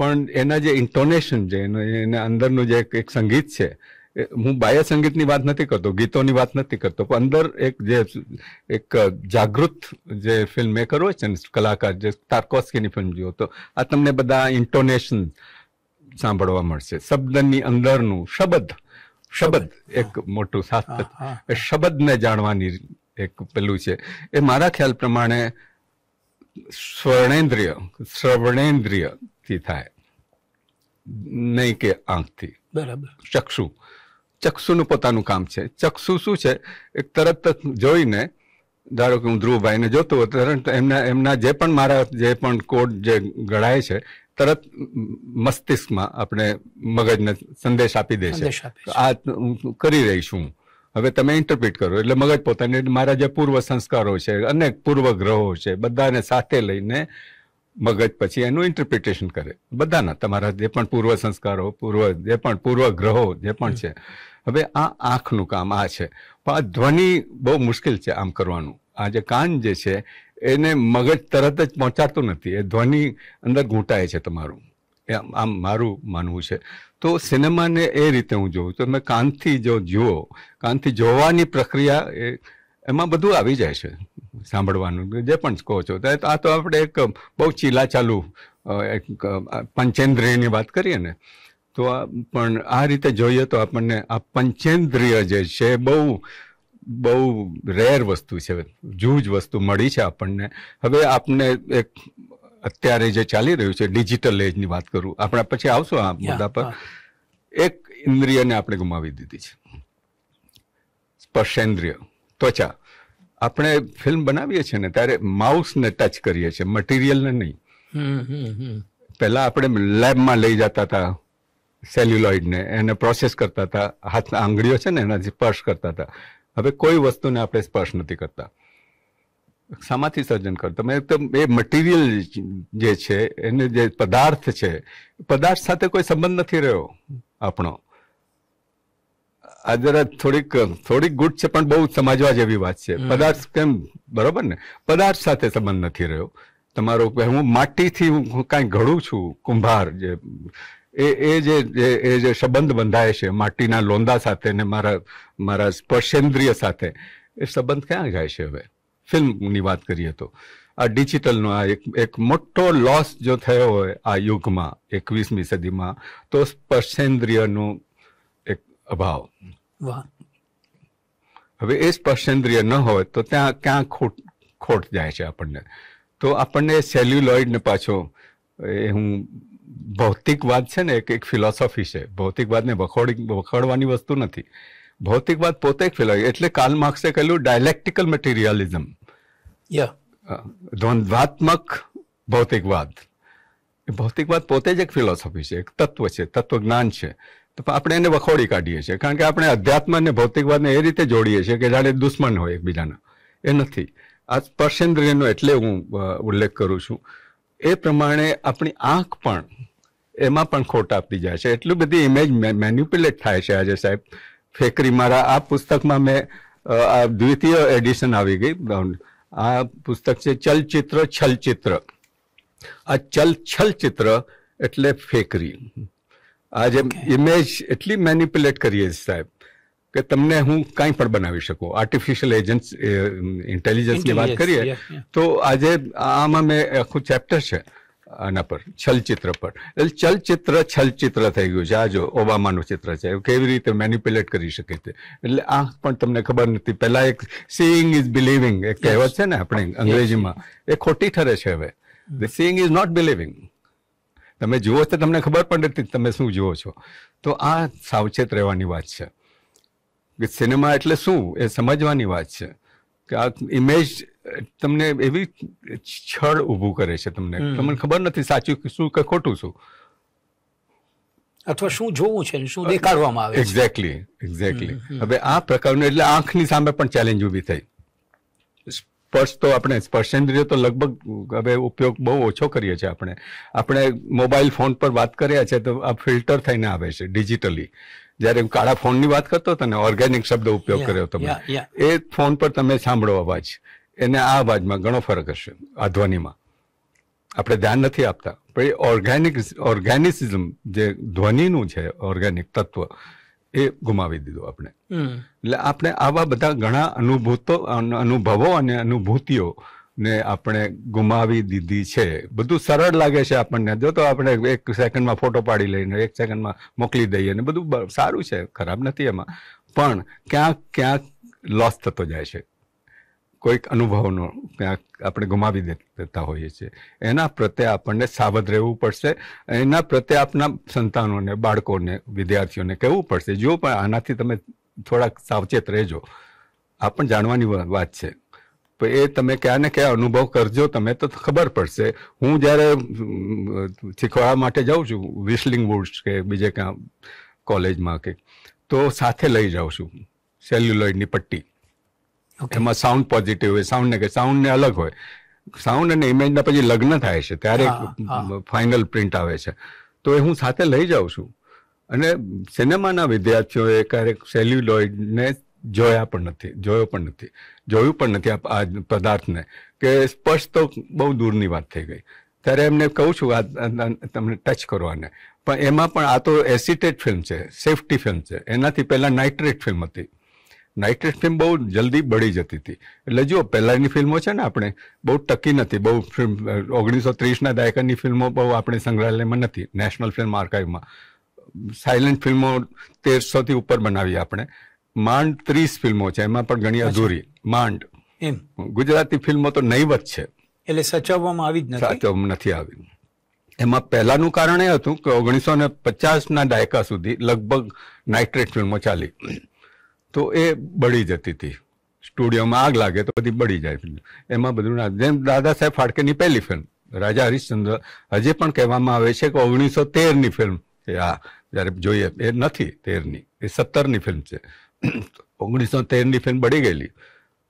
પણ એના જે ઇન્ટોનેશન છે એનું એના અંદરનું જે એક સંગીત છે હું બાહ્ય સંગીતની વાત નથી કરતો ગીતોની વાત નથી કરતો પણ અંદર એક જે એક જાગૃત જે ફિલ્મ મેકર હોય છે ને કલાકાર જે તારકોસ્કીની ફિલ્મ જોયો તો આ તમને બધા ઇન્ટોનેશન સાંભળવા મળશે શબ્દની અંદરનું શબ્દ શબ્દ એક મોટું શાસ્ત્ર શબ્દને જાણવાની એક પેલું છે એ મારા ખ્યાલ પ્રમાણે સ્વર્ણેન્દ્રિય થી થાય નહીં કે આંખથી બરાબર ચક્ષુ ચક્ષુનું પોતાનું કામ છે ચક્ષુ શું છે એક તરત જ જોઈને ધારો કે હું ધ્રુવભાઈને જોતો હોય તરત એમના એમના જે પણ મારા જે પણ કોડ જે ઘડાય છે તરત મસ્તિષ્કમાં આપણે મગજને સંદેશ આપી દે છે આ હું કરી રહી છું હવે તમે ઇન્ટરપ્રિટ કરો એટલે મગજ પોતાની મારા જે પૂર્વ સંસ્કારો છે અનેક પૂર્વગ્રહો છે બધાને સાથે લઈને મગજ પછી એનું ઇન્ટરપ્રિટેશન કરે બધાના તમારા જે પણ પૂર્વ સંસ્કારો પૂર્વ જે પણ પૂર્વગ્રહો જે પણ છે હવે આ આંખનું કામ આ છે પણ આ ધ્વનિ બહુ મુશ્કેલ છે આમ કરવાનું આ જે કાન જે છે એને મગજ તરત જ પહોંચાડતું નથી એ ધ્વનિ અંદર ઘૂંટાય છે તમારું એમ આમ મારું માનવું છે તો સિનેમાને એ રીતે હું જોઉં તો તમે કાનથી જો જુઓ કાનથી જોવાની પ્રક્રિયા એ એમાં બધું આવી જાય છે સાંભળવાનું જે પણ કહો છો આ તો આપણે એક બહુ ચીલા ચાલુ પંચેન્દ્રિયની વાત કરીએ ને તો પણ આ રીતે જોઈએ તો આપણને આ પંચેન્દ્રિય જે છે બહુ બહુ રેર વસ્તુ છે જૂજ વસ્તુ મળી છે આપણને હવે આપણને એક અત્યારે જે ચાલી રહ્યું છે ડિજિટલ એજની વાત કરું આપણે પછી આવશો આ મુદ્દા પર એક ઇન્દ્રિયને આપણે ગુમાવી દીધી છે સ્પર્શેન્દ્રિય ત્વચા આપણે ફિલ્મ બનાવીએ છીએ ને ત્યારે માઉસને ટચ કરીએ છીએ મટીરિયલને નહીં પહેલાં આપણે લેબમાં લઈ જતા હતા સેલ્યુલોઇડને એને પ્રોસેસ કરતા હતા હાથના આંગળીઓ છે ને એનાથી સ્પર્શ કરતા હતા હવે કોઈ વસ્તુને આપણે સ્પર્શ નથી કરતા સામાથી સર્જન કરો તમે એ મટીરિયલ જે છે એને જે પદાર્થ છે પદાર્થ સાથે કોઈ સંબંધ નથી રહ્યો આપણો આ જરા થોડીક થોડીક ગુડ છે પણ બહુ સમજવા જેવી વાત છે પદાર્થ કેમ બરોબર ને પદાર્થ સાથે સંબંધ નથી રહ્યો તમારો હું માટીથી હું કાંઈ ઘડું છું કુંભાર જે એ એ જે એ જે સંબંધ બંધાય છે માટીના લોંદા સાથે ને મારા મારા સ્પર્શેન્દ્રિય સાથે એ સંબંધ ક્યાં જાય છે હવે ફિલ્મની વાત કરીએ તો આ ડિજિટલનો આ એક એક મોટો લોસ જો થયો હોય આ યુગમાં એકવીસમી સદીમાં તો સ્પર્શેન્દ્રિયનો એક અભાવ હવે એ સ્પર્શેન્દ્રિય ન હોય તો ત્યાં ક્યાં ખોટ ખોટ જાય છે આપણને તો આપણને સેલ્યુલોઇડને પાછો એ હું ભૌતિકવાદ છે ને એક એક ફિલોસોફી છે ભૌતિકવાદને વખોડી વખોડવાની વસ્તુ નથી ભૌતિકવાદ પોતે એક ફિલો એટલે કાલ માર્ક્સે કહ્યું ડાયલેક્ટિકલ મટીરિયાલિઝમ દ્વંદ્વાત્મક ભૌતિકવાદ ભૌતિકવાદ પોતે જ એક ફિલોસોફી છે એક તત્વ છે તત્વજ્ઞાન છે તો આપણે એને વખોડી કાઢીએ છીએ કારણ કે આપણે અધ્યાત્મ અને ભૌતિકવાદને એ રીતે જોડીએ છીએ કે જાણે દુશ્મન હોય એકબીજાના એ નથી આ સ્પર્શેન્દ્રિયનો એટલે હું ઉલ્લેખ કરું છું એ પ્રમાણે આપણી આંખ પણ એમાં પણ ખોટ આપતી જાય છે એટલી બધી ઇમેજ મેન્યુપ્યુલેટ થાય છે આજે સાહેબ ફેકરી મારા આ પુસ્તકમાં મેં આ દ્વિતીય એડિશન આવી ગઈ આ પુસ્તક છે ચલચિત્ર છલચિત્ર આ ચલ છલચિત્ર એટલે ફેકરી આજે ઇમેજ એટલી મેન્યુપ્યુલેટ કરીએ સાહેબ કે તમને હું કાંઈ પણ બનાવી શકું આર્ટિફિશિયલ એજન્સ ઇન્ટેલિજન્સની વાત કરીએ તો આજે આમાં મેં આખું ચેપ્ટર છે આના પર ચલચિત્ર પર એટલે ચલચિત્ર છલચિત્ર થઈ ગયું છે આ જો ઓબામાનું ચિત્ર છે કેવી રીતે મેન્યુપ્યુલેટ કરી શકે છે એટલે આ પણ તમને ખબર નથી પહેલાં એક સીઈંગ ઇઝ બિલીવિંગ એક કહેવત છે ને આપણે અંગ્રેજીમાં એ ખોટી ઠરે છે હવે સીઈંગ ઇઝ નોટ બિલીવિંગ તમે જુઓ તો તમને ખબર પણ નથી તમે શું જુઓ છો તો આ સાવચેત રહેવાની વાત છે સિનેમા એટલે શું એ સમજવાની વાત છે કે આ ઇમેજ તમને એવી છળ ઊભું કરે છે તમને તમને ખબર નથી સાચું શું કે ખોટું શું અથવા શું જોવું છે શું દેખાડવામાં આવે એક્ઝેક્ટલી એક્ઝેક્ટલી હવે આ પ્રકારનું એટલે આંખની સામે પણ ચેલેન્જ ઊભી થઈ સ્પર્શ તો આપણે સ્પર્શેન્દ્રિય તો લગભગ હવે ઉપયોગ બહુ ઓછો કરીએ છીએ આપણે આપણે મોબાઈલ ફોન પર વાત કર્યા છે તો આ ફિલ્ટર થઈને આવે છે ડિજિટલી જ્યારે હું કાળા ફોનની વાત કરતો હતો ને ઓર્ગેનિક શબ્દ ઉપયોગ કર્યો તમે એ ફોન પર તમે સાંભળો અવાજ એને આ અવાજમાં ઘણો ફરક હશે આ ધ્વનિમાં આપણે ધ્યાન નથી આપતા પણ એ ઓર્ગેનિક ઓર્ગેનિસિઝમ જે ધ્વનિનું છે ઓર્ગેનિક તત્વ એ ગુમાવી દીધું આપણે એટલે આપણે આવા બધા ઘણા અનુભૂતો અનુભવો અને અનુભૂતિઓ ને આપણે ગુમાવી દીધી છે બધું સરળ લાગે છે આપણને જો તો આપણે એક સેકન્ડમાં ફોટો પાડી લઈને એક સેકન્ડમાં મોકલી દઈએ ને બધું સારું છે ખરાબ નથી એમાં પણ ક્યાંક ક્યાંક લોસ થતો જાય છે કોઈક અનુભવનો ક્યાંક આપણે ગુમાવી દેતા હોઈએ છીએ એના પ્રત્યે આપણને સાવધ રહેવું પડશે એના પ્રત્યે આપના સંતાનોને બાળકોને વિદ્યાર્થીઓને કહેવું પડશે જો પણ આનાથી તમે થોડાક સાવચેત રહેજો આ પણ જાણવાની વાત છે તો એ તમે ક્યાં ને ક્યાં અનુભવ કરજો તમે તો ખબર પડશે હું જ્યારે શીખવા માટે જાઉં છું વિસલિંગ વુડ્સ કે બીજે ક્યાં કોલેજમાં કે તો સાથે લઈ જાઉં છું સેલ્યુલોઇડની પટ્ટી એમાં સાઉન્ડ પોઝિટિવ હોય સાઉન્ડ ને સાઉન્ડ ને અલગ હોય સાઉન્ડ અને ઇમેજના પછી લગ્ન થાય છે ત્યારે ફાઇનલ પ્રિન્ટ આવે છે તો એ હું સાથે લઈ જાઉં છું અને સિનેમાના વિદ્યાર્થીઓએ ક્યારેક સેલ્યુલોઇડને જોયા પણ નથી જોયો પણ નથી જોયું પણ નથી આ પદાર્થને કે સ્પર્શ તો બહુ દૂરની વાત થઈ ગઈ ત્યારે એમને કહું છું આ તમને ટચ કરવાને પણ એમાં પણ આ તો એસિટેડ ફિલ્મ છે સેફટી ફિલ્મ છે એનાથી પહેલાં નાઇટ્રેટ ફિલ્મ હતી નાઇટ્રેટ ફિલ્મ બહુ જલ્દી બળી જતી હતી એટલે જુઓ પહેલાંની ફિલ્મો છે ને આપણે બહુ ટકી નથી બહુ ફિલ્મ ઓગણીસો ત્રીસના દાયકાની ફિલ્મો બહુ આપણે સંગ્રહાલયમાં નથી નેશનલ ફિલ્મ આર્કાઇવમાં સાયલન્ટ ફિલ્મો તેરસોથી ઉપર બનાવી આપણે માંડ ત્રીસ ફિલ્મો છે એમાં પણ ઘણી અધૂરી માંડ એમ ગુજરાતી ફિલ્મો તો નહીવત છે એટલે સચવવામાં આવી જ નથી સચવવામાં નથી આવી એમાં પહેલાનું કારણ એ હતું કે ઓગણીસો ને પચાસના દાયકા સુધી લગભગ નાઇટ્રેટ ફિલ્મો ચાલી તો એ બળી જતી હતી સ્ટુડિયોમાં આગ લાગે તો બધી બળી જાય ફિલ્મ એમાં બધું જેમ દાદા સાહેબ ફાડકેની પહેલી ફિલ્મ રાજા હરિશ્ચંદ્ર હજી પણ કહેવામાં આવે છે કે ઓગણીસો તેરની ફિલ્મ છે આ જ્યારે જોઈએ એ નથી તેરની એ સત્તરની ફિલ્મ છે ઓગણીસો તેરની ફિલ્મ બળી ગયેલી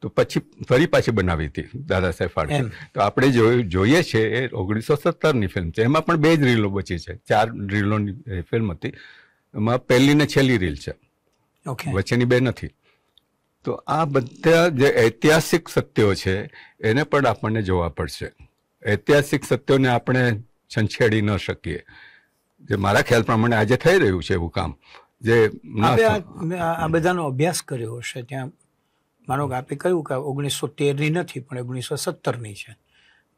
તો પછી ફરી પાછી બનાવી હતી દાદા સાહેબ ફાળકે તો આપણે જોઈએ છે એ ઓગણીસો સત્તરની ફિલ્મ છે એમાં પણ બે જ રીલો બચી છે ચાર રીલોની ફિલ્મ હતી એમાં પહેલી ને છેલ્લી રીલ છે વચ્ચેની બે નથી તો આ બધા જે ઐતિહાસિક સત્યો છે એને પણ આપણને જોવા પડશે ઐતિહાસિક સત્યોને આપણે છંછેડી ન શકીએ જે મારા ખ્યાલ પ્રમાણે આજે થઈ રહ્યું છે એવું કામ જે આપે આ બધાનો અભ્યાસ કર્યો હશે ત્યાં માનો કે આપે કહ્યું કે ઓગણીસો તેરની નથી પણ ઓગણીસો સત્તરની છે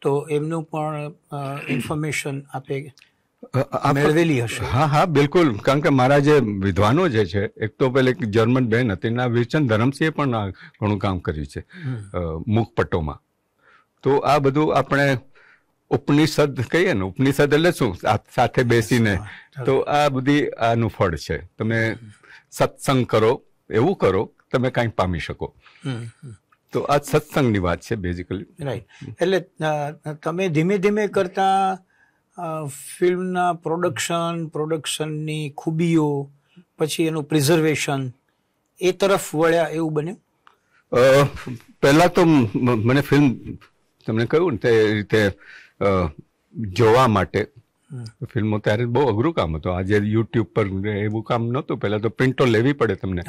તો એમનું પણ ઇન્ફોર્મેશન આપે મેળવેલી હશે હા હા બિલકુલ કારણ કે મારા જે વિદ્વાનો જે છે એક તો એક જર્મન બેન હતી ના વીરચંદ ધરમસિંહે પણ ઘણું કામ કર્યું છે મુખપટ્ટોમાં તો આ બધું આપણે ઉપનિષદ કહીએ ને ઉપનિષદ એટલે શું સાથે બેસીને તો આ બધી આનું ફળ છે તમે સત્સંગ કરો એવું કરો તમે કાંઈ પામી શકો તો આ સત્સંગની વાત છે બેઝિકલી રાઈટ એટલે તમે ધીમે ધીમે કરતા ફિલ્મના પ્રોડક્શન પ્રોડક્શનની ખૂબીઓ પછી એનું પ્રિઝર્વેશન એ તરફ વળ્યા એવું બન્યું પહેલાં તો મને ફિલ્મ તમને કહ્યું ને તે રીતે જોવા માટે ફિલ્મો ત્યારે બહુ અઘરું કામ હતું આજે યુટ્યુબ પર એવું કામ નહોતું પહેલા તો પ્રિન્ટો લેવી પડે તમને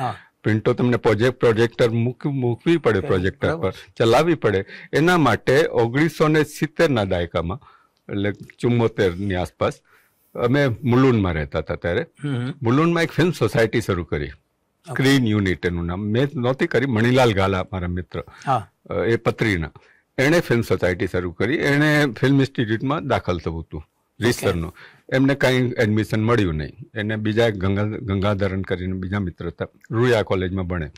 પ્રિન્ટો તમને પ્રોજેક્ટ પ્રોજેક્ટર મૂકવી પડે પ્રોજેક્ટર પર ચલાવવી પડે એના માટે ઓગણીસો ને સિત્તેરના દાયકામાં એટલે ચુમ્મોતેરની આસપાસ અમે મુલુનમાં રહેતા હતા ત્યારે મુલુનમાં એક ફિલ્મ સોસાયટી શરૂ કરી સ્ક્રીન યુનિટ એનું નામ મેં નહોતી કરી મણિલાલ ગાલા મારા મિત્ર એ પત્રીના એણે ફિલ્મ સોસાયટી શરૂ કરી એણે ફિલ્મ ઇન્સ્ટિટ્યૂટમાં દાખલ થવું હતું રીસરનું એમને કંઈ એડમિશન મળ્યું નહીં એને બીજા ગંગા ગંગાધરણ કરીને બીજા મિત્ર હતા રૂયા કોલેજમાં ભણે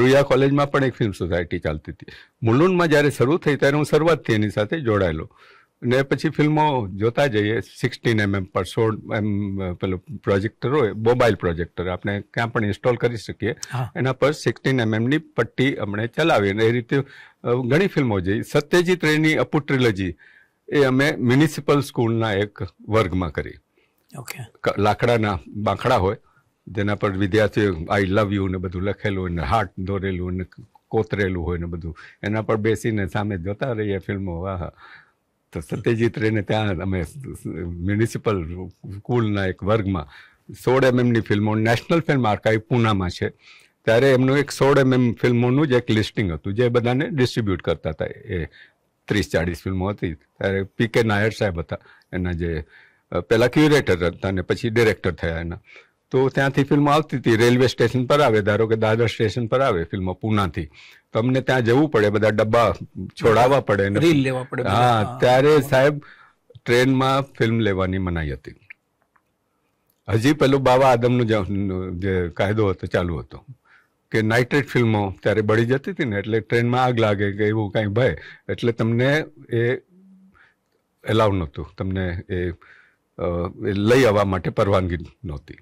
રૂયા કોલેજમાં પણ એક ફિલ્મ સોસાયટી ચાલતી હતી મુલુંડમાં જ્યારે શરૂ થઈ ત્યારે હું શરૂઆતથી એની સાથે જોડાયેલો ને પછી ફિલ્મો જોતા જઈએ સિક્સટીન એમએમ પર સોળ એમ પેલું પ્રોજેક્ટર હોય મોબાઈલ પ્રોજેક્ટર આપણે ક્યાં પણ ઇન્સ્ટોલ કરી શકીએ એના પર સિક્સટીન એમએમની પટ્ટી આપણે ચલાવીએ અને એ રીતે ઘણી ફિલ્મો જોઈ સત્યજીત રેની અપુ ટ્રિલોજી એ અમે મ્યુનિસિપલ સ્કૂલના એક વર્ગમાં કરી ઓકે લાકડાના બાંકડા હોય જેના પર વિદ્યાર્થીઓ આઈ લવ યુ ને બધું લખેલું હોય ને હાર્ટ દોરેલું ને કોતરેલું હોય ને બધું એના પર બેસીને સામે જોતા રહીએ ફિલ્મો વાહ તો સત્યજીત રેને ત્યાં અમે મ્યુનિસિપલ સ્કૂલના એક વર્ગમાં સોળ એમએમની ફિલ્મો નેશનલ ફિલ્મ આર્કાઇવ પૂનામાં છે ત્યારે એમનું એક સોળ એમ એમ ફિલ્મોનું જ એક લિસ્ટિંગ હતું જે બધાને ડિસ્ટ્રીબ્યુટ કરતા હતા એ ત્રીસ ચાળીસ ફિલ્મો હતી ત્યારે પી કે નાયર સાહેબ હતા એના જે પહેલાં ક્યુરેટર હતા અને પછી ડિરેક્ટર થયા એના તો ત્યાંથી ફિલ્મો આવતી હતી રેલવે સ્ટેશન પર આવે ધારો કે દાદર સ્ટેશન પર આવે ફિલ્મો પૂનાથી તો અમને ત્યાં જવું પડે બધા ડબ્બા છોડાવવા પડે લેવા પડે હા ત્યારે સાહેબ ટ્રેનમાં ફિલ્મ લેવાની મનાઈ હતી હજી પેલું બાવા આદમનો જે કાયદો હતો ચાલુ હતો કે નાઇટ્રેટ ફિલ્મો ત્યારે બળી જતી હતી ને એટલે ટ્રેનમાં આગ લાગે કે એવું કાંઈ ભય એટલે તમને એ એલાવ નહોતું તમને એ લઈ આવવા માટે પરવાનગી નહોતી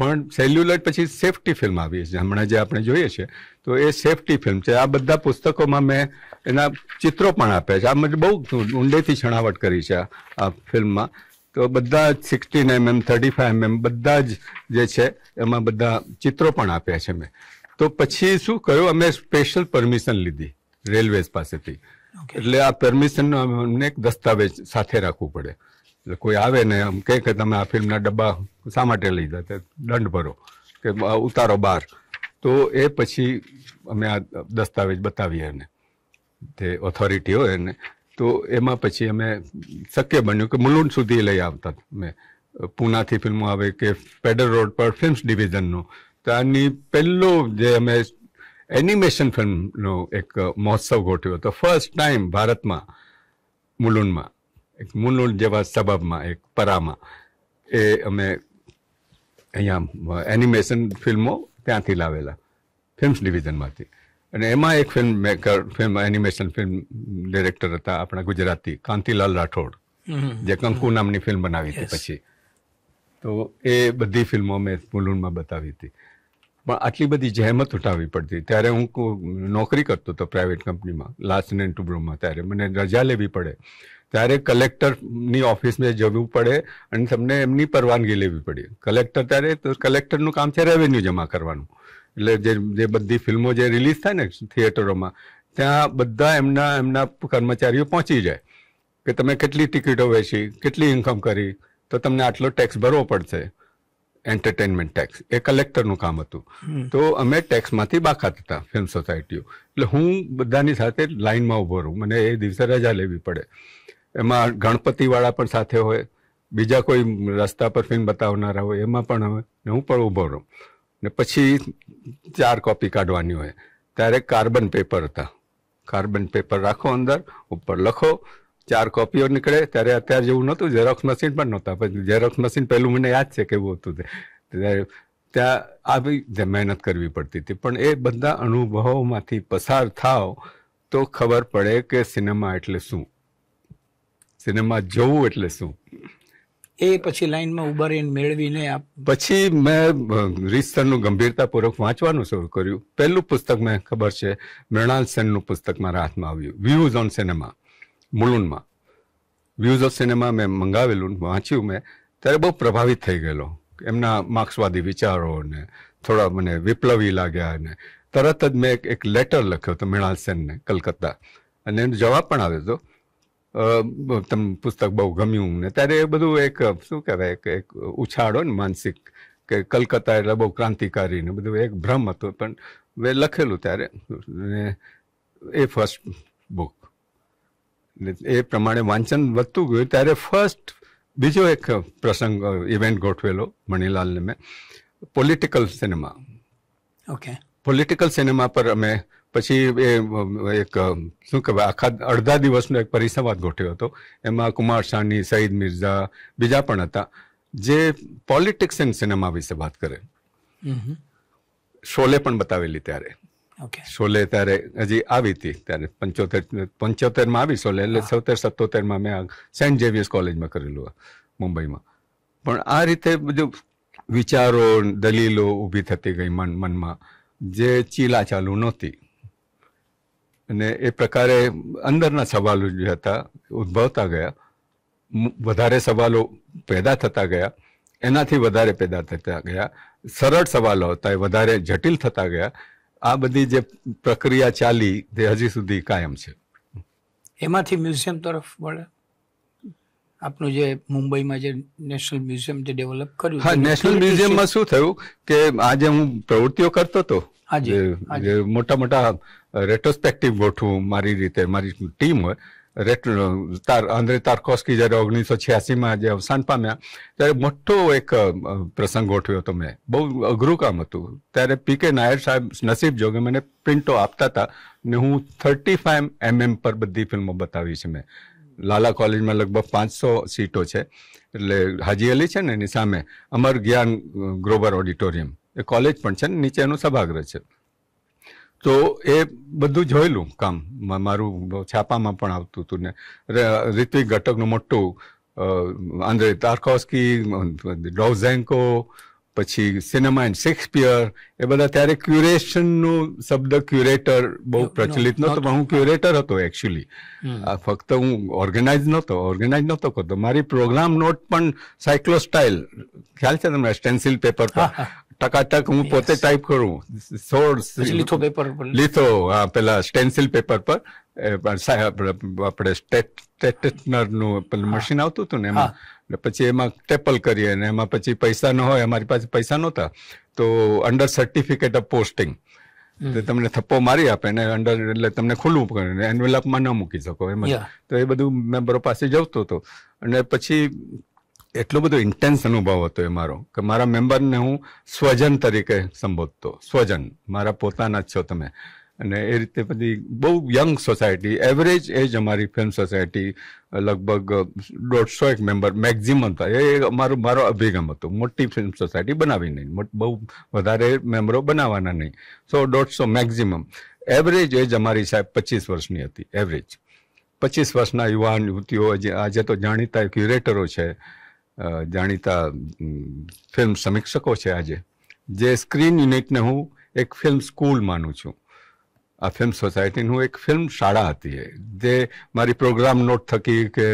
પણ સેલ્યુલર પછી સેફ્ટી ફિલ્મ આવી છે હમણાં જે આપણે જોઈએ છે તો એ સેફટી ફિલ્મ છે આ બધા પુસ્તકોમાં મેં એના ચિત્રો પણ આપ્યા છે આ મને બહુ ઊંડેથી છણાવટ કરી છે આ ફિલ્મમાં તો બધા જ sixteen MM thirty five MM બધા જ જે છે એમાં બધા ચિત્રો પણ આપ્યા છે મેં તો પછી શું કર્યું અમે સ્પેશિયલ પરમિશન લીધી રેલવેઝ પાસેથી એટલે આ પરમિશનનો અમને એક દસ્તાવેજ સાથે રાખવું પડે એટલે કોઈ આવે ને એમ કહે કે તમે આ ફિલ્મના ડબ્બા શા માટે લઈ જતા દંડ ભરો કે ઉતારો બહાર તો એ પછી અમે આ દસ્તાવેજ બતાવીએ એને તે ઓથોરિટી હોય એને તો એમાં પછી અમે શક્ય બન્યું કે મુલુંડ સુધી લઈ આવતા મેં પૂનાથી ફિલ્મો આવે કે પેડર રોડ પર ફિલ્મ્સ ડિવિઝનનું ત્યાંની પહેલો જે અમે એનિમેશન ફિલ્મનો એક મહોત્સવ ગોઠવ્યો હતો ફર્સ્ટ ટાઈમ ભારતમાં મુલુંડમાં એક મુલુંડ જેવા સબબમાં એક પરામાં એ અમે અહીંયા એનિમેશન ફિલ્મો ત્યાંથી લાવેલા ફિલ્મ્સ ડિવિઝનમાંથી અને એમાં એક film maker film animation film director હતા આપણા ગુજરાતી કાંતિલાલ રાઠોડ જે કંકુ નામની ફિલ્મ બનાવી હતી પછી તો એ બધી ફિલ્મો મેં મુલુંડમાં બતાવી હતી પણ આટલી બધી જહેમત ઉઠાવવી પડતી ત્યારે હું નોકરી કરતો હતો પ્રાઇવેટ કંપનીમાં લાસ્ટ લાસન ટુ ટુબ્રોમાં ત્યારે મને રજા લેવી પડે ત્યારે કલેક્ટરની ઓફિસમાં જવું પડે અને તમને એમની પરવાનગી લેવી પડી કલેક્ટર ત્યારે તો કલેક્ટરનું કામ છે રેવન્યુ જમા કરવાનું એટલે જે જે બધી ફિલ્મો જે રિલીઝ થાય ને થિયેટરોમાં ત્યાં બધા એમના એમના કર્મચારીઓ પહોંચી જાય કે તમે કેટલી ટિકિટો વેચી કેટલી ઇન્કમ કરી તો તમને આટલો ટેક્સ ભરવો પડશે એન્ટરટેનમેન્ટ ટેક્સ એ કલેક્ટરનું કામ હતું તો અમે ટેક્સમાંથી બાકાત હતા ફિલ્મ સોસાયટીઓ એટલે હું બધાની સાથે લાઇનમાં ઊભો રહું મને એ દિવસે રજા લેવી પડે એમાં ગણપતિવાળા પણ સાથે હોય બીજા કોઈ રસ્તા પર ફિલ્મ બતાવનારા હોય એમાં પણ હવે હું પણ ઊભો રહું ને પછી ચાર કોપી કાઢવાની હોય ત્યારે કાર્બન પેપર હતા કાર્બન પેપર રાખો અંદર ઉપર લખો ચાર કોપીઓ નીકળે ત્યારે અત્યારે જેવું નહોતું ઝેરોક્સ મશીન પણ નહોતા પછી ઝેરોક્સ મશીન પહેલું મને યાદ છે કેવું હતું ત્યાં આવી મહેનત કરવી પડતી હતી પણ એ બધા અનુભવોમાંથી પસાર થાવ તો ખબર પડે કે સિનેમા એટલે શું સિનેમા જોવું એટલે શું એ પછી લાઈનમાં રહીને મેળવીને પછી મેં રીતસરનું ગંભીરતાપૂર્વક વાંચવાનું શરૂ કર્યું પહેલું પુસ્તક મેં ખબર છે મૃણાલ સેનનું પુસ્તક મારા હાથમાં આવ્યું વ્યૂઝ ઓન સિનેમા મુલુનમાં વ્યૂઝ ઓફ સિનેમા મેં મંગાવેલું વાંચ્યું મેં ત્યારે બહુ પ્રભાવિત થઈ ગયેલો એમના માર્ક્સવાદી વિચારો ને થોડા મને વિપ્લવી લાગ્યા ને તરત જ મેં એક લેટર લખ્યો હતો મૃણાલ સેનને કલકત્તા અને એનો જવાબ પણ આવ્યો હતો તમને પુસ્તક બહુ ગમ્યું ને ત્યારે એ બધું એક શું કહેવાય એક ઉછાળો ને માનસિક કે કલકત્તા એટલે બહુ ક્રાંતિકારી ને બધું એક ભ્રમ હતો પણ મેં લખેલું ત્યારે એ ફર્સ્ટ બુક એ પ્રમાણે વાંચન વધતું ગયું ત્યારે ફર્સ્ટ બીજો એક પ્રસંગ ઇવેન્ટ ગોઠવેલો મણિલાલને મેં political cinema okay political cinema પર અમે પછી એ એક શું કહેવાય આખા અડધા દિવસનો એક પરિસંવાદ ગોઠવ્યો હતો એમાં કુમાર સાની સઈદ મિર્ઝા બીજા પણ હતા જે પોલિટિક્સ એન્ડ સિનેમા વિશે વાત કરે શોલે પણ બતાવેલી ત્યારે શોલે ત્યારે હજી આવી હતી ત્યારે પંચોતેર માં આવી શોલે એટલે સત્તોતેર સત્તોતેરમાં મેં સેન્ટ ઝેવિયર્સ કોલેજમાં કરેલું મુંબઈમાં પણ આ રીતે બધું વિચારો દલીલો ઊભી થતી ગઈ મન મનમાં જે ચીલા ચાલુ નહોતી અને એ પ્રકારે અંદરના સવાલો જે હતા ઉદ્ભવતા ગયા વધારે સવાલો પેદા થતા ગયા એનાથી વધારે પેદા થતા ગયા સરળ સવાલો હતા એ વધારે જટિલ થતા ગયા આ બધી જે પ્રક્રિયા ચાલી તે હજી સુધી કાયમ છે એમાંથી મ્યુઝિયમ તરફ વળે આપનું જે મુંબઈમાં જે નેશનલ મ્યુઝિયમ જે ડેવલપ કર્યું હા નેશનલ મ્યુઝિયમમાં શું થયું કે આજે હું પ્રવૃત્તિઓ કરતો હતો મોટા મોટા રેટ્રોસ્પેક્ટિવ ગોઠવું મારી રીતે મારી ટીમ હોય તાર આંદ્રે તારકોસ્કી જ્યારે ઓગણીસો છ્યાસીમાં જે અવસાન પામ્યા ત્યારે મોટો એક પ્રસંગ ગોઠવ્યો હતો મેં બહુ અઘરું કામ હતું ત્યારે પી કે નાયર સાહેબ નસીબ જોગે મને પ્રિન્ટો આપતા હતા ને હું થર્ટી ફાઈવ એમએમ પર બધી ફિલ્મો બતાવી છે મેં લાલા કોલેજમાં લગભગ પાંચસો સીટો છે એટલે હાજી અલી છે ને એની સામે અમર જ્ઞાન ગ્રોબર ઓડિટોરિયમ એ કોલેજ પણ છે ને નીચે એનું સભાગૃહ છે તો એ બધું જોયેલું કામ મારું છાપામાં પણ આવતું હતું ને ઋત્વિક ઘટકનું મોટું આંદ્રે તારકોસ્કી ડોઝેન્કો પછી સિનેમા એન્ડ શેક્સપિયર એ બધા ત્યારે ક્યુરેશનનો શબ્દ ક્યુરેટર બહુ પ્રચલિત નહોતો પણ હું ક્યુરેટર હતો એકચ્યુઅલી ફક્ત હું ઓર્ગેનાઇઝ નહોતો ઓર્ગેનાઇઝ નહોતો કરતો મારી પ્રોગ્રામ નોટ પણ સાયક્લો સ્ટાઇલ ખ્યાલ છે તમને સ્ટેન્સિલ પેપર પર ટકાટક હું પોતે ટાઈપ કરું સોળ લીથો પેપર લીથો હા પેલા સ્ટેન્સિલ પેપર પર આપણે સ્ટેટનરનું પેલું મશીન આવતું હતું ને એમાં પછી એમાં ટેપલ કરીએ અને એમાં પછી પૈસા ન હોય અમારી પાસે પૈસા નહોતા તો અંડર સર્ટિફિકેટ ઓફ પોસ્ટિંગ તો તમને થપ્પો મારી આપે ને અંડર એટલે તમને ખુલ્લું કરે એન્વેલપમાં ન મૂકી શકો એમાં તો એ બધું મેમ્બરો પાસે જવતો હતો અને પછી એટલો બધો ઇન્ટેન્સ અનુભવ હતો એ મારો કે મારા મેમ્બરને હું સ્વજન તરીકે સંબોધતો સ્વજન મારા પોતાના જ છો તમે અને એ રીતે બધી બહુ યંગ સોસાયટી એવરેજ એજ અમારી ફિલ્મ સોસાયટી લગભગ દોઢસો એક મેમ્બર મેક્ઝિમમ હતા એ અમારો મારો અભિગમ હતો મોટી ફિલ્મ સોસાયટી બનાવી નહીં બહુ વધારે મેમ્બરો બનાવવાના નહીં સો દોઢસો મેક્ઝિમમ એવરેજ એજ અમારી સાહેબ પચીસ વર્ષની હતી એવરેજ પચીસ વર્ષના યુવાન યુવતીઓ આજે તો જાણીતા ક્યુરેટરો છે જાણીતા ફિલ્મ સમીક્ષકો છે આજે જે સ્ક્રીન યુનિટને હું એક ફિલ્મ સ્કૂલ માનું છું આ ફિલ્મ સોસાયટીની હું એક ફિલ્મ શાળા હતી જે મારી પ્રોગ્રામ નોટ થકી કે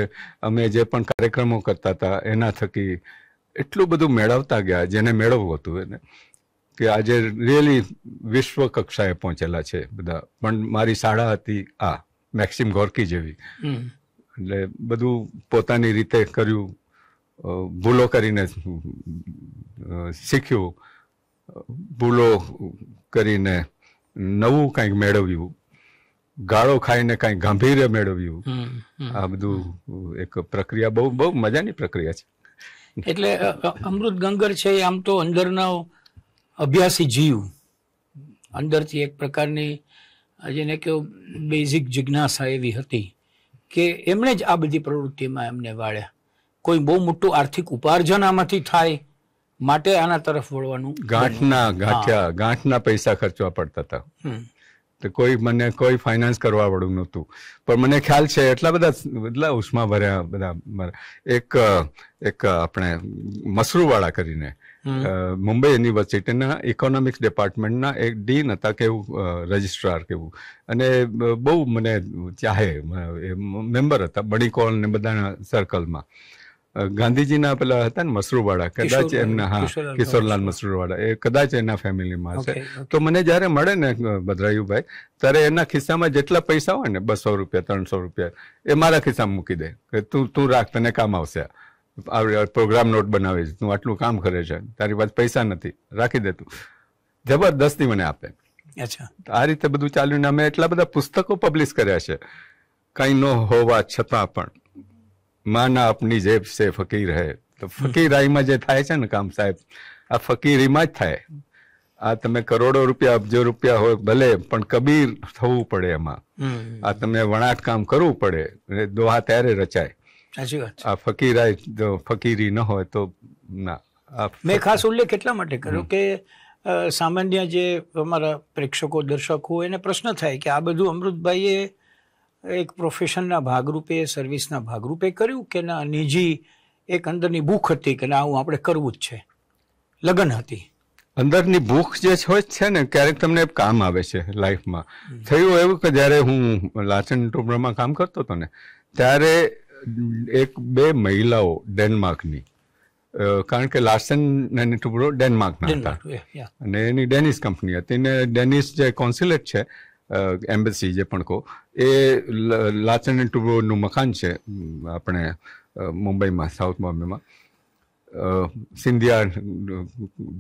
અમે જે પણ કાર્યક્રમો કરતા હતા એના થકી એટલું બધું મેળવતા ગયા જેને મેળવવું હતું એને કે આજે રિયલી વિશ્વ કક્ષાએ પહોંચેલા છે બધા પણ મારી શાળા હતી આ મેક્સિમ ગોરકી જેવી એટલે બધું પોતાની રીતે કર્યું ભૂલો કરીને શીખ્યું ભૂલો કરીને નવું કંઈક મેળવ્યું ગાળો ખાઈને કંઈ ગંભીરે મેળવ્યું આ બધું એક પ્રક્રિયા બહુ બહુ મજાની પ્રક્રિયા છે એટલે અમૃત ગંગર છે આમ તો અંદરનો અભ્યાસી જીવ અંદરથી એક પ્રકારની જેને કહો બેઝિક જિજ્ઞાસા એવી હતી કે એમણે જ આ બધી પ્રવૃત્તિમાં એમને વાળ્યા કોઈ બહુ મોટું આર્થિક ઉપાર્જન આમાંથી થાય માટે આના તરફ વળવાનું ગાંઠના ગાંઠ્યા ગાંઠના પૈસા ખર્ચવા પડતા હતા તો કોઈ મને કોઈ ફાઇનાન્સ કરવા વાળું નહોતું પણ મને ખ્યાલ છે એટલા બધા એટલા ઉષ્મા ભર્યા બધા એક એક આપણે મસરૂવાળા કરીને મુંબઈ યુનિવર્સિટીના ઇકોનોમિક્સ ડિપાર્ટમેન્ટના એક ડીન હતા કેવું રજિસ્ટ્રાર કેવું અને બહુ મને ચાહે મેમ્બર હતા બડીકોલ ને બધાના સર્કલમાં ગાંધીજીના પેલા હતા ને મસરૂવાળા કદાચ એમના હા કિશોરલાલ મસરૂવાળા એ કદાચ એના ફેમિલીમાં હશે તો મને જ્યારે મળે ને ભદ્રાયુભાઈ ત્યારે એના ખિસ્સામાં જેટલા પૈસા હોય ને બસો રૂપિયા ત્રણસો રૂપિયા એ મારા ખિસ્સામાં મૂકી દે કે તું તું રાખ તને કામ આવશે પ્રોગ્રામ નોટ બનાવે તું આટલું કામ કરે છે તારી પાસે પૈસા નથી રાખી દે તું જબરદસ્તી મને આપે અચ્છા આ રીતે બધું ચાલ્યું ને અમે એટલા બધા પુસ્તકો પબ્લિશ કર્યા છે કંઈ ન હોવા છતાં પણ માના આપની જેબ છે ફકીર હે તો ફકીરાઈમાં જે થાય છે ને કામ સાહેબ આ ફકીરીમાં જ થાય આ તમે કરોડો રૂપિયા અબજો રૂપિયા હોય ભલે પણ કબીર થવું પડે એમાં આ તમે વણાટ કામ કરવું પડે અને દોહા ત્યારે રચાય આ ફકીરાય જો ફકીરી ન હોય તો ના મેં ખાસ ઉલ્લેખ એટલા માટે કર્યો કે સામાન્ય જે અમારા પ્રેક્ષકો દર્શકો એને પ્રશ્ન થાય કે આ બધું અમૃતભાઈએ એક પ્રોફેશનના ભાગરૂપે સર્વિસના ભાગરૂપે કર્યું કે ના નિજી એક અંદરની ભૂખ હતી કે ના આવું આપણે કરવું જ છે લગ્ન હતી અંદરની ભૂખ જે હોય છે ને ક્યારેક તમને કામ આવે છે લાઈફમાં થયું એવું કે જ્યારે હું લાચન ટોબરામાં કામ કરતો હતો ને ત્યારે એક બે મહિલાઓ ડેનમાર્કની કારણ કે લાર્સન અને ટુકડો ડેનમાર્કના અને એની ડેનિશ કંપની હતી ને ડેનિશ જે કોન્સ્યુલેટ છે એમ્બેસી જે પણ કહો એ લાચન એન્ડ ટુબોનું મકાન છે આપણે મુંબઈમાં સાઉથ બોમ્બેમાં સિંધિયા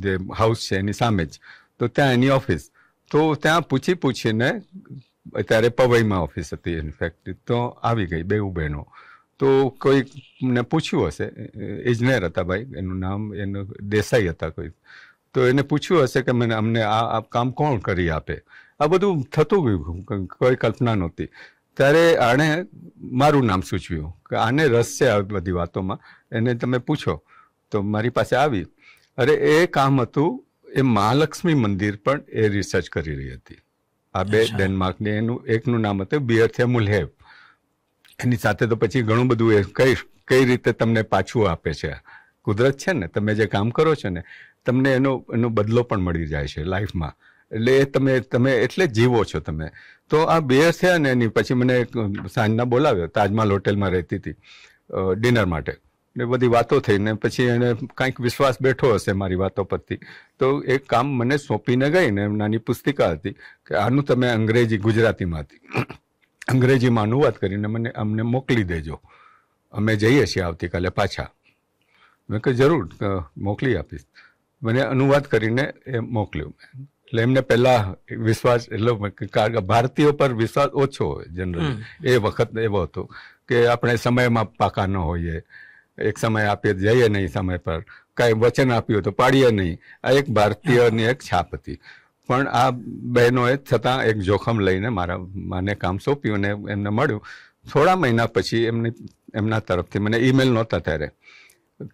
જે હાઉસ છે એની સામે જ તો ત્યાં એની ઓફિસ તો ત્યાં પૂછી પૂછીને અત્યારે પવઈમાં ઓફિસ હતી ઇનફેક્ટ તો આવી ગઈ બે બહેનો તો કોઈને પૂછ્યું હશે ઇજનેર હતા ભાઈ એનું નામ એનું દેસાઈ હતા કોઈ તો એને પૂછ્યું હશે કે મને અમને આ કામ કોણ કરી આપે આ બધું થતું ગયું કોઈ કલ્પના નહોતી ત્યારે આણે મારું નામ સૂચવ્યું કે આને રસ છે આ બધી વાતોમાં એને તમે પૂછો તો મારી પાસે આવી અરે એ કામ હતું એ મહાલક્ષ્મી મંદિર પણ એ રિસર્ચ કરી રહી હતી આ બે ડેનમાર્કની એનું એકનું નામ હતું બિયરથે મુલહેવ એની સાથે તો પછી ઘણું બધું એ કઈ કઈ રીતે તમને પાછું આપે છે કુદરત છે ને તમે જે કામ કરો છો ને તમને એનો એનો બદલો પણ મળી જાય છે લાઈફમાં એટલે એ તમે તમે એટલે જીવો છો તમે તો આ બે છે ને એની પછી મને સાંજના બોલાવ્યો તાજમહલ હોટેલમાં રહેતી હતી ડિનર માટે ને બધી વાતો થઈને પછી એને કાંઈક વિશ્વાસ બેઠો હશે મારી વાતો પરથી તો એ કામ મને સોંપીને ગઈ ને નાની પુસ્તિકા હતી કે આનું તમે અંગ્રેજી ગુજરાતીમાં હતી અંગ્રેજીમાં અનુવાદ કરીને મને અમને મોકલી દેજો અમે જઈએ છીએ આવતીકાલે પાછા મેં કે જરૂર મોકલી આપીશ મને અનુવાદ કરીને એ મોકલ્યું મેં એટલે એમને પહેલા વિશ્વાસ એટલે ભારતીયો પર વિશ્વાસ ઓછો જનરલ એ વખત એવો હતો કે આપણે સમયમાં પાકા ન હોઈએ એક સમય આપીએ જઈએ નહીં સમય પર કાંઈ વચન આપ્યું તો પાડીએ નહીં આ એક ભારતીયની એક છાપ હતી પણ આ બહેનોએ છતાં એક જોખમ લઈને મારા માને કામ સોંપ્યું અને એમને મળ્યું થોડા મહિના પછી એમની એમના તરફથી મને ઇમેલ નહોતા ત્યારે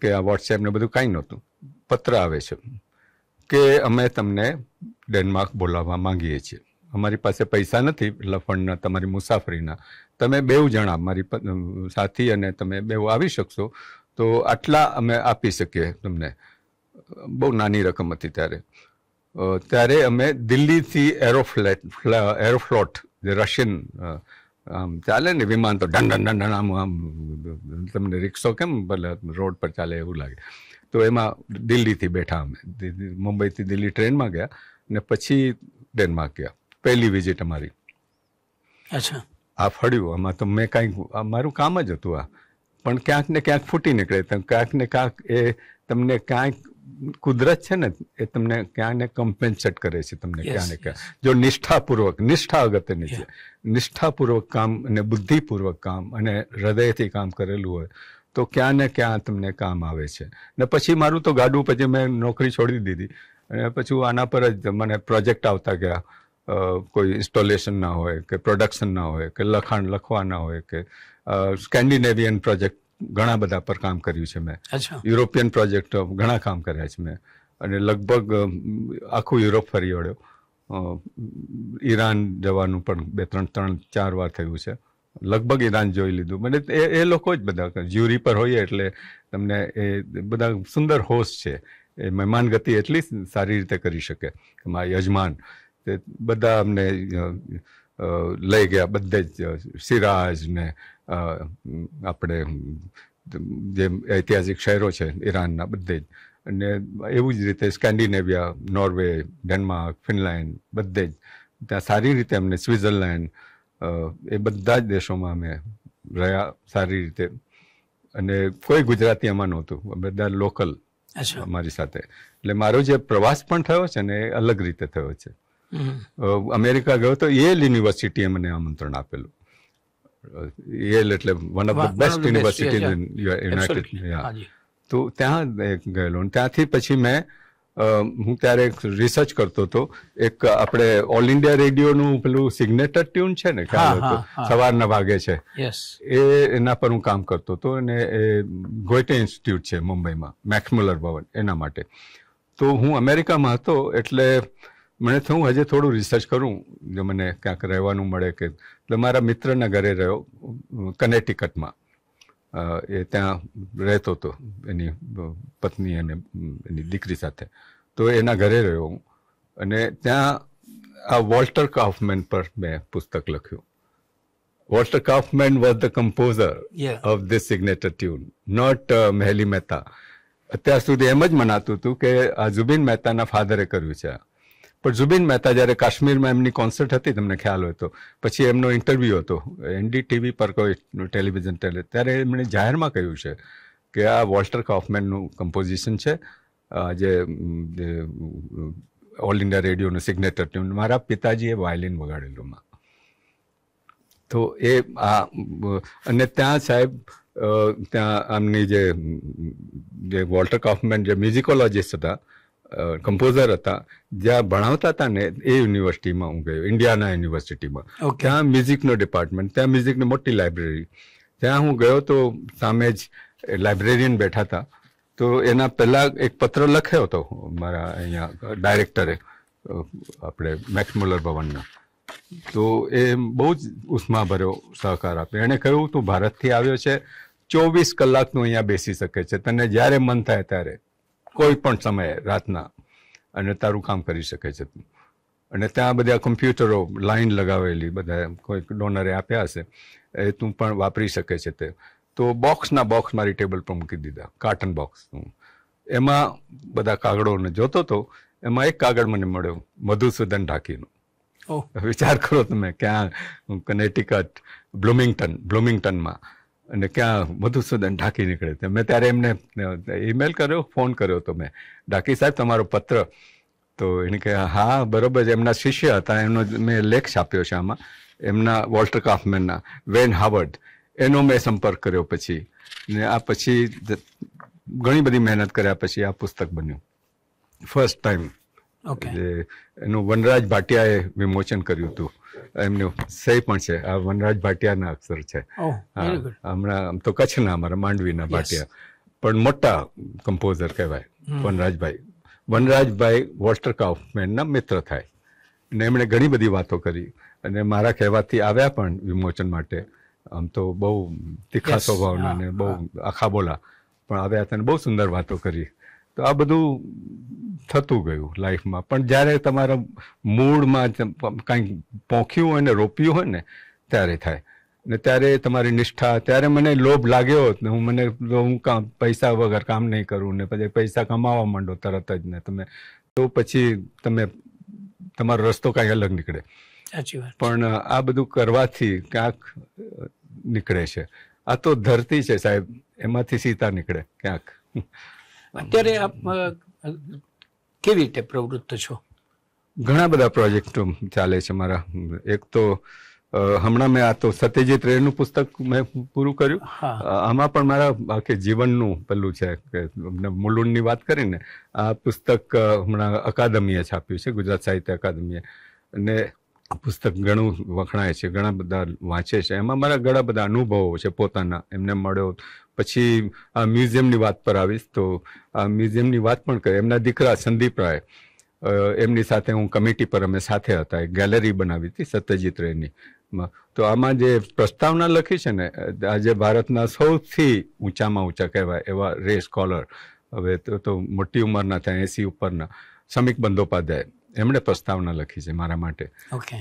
કે આ વોટ્સએપ ને બધું કાંઈ નહોતું પત્ર આવે છે કે અમે તમને ડેનમાર્ક બોલાવવા માંગીએ છીએ અમારી પાસે પૈસા નથી લફંડના તમારી મુસાફરીના તમે બેઉ જણા મારી સાથી અને તમે બેઉ આવી શકશો તો આટલા અમે આપી શકીએ તમને બહુ નાની રકમ હતી ત્યારે ત્યારે અમે દિલ્હીથી એરોફ્લેટ એરોફ્લોટ જે રશિયન આમ ચાલે ને વિમાન તો ઢંઢ ઢંઢ આમ આમ તમને રિક્ષો કેમ ભલે રોડ પર ચાલે એવું લાગે તો એમાં દિલ્હીથી બેઠા અમે મુંબઈથી દિલ્હી ટ્રેનમાં ગયા ને પછી ડેનમાર્ક ગયા પહેલી વિઝિટ અમારી અચ્છા આ ફળ્યું આમાં તો મેં કાંઈ મારું કામ જ હતું આ પણ ક્યાંક ને ક્યાંક ફૂટી નીકળે ક્યાંક ને ક્યાંક એ તમને ક્યાંક કુદરત છે ને એ તમને ક્યાં ને કમ્પેન્સેટ કરે છે તમને ક્યાં ને ક્યાં જો નિષ્ઠાપૂર્વક નિષ્ઠા અગત્યની છે નિષ્ઠાપૂર્વક કામ અને બુદ્ધિપૂર્વક કામ અને હૃદયથી કામ કરેલું હોય તો ક્યાં ને ક્યાં તમને કામ આવે છે ને પછી મારું તો ગાડું પછી મેં નોકરી છોડી દીધી અને પછી આના પર જ મને પ્રોજેક્ટ આવતા ગયા કોઈ ઇન્સ્ટોલેશન ના હોય કે પ્રોડક્શન ના હોય કે લખાણ લખવાના હોય કે સ્કેન્ડિનેવિયન પ્રોજેક્ટ ઘણા બધા પર કામ કર્યું છે મેં યુરોપિયન પ્રોજેક્ટ ઘણા કામ કર્યા છે મેં અને લગભગ આખું યુરોપ ફરી વળ્યો ઈરાન જવાનું પણ બે ત્રણ ત્રણ ચાર વાર થયું છે લગભગ ઈરાન જોઈ લીધું મને એ એ લોકો જ બધા જ્યુરી પર હોઈએ એટલે તમને એ બધા સુંદર હોશ છે એ મહેમાન ગતિ એટલી સારી રીતે કરી શકે મારા યજમાન તે બધા અમને લઈ ગયા બધે જ સિરાજ ને આપણે જે ઐતિહાસિક શહેરો છે ઈરાનના બધે જ અને એવું જ રીતે સ્કેન્ડિનેવિયા નોર્વે ડેનમાર્ક ફિનલેન્ડ બધે જ ત્યાં સારી રીતે અમને સ્વિટ્ઝરલેન્ડ એ બધા જ દેશોમાં અમે રહ્યા સારી રીતે અને કોઈ ગુજરાતી એમાં નહોતું બધા લોકલ અમારી સાથે એટલે મારો જે પ્રવાસ પણ થયો છે ને એ અલગ રીતે થયો છે અમેરિકા ગયો તો યેલ યુનિવર્સિટીએ મને આમંત્રણ આપેલું યેલ એટલે one of the best university united તો ત્યાં ગયેલો ત્યાંથી પછી મેં હું ત્યારે રિસર્ચ કરતો હતો એક આપણે ઓલ ઇન્ડિયા રેડિયોનું પેલું સિગ્નેચર ટ્યુન છે ને ખ્યાલ હતો સવારના ભાગે છે એ એના પર હું કામ કરતો હતો અને એ ગોયટે ઇન્સ્ટિટ્યૂટ છે મુંબઈમાં મેક્સમુલર ભવન એના માટે તો હું અમેરિકામાં હતો એટલે મને થયું હજે થોડું રિસર્ચ કરું જો મને ક્યાંક રહેવાનું મળે કે એટલે મારા મિત્રના ઘરે રહ્યો કનેટિકટમાં એ ત્યાં રહેતો હતો એની પત્ની અને એની દીકરી સાથે તો એના ઘરે રહ્યો હું અને ત્યાં આ વોલ્ટર કાફમેન પર મેં પુસ્તક લખ્યું Walter Kaufman was the composer of this signature tune note Mehli Mehta અત્યાર સુધી એમ જ મનાતું હતું કે આ જુબીન મહેતાના ફાધરે કર્યું છે આ પણ ઝુબિન મહેતા જ્યારે કાશ્મીરમાં એમની કોન્સર્ટ હતી તમને ખ્યાલ હોય તો પછી એમનો ઇન્ટરવ્યૂ હતો એનડી ટીવી પર કોઈ ટેલિવિઝન ત્યારે એમણે જાહેરમાં કહ્યું છે કે આ વોલ્ટર કોફમેનનું કમ્પોઝિશન છે જે ઓલ ઇન્ડિયા રેડિયોનું સિગ્નેચર ટ્યુન મારા પિતાજીએ વાયોલિન વગાડેલું તો એ આ અને ત્યાં સાહેબ ત્યાં આમની જે વોલ્ટર કોફમેન જે મ્યુઝિકોલોજિસ્ટ હતા કમ્પોઝર હતા જ્યાં ભણાવતા હતા ને એ યુનિવર્સિટીમાં હું ગયો ઇન્ડિયાના યુનિવર્સિટીમાં ત્યાં મ્યુઝિકનો ડિપાર્ટમેન્ટ ત્યાં મ્યુઝિકની મોટી લાઇબ્રેરી ત્યાં હું ગયો તો સામે જ લાઇબ્રેરિયન બેઠા હતા તો એના પહેલાં એક પત્ર લખ્યો હતો મારા અહીંયા ડાયરેક્ટરે આપણે મેક્સમુલર ભવનના તો એ બહુ જ ઉષ્મા ભર્યો સહકાર આપ્યો એણે કહ્યું તું ભારતથી આવ્યો છે ચોવીસ કલાક તું અહીંયા બેસી શકે છે તને જ્યારે મન થાય ત્યારે કોઈ પણ સમયે રાતના અને તારું કામ કરી શકે છે તું અને ત્યાં બધા કમ્પ્યુટરો લાઈન લગાવેલી બધા કોઈક ડોનરે આપ્યા હશે એ તું પણ વાપરી શકે છે તે તો બોક્સના બોક્સ મારી ટેબલ પર મૂકી દીધા કાર્ટન બોક્સ એમાં બધા કાગળોને જોતો હતો એમાં એક કાગળ મને મળ્યો મધુસૂદન ઢાકીનું વિચાર કરો તમે ક્યાં કનેટિકટ બ્લુમિંગટન બ્લુમિંગ્ટનમાં અને ક્યાં મધુસૂદન ઢાકી નીકળે છે મેં ત્યારે એમને ઈમેલ કર્યો ફોન કર્યો તો મેં ડાકી સાહેબ તમારો પત્ર તો એને કહે હા બરાબર જ એમના શિષ્ય હતા એમનો મેં લેખ છાપ્યો છે આમાં એમના વોલ્ટર કાફમેનના વેન હાવર્ડ એનો મેં સંપર્ક કર્યો પછી ને આ પછી ઘણી બધી મહેનત કર્યા પછી આ પુસ્તક બન્યું ફર્સ્ટ ટાઈમ એટલે એનું વનરાજ ભાટિયાએ વિમોચન કર્યું હતું એમનું સહી પણ છે આ વનરાજ ભાટિયાના અક્ષર છે હમણાં આમ તો કચ્છના અમારા માંડવીના ભાટિયા પણ મોટા કમ્પોઝર કહેવાય વનરાજભાઈ વનરાજભાઈ વોલ્ટર કાઉફમેનના મિત્ર થાય અને એમણે ઘણી બધી વાતો કરી અને મારા કહેવાથી આવ્યા પણ વિમોચન માટે આમ તો બહુ તીખા સ્વભાવના ને બહુ આખા બોલા પણ આવ્યા તને બહુ સુંદર વાતો કરી તો આ બધું થતું ગયું લાઈફમાં પણ જ્યારે તમારા મૂળમાં કાંઈક પોંખ્યું હોય ને રોપ્યું હોય ને ત્યારે થાય ને ત્યારે તમારી નિષ્ઠા ત્યારે મને લોભ લાગ્યો હોત ને હું મને હું કામ પૈસા વગર કામ નહીં કરું ને પછી પૈસા કમાવા માંડો તરત જ ને તમે તો પછી તમે તમારો રસ્તો કાંઈ અલગ નીકળે પણ આ બધું કરવાથી ક્યાંક નીકળે છે આ તો ધરતી છે સાહેબ એમાંથી સીતા નીકળે ક્યાંક અત્યારે આપ કેવી રીતે પ્રવૃત્ત છો ઘણા બધા પ્રોજેક્ટો ચાલે છે મારા એક તો હમણાં મેં આ તો સત્યજીત રેનું પુસ્તક મેં પૂરું કર્યું આમાં પણ મારા આખે જીવનનું પેલું છે કે મુલુંડની વાત કરીને આ પુસ્તક હમણાં અકાદમીએ છાપ્યું છે ગુજરાત સાહિત્ય અકાદમીએ અને પુસ્તક ઘણું વખણાય છે ઘણા બધા વાંચે છે એમાં મારા ઘણા બધા અનુભવો છે પોતાના એમને મળ્યો પછી આ મ્યુઝિયમની વાત પર આવીશ તો આ મ્યુઝિયમની વાત પણ કરી એમના દીકરા સંદીપ રાય એમની સાથે હું કમિટી પર અમે સાથે હતા એક ગેલેરી બનાવી હતી સત્યજીત રેની તો આમાં જે પ્રસ્તાવના લખી છે ને આજે ભારતના સૌથી ઊંચામાં ઊંચા કહેવાય એવા રે સ્કોલર હવે તો મોટી ઉંમરના થયા એસી ઉપરના સમીક બંદોપાધ્યાય એમણે પ્રસ્તાવના લખી છે મારા માટે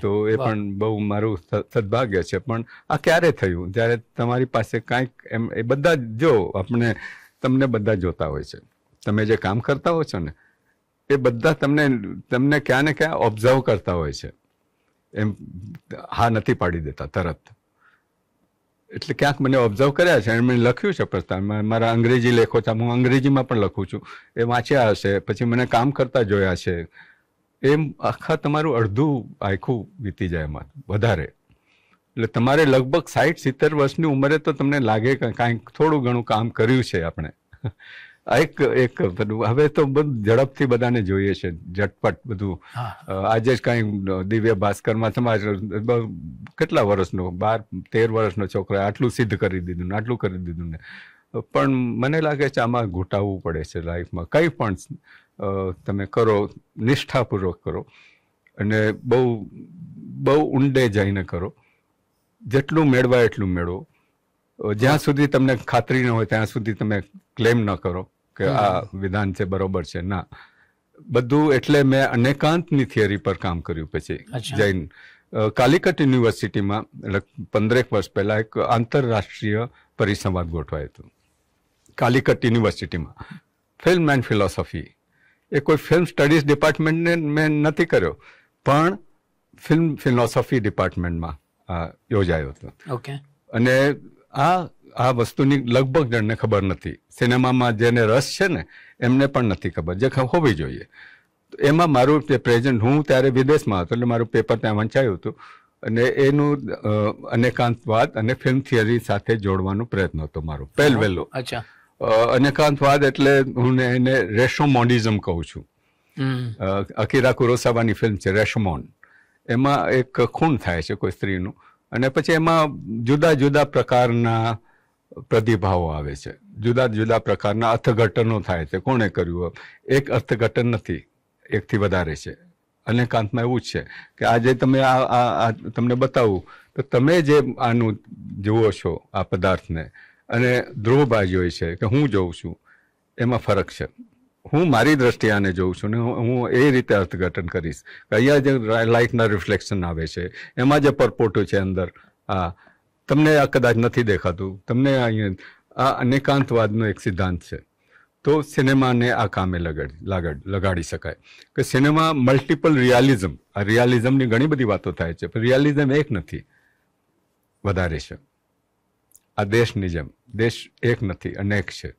તો એ પણ બહુ મારું સદભાગ્ય છે પણ આ ક્યારે થયું જ્યારે તમારી પાસે કાંઈક એમ એ બધા જો આપણે તમને બધા જોતા હોય છે તમે જે કામ કરતા હો છો ને એ બધા તમને તમને ક્યાં ને ક્યાં ઓબ્ઝર્વ કરતા હોય છે એમ હા નથી પાડી દેતા તરત એટલે ક્યાંક મને ઓબ્ઝર્વ કર્યા છે મેં લખ્યું છે પ્રસ્તાવ મારા અંગ્રેજી લેખો છે હું અંગ્રેજીમાં પણ લખું છું એ વાંચ્યા હશે પછી મને કામ કરતા જોયા છે એમ આખા તમારું અડધું આખું વીતી જાય એમાં વધારે એટલે તમારે લગભગ સાઠ સિત્તેર વર્ષની ઉંમરે તો તમને લાગે કે કાંઈક થોડું ઘણું કામ કર્યું છે આપણે એક એક હવે તો બધું ઝડપથી બધાને જોઈએ છે ઝટપટ બધું આજે જ કાંઈ દિવ્ય ભાસ્કરમાં તમારે કેટલા વર્ષનો બાર તેર વર્ષનો છોકરો આટલું સિદ્ધ કરી દીધું ને આટલું કરી દીધું ને પણ મને લાગે છે આમાં ઘૂંટાવવું પડે છે લાઈફમાં કંઈ પણ તમે કરો નિષ્ઠાપૂર્વક કરો અને બહુ બહુ ઊંડે જઈને કરો જેટલું મેળવાય એટલું મેળવો જ્યાં સુધી તમને ખાતરી ન હોય ત્યાં સુધી તમે ક્લેમ ન કરો કે આ વિધાન છે બરોબર છે ના બધું એટલે મેં અનેકાંતની થિયરી પર કામ કર્યું પછી જૈન કાલિકટ યુનિવર્સિટીમાં પંદરેક વર્ષ પહેલાં એક આંતરરાષ્ટ્રીય પરિસંવાદ ગોઠવાયું હતું કાલિકટ યુનિવર્સિટીમાં ફિલ્મ એન્ડ ફિલોસોફી એ કોઈ ફિલ્મ સ્ટડીઝ ડિપાર્ટમેન્ટને મેં નથી કર્યો પણ ફિલ્મ ફિલોસોફી ડિપાર્ટમેન્ટમાં યોજાયો હતો ઓકે અને આ આ વસ્તુની લગભગ જણને ખબર નથી સિનેમામાં જેને રસ છે ને એમને પણ નથી ખબર જે હોવી જોઈએ એમાં મારું જે પ્રેઝન્ટ હું ત્યારે વિદેશમાં હતો એટલે મારું પેપર ત્યાં વંચાયું હતું અને એનું અનેકાંતવાદ અને ફિલ્મ થિયરી સાથે જોડવાનો પ્રયત્ન હતો મારો પહેલ વહેલો અચ્છા અનેકાંતવાદ એટલે હું એને રેશોમોન્ડિઝમ કહું છું અકીરા કુરોસાવાની ફિલ્મ છે રેશમોન એમાં એક ખૂન થાય છે કોઈ સ્ત્રીનું અને પછી એમાં જુદા જુદા પ્રકારના પ્રતિભાવો આવે છે જુદા જુદા પ્રકારના અર્થઘટનો થાય છે કોણે કર્યું એક અર્થઘટન નથી એકથી વધારે છે અનેકાંતમાં એવું જ છે કે આજે તમે આ તમને બતાવું તો તમે જે આનું જુઓ છો આ પદાર્થને અને ધ્રુવબાજ હોય છે કે હું જોઉં છું એમાં ફરક છે હું મારી દ્રષ્ટિએ આને જોઉં છું ને હું એ રીતે અર્થઘટન કરીશ અહીંયા જે લાઈફના રિફ્લેક્શન આવે છે એમાં જે પરપોટો છે અંદર આ તમને આ કદાચ નથી દેખાતું તમને અહીંયા આ અનેકાંતવાદનો એક સિદ્ધાંત છે તો સિનેમાને આ કામે લગાડ લગાડી શકાય કે સિનેમા મલ્ટિપલ રિયાલિઝમ આ રિયાલિઝમની ઘણી બધી વાતો થાય છે પણ રિયાલિઝમ એક નથી વધારે છે આ દેશની જેમ દેશ એક નથી અનેક છે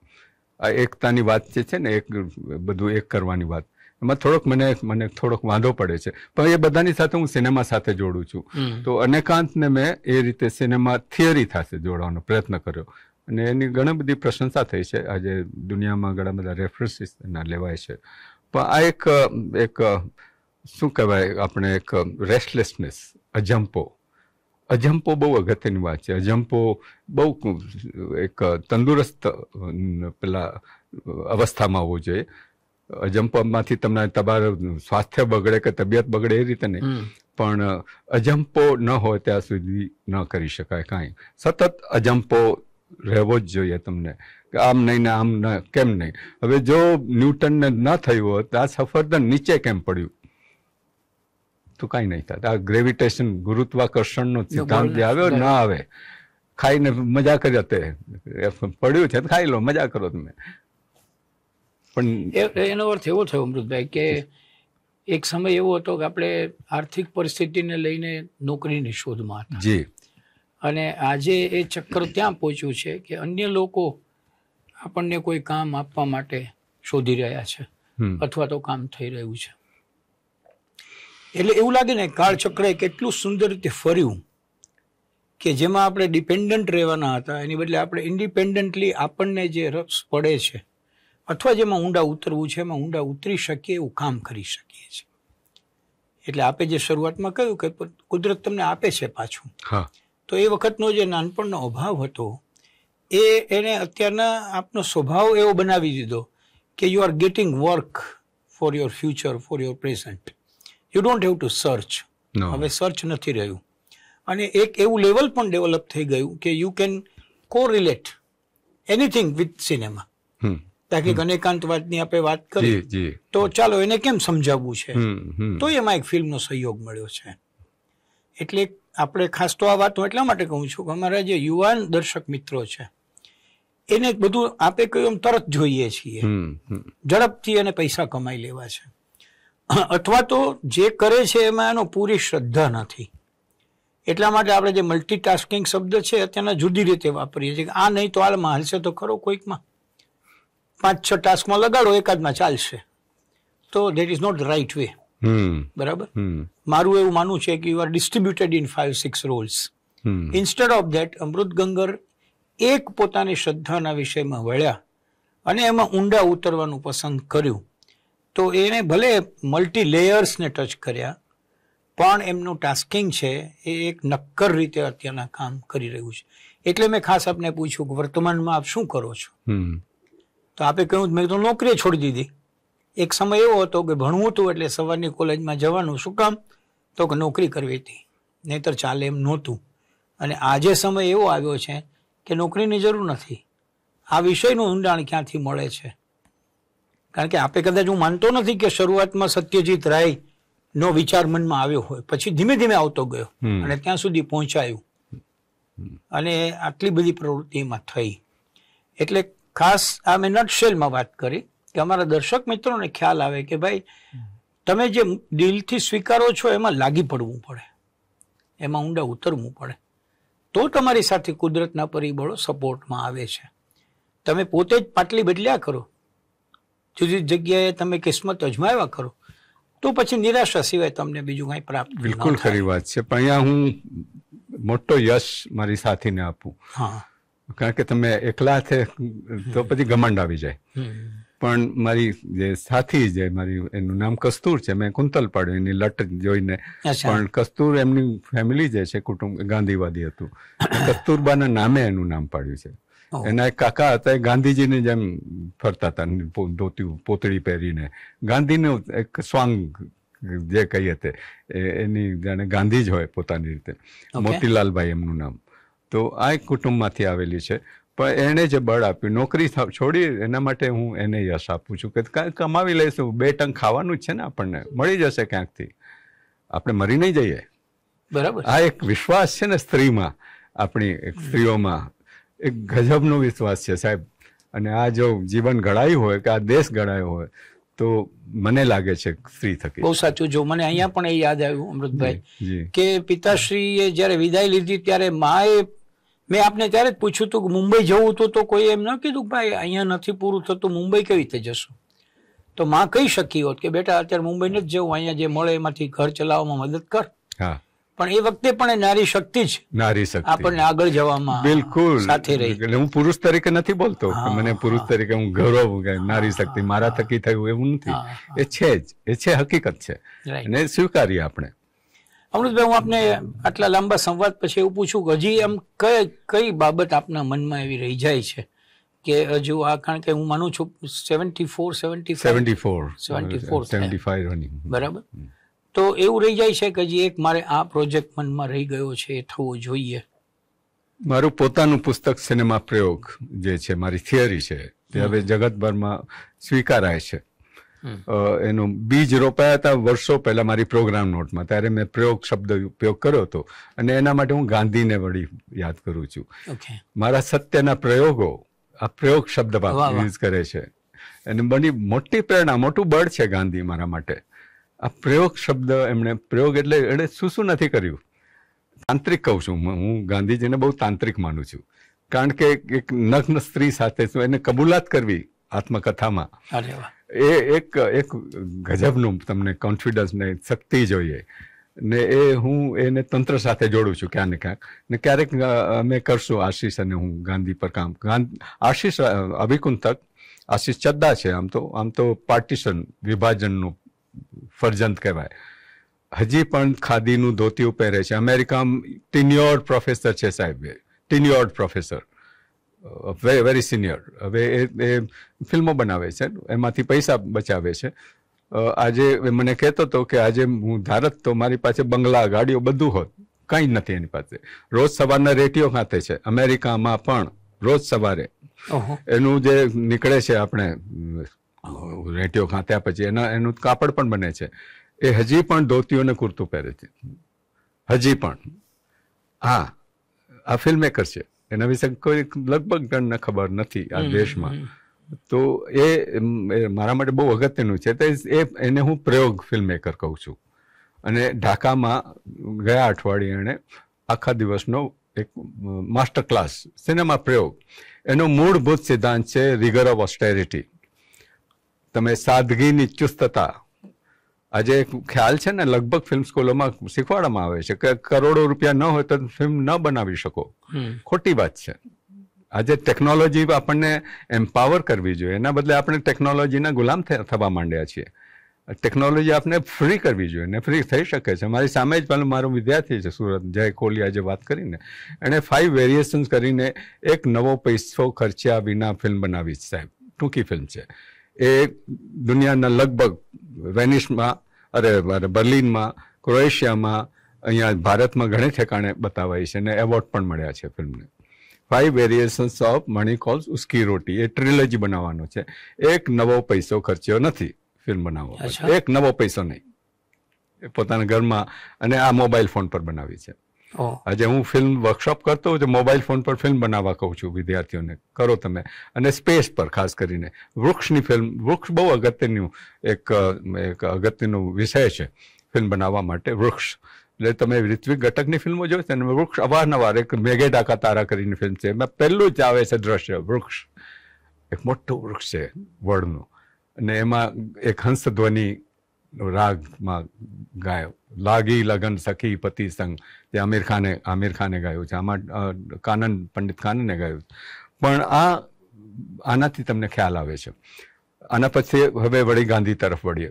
આ એકતાની વાત જે છે ને એક બધું એક કરવાની વાત એમાં થોડોક મને મને થોડોક વાંધો પડે છે પણ એ બધાની સાથે હું સિનેમા સાથે જોડું છું તો અનેકાંતને મેં એ રીતે સિનેમા થિયરી સાથે જોડવાનો પ્રયત્ન કર્યો અને એની ઘણી બધી પ્રશંસા થઈ છે આજે દુનિયામાં ઘણા બધા રેફરન્સીસ એના લેવાય છે પણ આ એક એક શું કહેવાય આપણે એક રેસ્ટલેસનેસ અજંપો અજંપો બહુ અગત્યની વાત છે અજંપો બહુ એક તંદુરસ્ત પેલા અવસ્થામાં હોવો જોઈએ અજંપમાંથી તમને તમારું સ્વાસ્થ્ય બગડે કે તબિયત બગડે એ રીતે નહીં પણ અજંપો ન હોય ત્યાં સુધી ન કરી શકાય કાંઈ સતત અજંપો રહેવો જ જોઈએ તમને આમ નહીં ને આમ ન કેમ નહીં હવે જો ન્યૂટનને ન થયું હોત આ સફરદન નીચે કેમ પડ્યું તો કાંઈ નહીં થાય આ ગ્રેવિટેશન ગુરુત્વાકર્ષણનો સિદ્ધાંત જે આવ્યો ના આવે ખાઈને મજા કરી તે પડ્યું છે ખાઈ લો મજા કરો તમે પણ એનો અર્થ એવો થયો અમૃતભાઈ કે એક સમય એવો હતો કે આપણે આર્થિક પરિસ્થિતિને લઈને નોકરીની શોધમાં હતા જી અને આજે એ ચક્કર ત્યાં પહોંચ્યું છે કે અન્ય લોકો આપણને કોઈ કામ આપવા માટે શોધી રહ્યા છે અથવા તો કામ થઈ રહ્યું છે એટલે એવું લાગે ને કાળ કાળચક્રએ કેટલું સુંદર રીતે ફર્યું કે જેમાં આપણે ડિપેન્ડન્ટ રહેવાના હતા એની બદલે આપણે ઇન્ડિપેન્ડન્ટલી આપણને જે રસ પડે છે અથવા જેમાં ઊંડા ઉતરવું છે એમાં ઊંડા ઉતરી શકીએ એવું કામ કરી શકીએ છીએ એટલે આપે જે શરૂઆતમાં કહ્યું કે કુદરત તમને આપે છે પાછું તો એ વખતનો જે નાનપણનો અભાવ હતો એ એને અત્યારના આપનો સ્વભાવ એવો બનાવી દીધો કે you are getting work for your future for your present you don't have to search હવે સર્ચ નથી રહ્યું અને એક એવું લેવલ પણ ડેવલપ થઈ ગયું કે you can correlate anything with cinema તાકી ગણેકાંતવાદની આપણે વાત કરી તો ચાલો એને કેમ સમજાવવું છે તો એમાં એક ફિલ્મનો સહયોગ મળ્યો છે એટલે આપણે ખાસ તો આ વાત હું એટલા માટે કહું છું કે અમારા જે યુવાન દર્શક મિત્રો છે એને બધું આપણે કહ્યું તરત જોઈએ છીએ ઝડપથી એને પૈસા કમાઈ લેવા છે અથવા તો જે કરે છે એમાં એનો પૂરી શ્રદ્ધા નથી એટલા માટે આપણે જે મલ્ટીટાસ્કિંગ શબ્દ છે તેને જુદી રીતે વાપરીએ છીએ આ નહીં તો હાલમાં હાલશે તો ખરો કોઈકમાં પાંચ છ ટાસ્કમાં લગાડો એકાદમાં ચાલશે તો that is not right way બરાબર મારું એવું માનવું છે કે you are distributed in five six roles instead of that Amrit Gangar એક પોતાની શ્રદ્ધાના વિષયમાં વળ્યા અને એમાં ઊંડા ઉતરવાનું પસંદ કર્યું તો એણે ભલે મલ્ટી લેયર્સને ટચ કર્યા પણ એમનું ટાસ્કિંગ છે એ એક નક્કર રીતે અત્યારના કામ કરી રહ્યું છે એટલે મેં ખાસ આપને પૂછ્યું કે વર્તમાનમાં આપ શું કરો છો તો આપે કહ્યું મેં તો નોકરી છોડી દીધી એક સમય એવો હતો કે ભણવું હતું એટલે સવારની કોલેજમાં જવાનું શું કામ તો કે નોકરી કરવી હતી નહીતર ચાલે એમ નહોતું અને આજે સમય એવો આવ્યો છે કે નોકરીની જરૂર નથી આ વિષયનું ઊંડાણ ક્યાંથી મળે છે કારણ કે આપે કદાચ હું માનતો નથી કે શરૂઆતમાં સત્યજીત રાય નો વિચાર મનમાં આવ્યો હોય પછી ધીમે ધીમે આવતો ગયો અને ત્યાં સુધી પહોંચાયું અને આટલી બધી પ્રવૃત્તિમાં થઈ એટલે ખાસ આ મેં નટશેલમાં વાત કરી કે અમારા દર્શક મિત્રોને ખ્યાલ આવે કે ભાઈ તમે જે દિલથી સ્વીકારો છો એમાં લાગી પડવું પડે એમાં ઊંડા ઉતરવું પડે તો તમારી સાથે કુદરતના પરિબળો સપોર્ટમાં આવે છે તમે પોતે જ પાટલી બદલ્યા કરો જુદી જગ્યાએ તમે કિસ્મત અજમાવ્યા કરો તો પછી નિરાશા સિવાય તમને બીજું કંઈ પ્રાપ્ત બિલકુલ ખરી વાત છે પણ અહીંયા હું મોટો યશ મારી સાથીને આપું કારણ કે તમે એકલા છે તો પછી ઘમંડ આવી જાય પણ મારી જે સાથી જે મારી એનું નામ કસ્તુર છે મેં કુંતલ પાડ્યું એની લટ જોઈને પણ કસ્તુર એમની ફેમિલી જે છે કુટુંબ ગાંધીવાદી હતું કસ્તુરબાના નામે એનું નામ પાડ્યું છે એના એક કાકા હતા એ ગાંધીજીની જેમ ફરતા હતા ધોતી પોતળી પહેરીને ગાંધીનું એક સ્વાંગ જે કહીએ તે એની જાણે ગાંધી જ હોય પોતાની રીતે મોતીલાલભાઈ એમનું નામ તો આ એક કુટુંબમાંથી આવેલી છે પણ એણે જે બળ આપ્યું નોકરી છોડી એના માટે હું એને યશ આપું છું કે કમાવી લઈશું બે ટંક ખાવાનું જ છે ને આપણને મળી જશે ક્યાંકથી આપણે મરી નહીં જઈએ બરાબર આ એક વિશ્વાસ છે ને સ્ત્રીમાં આપણી સ્ત્રીઓમાં એક ગજબનો વિશ્વાસ છે સાહેબ અને આ જો જીવન ઘડાયું હોય કે આ દેશ ઘડાયો હોય તો મને લાગે છે ફ્રી થકી બહુ સાચું જો મને અહીંયા પણ એ યાદ આવ્યું અમૃતભાઈ કે પિતાશ્રીએ જ્યારે વિદાય લીધી ત્યારે માએ મેં આપને ત્યારે જ પૂછ્યું હતું કે મુંબઈ જવું હતું તો કોઈ એમ ન કીધું ભાઈ અહીંયા નથી પૂરું થતું મુંબઈ કેવી રીતે જશું તો માં કહી શકી હોત કે બેટા અત્યારે મુંબઈ નથી જવું અહીંયા જે મળે એમાંથી ઘર ચલાવવામાં મદદ કર હા પણ એ વખતે પણ નારી શક્તિ જ નારી શક્તિ આપણને આગળ જવામાં બિલકુલ સાથે રહી એટલે હું પુરુષ તરીકે નથી બોલતો મને પુરુષ તરીકે હું ગૌરવ નારી શક્તિ મારા થકી થયું એવું નથી એ છે જ એ છે હકીકત છે અને સ્વીકારીએ આપણે અમૃતભાઈ હું આપને આટલા લાંબા સંવાદ પછી એવું પૂછું કે હજી એમ કઈ કઈ બાબત આપના મનમાં એવી રહી જાય છે કે હજુ આ કારણ કે હું માનું છું seventy four seventy seventy four seventy four seventy five બરાબર તો એવું રહી જાય છે કે જે એક મારે આ પ્રોજેક્ટ મનમાં રહી ગયો છે એ થવો જોઈએ મારું પોતાનું પુસ્તક સિનેમા પ્રયોગ જે છે મારી થિયરી છે તે હવે જગતભરમાં સ્વીકારાય છે એનું બીજ રોપાયા હતા વર્ષો પહેલા મારી પ્રોગ્રામ નોટમાં ત્યારે મેં પ્રયોગ શબ્દ ઉપયોગ કર્યો હતો અને એના માટે હું ગાંધીને વળી યાદ કરું છું મારા સત્યના પ્રયોગો આ પ્રયોગ શબ્દ યુઝ કરે છે અને બની મોટી પ્રેરણા મોટું બળ છે ગાંધી મારા માટે આ પ્રયોગ શબ્દ એમણે પ્રયોગ એટલે એણે શું શું નથી કર્યું તાંત્રિક કહું છું હું ગાંધીજીને બહુ તાંત્રિક માનું છું કારણ કે એક નગ્ન સ્ત્રી સાથે શું એને કબૂલાત કરવી આત્મકથામાં એ એક એક ગજબનું તમને કોન્ફિડન્સ ને શક્તિ જોઈએ ને એ હું એને તંત્ર સાથે જોડું છું ક્યાંક ને ક્યાંક ને ક્યારેક અમે કરશું આશીષ અને હું ગાંધી પર કામ આશીષ અભિકુંતક આશીષ ચદ્દા છે આમ તો આમ તો પાર્ટીશન વિભાજનનું ફરજંત કહેવાય હજી પણ ખાદીનું ધોતિયું પહેરે છે અમેરિકામાં ટિન્યોર્ડ પ્રોફેસર છે સાહેબ ટિન્યોર્ડ પ્રોફેસર વેરી સિનિયર હવે એ ફિલ્મો બનાવે છે એમાંથી પૈસા બચાવે છે આજે મને કહેતો હતો કે આજે હું ધારત તો મારી પાસે બંગલા ગાડીઓ બધું હોત કંઈ નથી એની પાસે રોજ સવારના રેડિયો ખાતે છે અમેરિકામાં પણ રોજ સવારે એનું જે નીકળે છે આપણે રેટીઓ ખાંત્યા પછી એના એનું કાપડ પણ બને છે એ હજી પણ ધોતીઓ ને કુર્તું પહેરે છે હજી પણ હા આ ફિલ્મ મેકર છે એના વિશે કોઈ લગભગ ગણને ખબર નથી આ દેશમાં તો એ મારા માટે બહુ અગત્યનું છે તો એ એને હું પ્રયોગ ફિલ્મ મેકર કહું છું અને ઢાકામાં ગયા અઠવાડિયે એણે આખા દિવસનો એક માસ્ટર ક્લાસ સિનેમા પ્રયોગ એનો મૂળભૂત સિદ્ધાંત છે રિગર ઓફ ઓસ્ટેરિટી તમે સાદગીની ચુસ્તતા આજે ખ્યાલ છે ને લગભગ ફિલ્મ સ્કૂલોમાં શીખવાડવામાં આવે છે કે કરોડો રૂપિયા ન હોય તો ફિલ્મ ન બનાવી શકો ખોટી વાત છે આજે ટેકનોલોજી આપણને એમ્પાવર કરવી જોઈએ એના બદલે આપણે ટેકનોલોજીના ગુલામ થવા માંડ્યા છીએ ટેકનોલોજી આપણે ફ્રી કરવી જોઈએ ને ફ્રી થઈ શકે છે મારી સામે જ પેલો મારો વિદ્યાર્થી છે સુરત જય કોહલી આજે વાત કરીને એણે ફાઇવ વેરિએશન્સ કરીને એક નવો પૈસો ખર્ચ્યા વિના ફિલ્મ બનાવી સાહેબ ટૂંકી ફિલ્મ છે એ દુનિયાના લગભગ વેનિસમાં અરે અરે બર્લિનમાં ક્રોએશિયામાં અહીંયા ભારતમાં ઘણે ઠેકાણે બતાવાય છે અને એવોર્ડ પણ મળ્યા છે ફિલ્મને five variations of Mani Kaul's Uski Roti એ ટ્રિલોજી બનાવવાનો છે એક નવો પૈસો ખર્ચ્યો નથી ફિલ્મ બનાવવા એક નવો પૈસો નહીં પોતાના ઘરમાં અને આ મોબાઈલ ફોન પર બનાવી છે આજે હું ફિલ્મ વર્કશોપ કરતો હોઉં છું મોબાઈલ ફોન પર ફિલ્મ બનાવવા કહું છું વિદ્યાર્થીઓને કરો તમે અને સ્પેસ પર ખાસ કરીને વૃક્ષની ફિલ્મ વૃક્ષ બહુ અગત્યનું એક એક અગત્યનો વિષય છે ફિલ્મ બનાવવા માટે વૃક્ષ એટલે તમે ઋત્વિક ઘટકની ફિલ્મો જોઈ છે અને વૃક્ષ અવારનવાર એક મેઘેડા કા તારા કરીને ફિલ્મ છે એમાં પહેલું જ આવે છે દ્રશ્ય વૃક્ષ એક મોટું વૃક્ષ છે વડનું અને એમાં એક હંસધ્વનિ રાગમાં ગાયો લાગી લગન સખી પતિ સંગ તે આમિર ખાને આમિર ખાને ગાયું છે આમાં કાનન પંડિત ખાનને ગાયું પણ આ આનાથી તમને ખ્યાલ આવે છે આના પછી હવે વળી ગાંધી તરફ વળીએ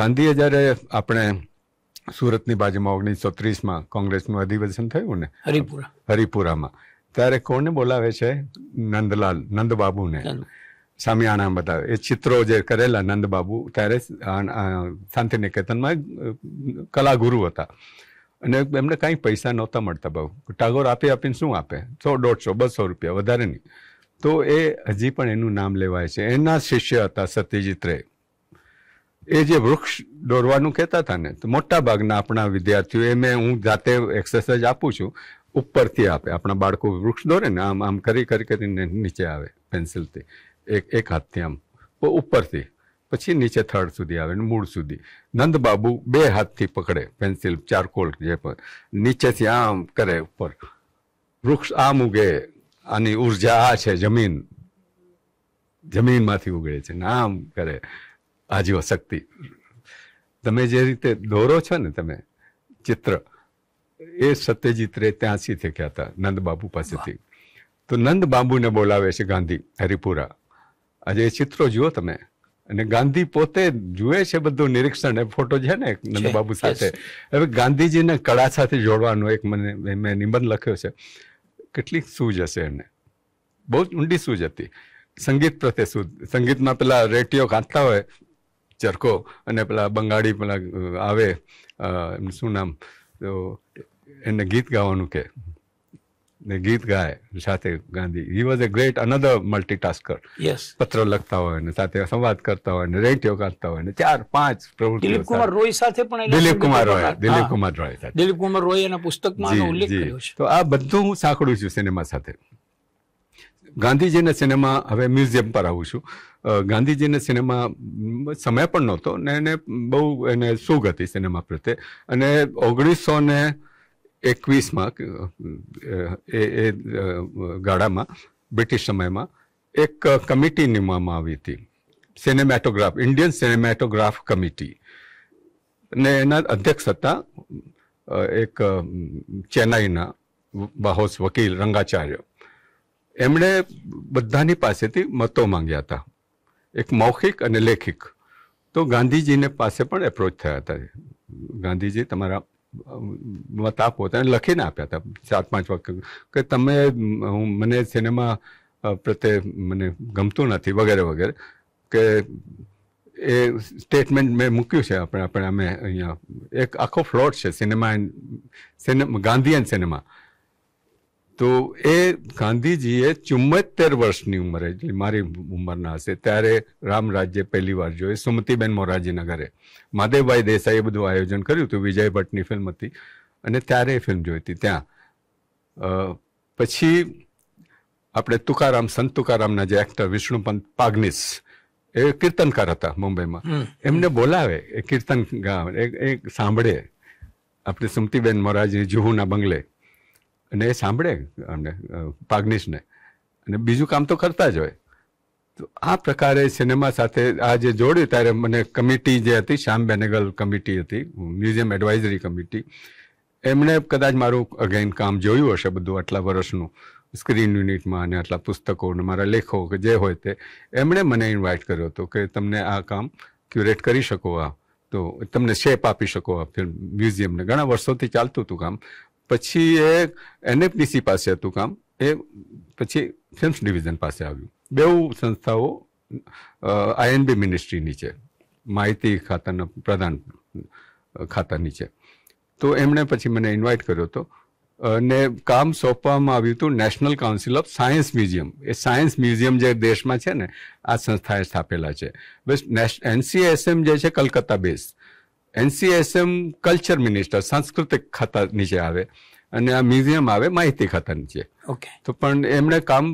ગાંધીએ જ્યારે આપણે સુરતની બાજુમાં ઓગણીસો ત્રીસમાં કોંગ્રેસનું અધિવેશન થયું ને હરિપુરા હરિપુરામાં ત્યારે કોને બોલાવે છે નંદલાલ નંદબાબુને શામિયાણા બતાવે એ ચિત્રો જે કરેલા નંદબાબુ ત્યારે શાંતિ શાંતિનિકેતનમાં કલાગુરુ હતા અને એમને કાંઈ પૈસા નહોતા મળતા બહુ ટાગોર આપી આપીને શું આપે સો દોઢસો બસો રૂપિયા વધારે નહીં તો એ હજી પણ એનું નામ લેવાય છે એના શિષ્ય હતા સત્યજીત રે એ જે વૃક્ષ દોરવાનું કહેતા હતા ને તો મોટા ભાગના આપણા વિદ્યાર્થીઓ એ મેં હું જાતે એક્સરસાઇઝ આપું છું ઉપરથી આપે આપણા બાળકો વૃક્ષ દોરે ને આમ આમ કરી કરી કરીને નીચે આવે પેન્સિલથી એક એક હાથથી આમ ઉપરથી પછી નીચે થર્ડ સુધી આવે ને મૂળ સુધી નંદબાબુ બે હાથથી પકડે પેન્સિલ ચારકોલ જે નીચેથી આમ કરે ઉપર વૃક્ષ આમ ઉગે આની ઉર્જા આ છે જમીન જમીનમાંથી ઉગે છે ને આમ કરે આજીવ શક્તિ તમે જે રીતે દોરો છો ને તમે ચિત્ર એ સત્યજીત રે ત્યાંથી ગયા હતા નંદબાબુ પાસેથી તો નંદબાબુને બોલાવે છે ગાંધી હરિપુરા આજે એ ચિત્રો જુઓ તમે અને ગાંધી પોતે જુએ છે બધું નિરીક્ષણ એ ફોટો છે ને નંદબાબુ સાથે હવે ગાંધીજીને કળા સાથે જોડવાનો એક મને મેં નિબંધ લખ્યો છે કેટલી સૂઝ હશે એને બહુ જ ઊંડી સૂઝ હતી સંગીત પ્રત્યે સૂઝ સંગીતમાં પેલા રેટીઓ કાંતતા હોય ચરકો અને પેલા બંગાળી પેલા આવે એમનું શું નામ તો એને ગીત ગાવાનું કે ને ગીત ગાય સાથે Gandhi he was a great another multitasker yes પત્ર લખતા હોય ને સાથે સંવાદ કરતા હોય ને રેડિયો કરતા હોય ને ચાર પાંચ પ્રવૃત્તિ દિલીપ કુમાર રોય સાથે પણ દિલીપ કુમાર રોય દિલીપ કુમાર રોય સાથે દિલીપ કુમાર રોય એના પુસ્તકમાં ઉલ્લેખ કર્યો છે તો આ બધું હું સાંકળું છું સિનેમા સાથે ગાંધીજીના સિનેમા હવે મ્યુઝિયમ પર આવું છું ગાંધીજીને સિનેમા સમય પણ નહોતો ને એને બહુ એને સુગ હતી સિનેમા પ્રત્યે અને ઓગણીસો ને એકવીસમાં એ એ ગાળામાં બ્રિટિશ સમયમાં એક કમિટી નિમવામાં આવી હતી સિનેમેટોગ્રાફ ઇન્ડિયન સિનેમેટોગ્રાફ કમિટી ને એના અધ્યક્ષ હતા એક ચેન્નાઈના બાહોસ વકીલ રંગાચાર્ય એમણે બધાની પાસેથી મતો માંગ્યા હતા એક મૌખિક અને લેખિક તો ગાંધીજીને પાસે પણ એપ્રોચ થયા હતા ગાંધીજી તમારા મત આપો અને લખીને આપ્યા હતા ચાર પાંચ વખત કે તમે હું મને સિનેમા પ્રત્યે મને ગમતું નથી વગેરે વગેરે કે એ સ્ટેટમેન્ટ મેં મૂક્યું છે આપણે આપણે અમે અહીંયા એક આખો ફ્લોટ છે cinema and cinema Gandhian cinema તો એ ગાંધીજીએ ચુમ્મોતેર વર્ષની ઉંમરે એટલે મારી ઉંમરના હશે ત્યારે રામ રાજ્ય પહેલી વાર જોઈ સુમતિબેન મોરાજીના ઘરે માધવભાઈ દેસાઈએ બધું આયોજન કર્યું હતું વિજય ભટ્ટની ફિલ્મ હતી અને ત્યારે એ ફિલ્મ જોઈ હતી ત્યાં પછી આપણે તુકારામ સંત તુકારામના જે એક્ટર વિષ્ણુપંત પાગનીસ એ કીર્તનકાર હતા મુંબઈમાં એમને બોલાવે એ કીર્તન ગાવે એ સાંભળે આપણે સુમતીબેન મોરારજી જુહુના બંગલે અને એ સાંભળે અમને પાગ્નિશને અને બીજું કામ તો કરતા જ હોય તો આ પ્રકારે સિનેમા સાથે આ જે જોડ્યું ત્યારે મને કમિટી જે હતી શ્યામ બેનેગલ કમિટી હતી મ્યુઝિયમ એડવાઇઝરી કમિટી એમણે કદાચ મારું અગેન કામ જોયું હશે બધું આટલા વર્ષનું સ્ક્રીન યુનિટમાં અને આટલા પુસ્તકો અને મારા લેખો કે જે હોય તે એમણે મને ઇન્વાઇટ કર્યો હતો કે તમને આ કામ ક્યુરેટ કરી શકો આ તો તમને શેપ આપી શકો આ ફિલ્મ મ્યુઝિયમને ઘણા વર્ષોથી ચાલતું હતું કામ પછી એ એનએફડીસી પાસે હતું કામ એ પછી ફિલ્મ્સ ડિવિઝન પાસે આવ્યું બેઉ સંસ્થાઓ આઈએનબી મિનિસ્ટ્રી નીચે માહિતી ખાતાના પ્રધાન ખાતા નીચે તો એમણે પછી મને ઇન્વાઇટ કર્યો હતો અને કામ સોંપવામાં આવ્યું હતું national council of science museum એ સાયન્સ મ્યુઝિયમ જે દેશમાં છે ને આ સંસ્થાએ સ્થાપેલા છે બસ એનસીએસએમ જે છે Calcutta base NCSM culture minister સાંસ્કૃતિક ખાતા નીચે આવે અને આ મ્યુઝિયમ આવે માહિતી ખાતા નીચે ઓકે તો પણ એમણે કામ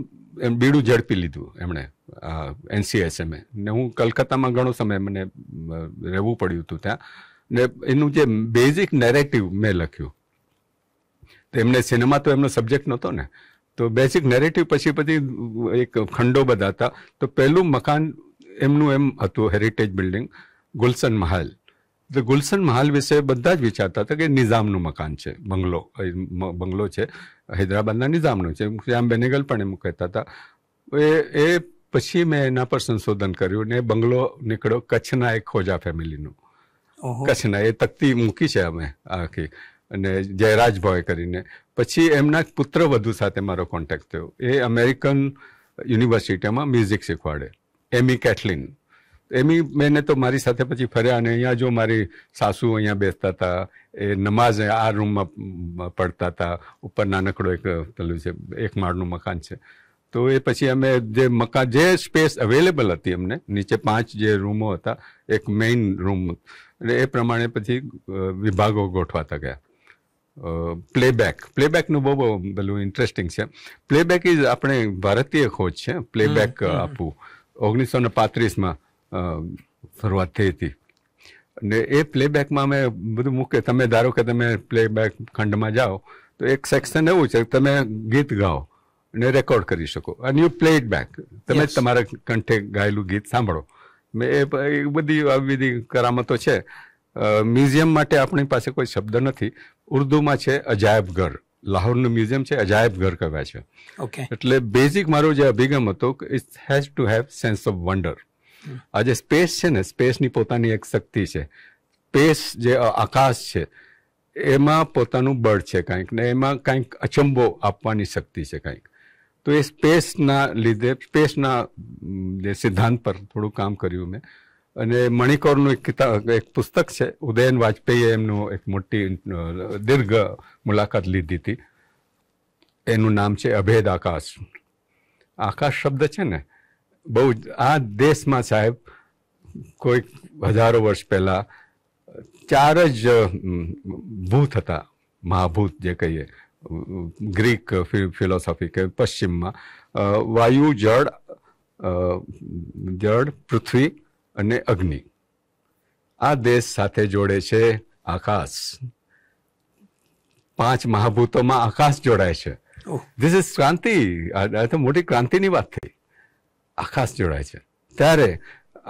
એમ બીડું ઝડપી લીધું એમણે એનસીએસએમએ ને હું કલકત્તામાં ઘણો સમય મને રહેવું પડ્યું હતું ત્યાં ને એનું જે બેઝિક નેરેટિવ મેં લખ્યું તો એમને સિનેમા તો એમનો સબ્જેક્ટ નહોતો ને તો બેઝિક નેરેટિવ પછી પછી એક ખંડો બધા હતા તો પહેલું મકાન એમનું એમ હતું હેરિટેજ બિલ્ડિંગ ગુલશન મહાલ ગુલશન મહાલ વિશે બધા જ વિચારતા હતા કે નિઝામનું મકાન છે બંગલો બંગલો છે હૈદરાબાદના નિઝામનો છે શ્યામ બેનેગલ પણ એમ કહેતા હતા એ એ પછી મેં એના પર સંશોધન કર્યું ને બંગલો નીકળ્યો કચ્છના એક ખોજા ફેમિલીનું કચ્છના એ તકતી મૂકી છે અમે આખી અને જયરાજભાઈ કરીને પછી એમના પુત્ર વધુ સાથે મારો કોન્ટેક્ટ થયો એ અમેરિકન યુનિવર્સિટીમાં મ્યુઝિક શીખવાડે એમી કેથલિન એમી મેને તો મારી સાથે પછી ફર્યા અને અહીંયા જો મારી સાસુ અહીંયા બેસતા હતા એ નમાઝ આ રૂમમાં પડતા હતા ઉપર નાનકડો એક પેલું છે એક માળનું મકાન છે તો એ પછી અમે જે મકાન જે સ્પેસ અવેલેબલ હતી અમને નીચે પાંચ જે રૂમો હતા એક મેઇન રૂમ અને એ પ્રમાણે પછી વિભાગો ગોઠવાતા ગયા પ્લેબેક પ્લેબેકનું બહુ બહુ પેલું ઇન્ટરેસ્ટિંગ છે પ્લેબેક ઇઝ આપણે ભારતીય ખોજ છે પ્લેબેક આપવું ઓગણીસો ને પાંત્રીસમાં શરૂઆત થઈ હતી અને એ પ્લેબેકમાં અમે બધું મૂકે તમે ધારો કે તમે પ્લેબેક ખંડમાં જાઓ તો એક સેક્શન એવું છે તમે ગીત ગાઓ ને રેકોર્ડ કરી શકો અને યુ પ્લે ઇટ બેક તમે તમારા કંઠે ગાયેલું ગીત સાંભળો મેં એ બધી આવી બધી કરામતો છે મ્યુઝિયમ માટે આપણી પાસે કોઈ શબ્દ નથી ઉર્દુમાં છે અજાયબઘર લાહોરનું મ્યુઝિયમ છે અજાયબઘર કહેવાય છે ઓકે એટલે બેઝિક મારો જે અભિગમ હતો it has to have sense of wonder આજે સ્પેસ છે ને સ્પેસની પોતાની એક શક્તિ છે સ્પેસ જે આકાશ છે એમાં પોતાનું બળ છે કાંઈક ને એમાં કાંઈક અચંબો આપવાની શક્તિ છે કાંઈક તો એ સ્પેસના લીધે સ્પેસના જે સિદ્ધાંત પર થોડું કામ કર્યું મેં અને મણિકોરનું એક કિતાબ એક પુસ્તક છે ઉદયન વાજપેયીએ એમનું એક મોટી દીર્ઘ મુલાકાત લીધી હતી એનું નામ છે અભેદ આકાશ આકાશ શબ્દ છે ને બહુ આ દેશમાં સાહેબ કોઈક હજારો વર્ષ પહેલાં ચાર જ ભૂત હતા મહાભૂત જે કહીએ ગ્રીક ફિલોસોફી કે પશ્ચિમમાં વાયુ જળ જળ પૃથ્વી અને અગ્નિ આ દેશ સાથે જોડે છે આકાશ પાંચ મહાભૂતોમાં આકાશ જોડાય છે ધીસ ઇઝ ક્રાંતિ આ તો મોટી ક્રાંતિની વાત થઈ આકાશ જોડાય છે ત્યારે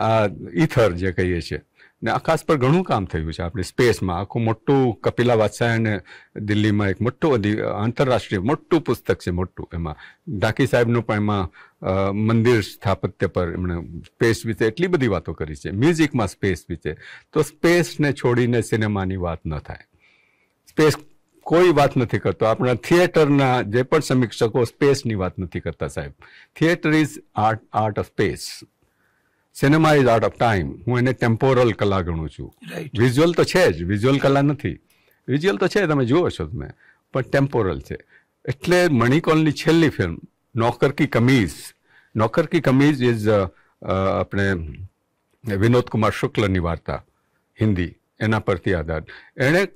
આ ઇથર જે કહીએ છીએ ને આકાશ પર ઘણું કામ થયું છે આપણે સ્પેસમાં આખું મોટું કપિલા વાત્સાયને દિલ્હીમાં એક મોટું આંતરરાષ્ટ્રીય મોટું પુસ્તક છે મોટું એમાં ઢાકી સાહેબનું પણ એમાં મંદિર સ્થાપત્ય પર એમણે સ્પેસ વિશે એટલી બધી વાતો કરી છે મ્યુઝિકમાં સ્પેસ વિશે તો સ્પેસને છોડીને સિનેમાની વાત ન થાય સ્પેસ કોઈ વાત નથી કરતો આપણા થિયેટરના જે પણ સમીક્ષકો સ્પેસની વાત નથી કરતા સાહેબ theatre is art art of space cinema is art of time હું એને ટેમ્પોરલ કલા ગણું છું વિઝ્યુઅલ તો છે જ વિઝ્યુઅલ કલા નથી વિઝ્યુઅલ તો છે તમે જુઓ છો તમે પણ ટેમ્પોરલ છે એટલે મણિકોલની છેલ્લી ફિલ્મ નોકર કી કમીઝ નોકર કી કમીઝ ઇઝ આપણે વિનોદ કુમાર શુક્લની વાર્તા હિન્દી એના પરથી આધાર એણે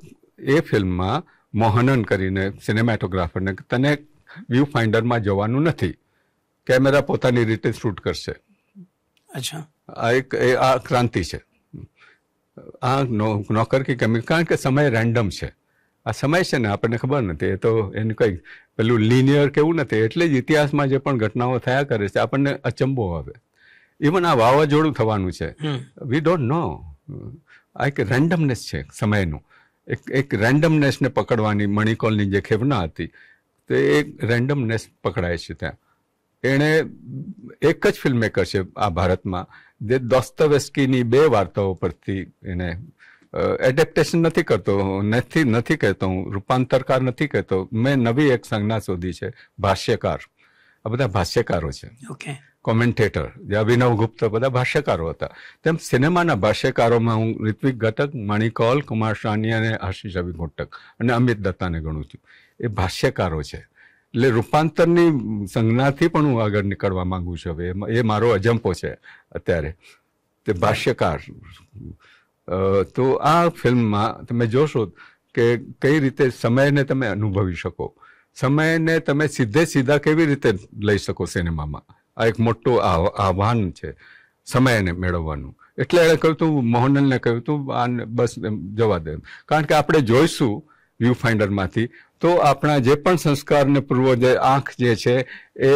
એ ફિલ્મમાં મોહનન કરીને સિનેમેટોગ્રાફરને તને વ્યૂ ફાઇન્ડરમાં જવાનું નથી કેમેરા પોતાની રીતે શૂટ કરશે અચ્છા આ એક આ ક્રાંતિ છે આ નોકર કે કમી કારણ કે સમય રેન્ડમ છે આ સમય છે ને આપણને ખબર નથી એ તો એનું કંઈક પેલું લિનિયર કેવું નથી એટલે જ ઇતિહાસમાં જે પણ ઘટનાઓ થયા કરે છે આપણને અચંબો આવે ઇવન આ વાવાઝોડું થવાનું છે વી ડોન્ટ નો આ એક રેન્ડમનેસ છે સમયનું એક એક રેન્ડમનેસને પકડવાની મણિકોલની જે ખેવના હતી તો એ રેન્ડમનેસ પકડાય છે ત્યાં એણે એક જ ફિલ્મમેકર છે આ ભારતમાં જે દોસ્તવેસ્કીની બે વાર્તાઓ પરથી એને એડેપ્ટેશન નથી કરતો નથી નથી કહેતો હું રૂપાંતરકાર નથી કહેતો મેં નવી એક સંજ્ઞા શોધી છે ભાષ્યકાર આ બધા ભાષ્યકારો છે ઓકે કોમેન્ટેટર જે અભિનવ ગુપ્ત બધા ભાષ્યકારો હતા તેમ સિનેમાના ભાષ્યકારોમાં હું ઋત્વિક ઘટક મણિકોલ કુમાર સાની અને આશીષ અભિગોટક અને અમિત દત્તાને ગણું છું એ ભાષ્યકારો છે એટલે રૂપાંતરની સંજ્ઞાથી પણ હું આગળ નીકળવા માંગુ છું હવે એ મારો અજંપો છે અત્યારે તે ભાષ્યકાર તો આ ફિલ્મમાં તમે જોશો કે કઈ રીતે સમયને તમે અનુભવી શકો સમયને તમે સીધે સીધા કેવી રીતે લઈ શકો સિનેમામાં આ એક મોટું આહવાન છે સમયને મેળવવાનું એટલે એણે કહ્યું હતું મોહનલને કહ્યું હતું આને બસ જવા દે કારણ કે આપણે જોઈશું વ્યૂ ફાઇન્ડરમાંથી તો આપણા જે પણ સંસ્કારને પૂર્વ જે આંખ જે છે એ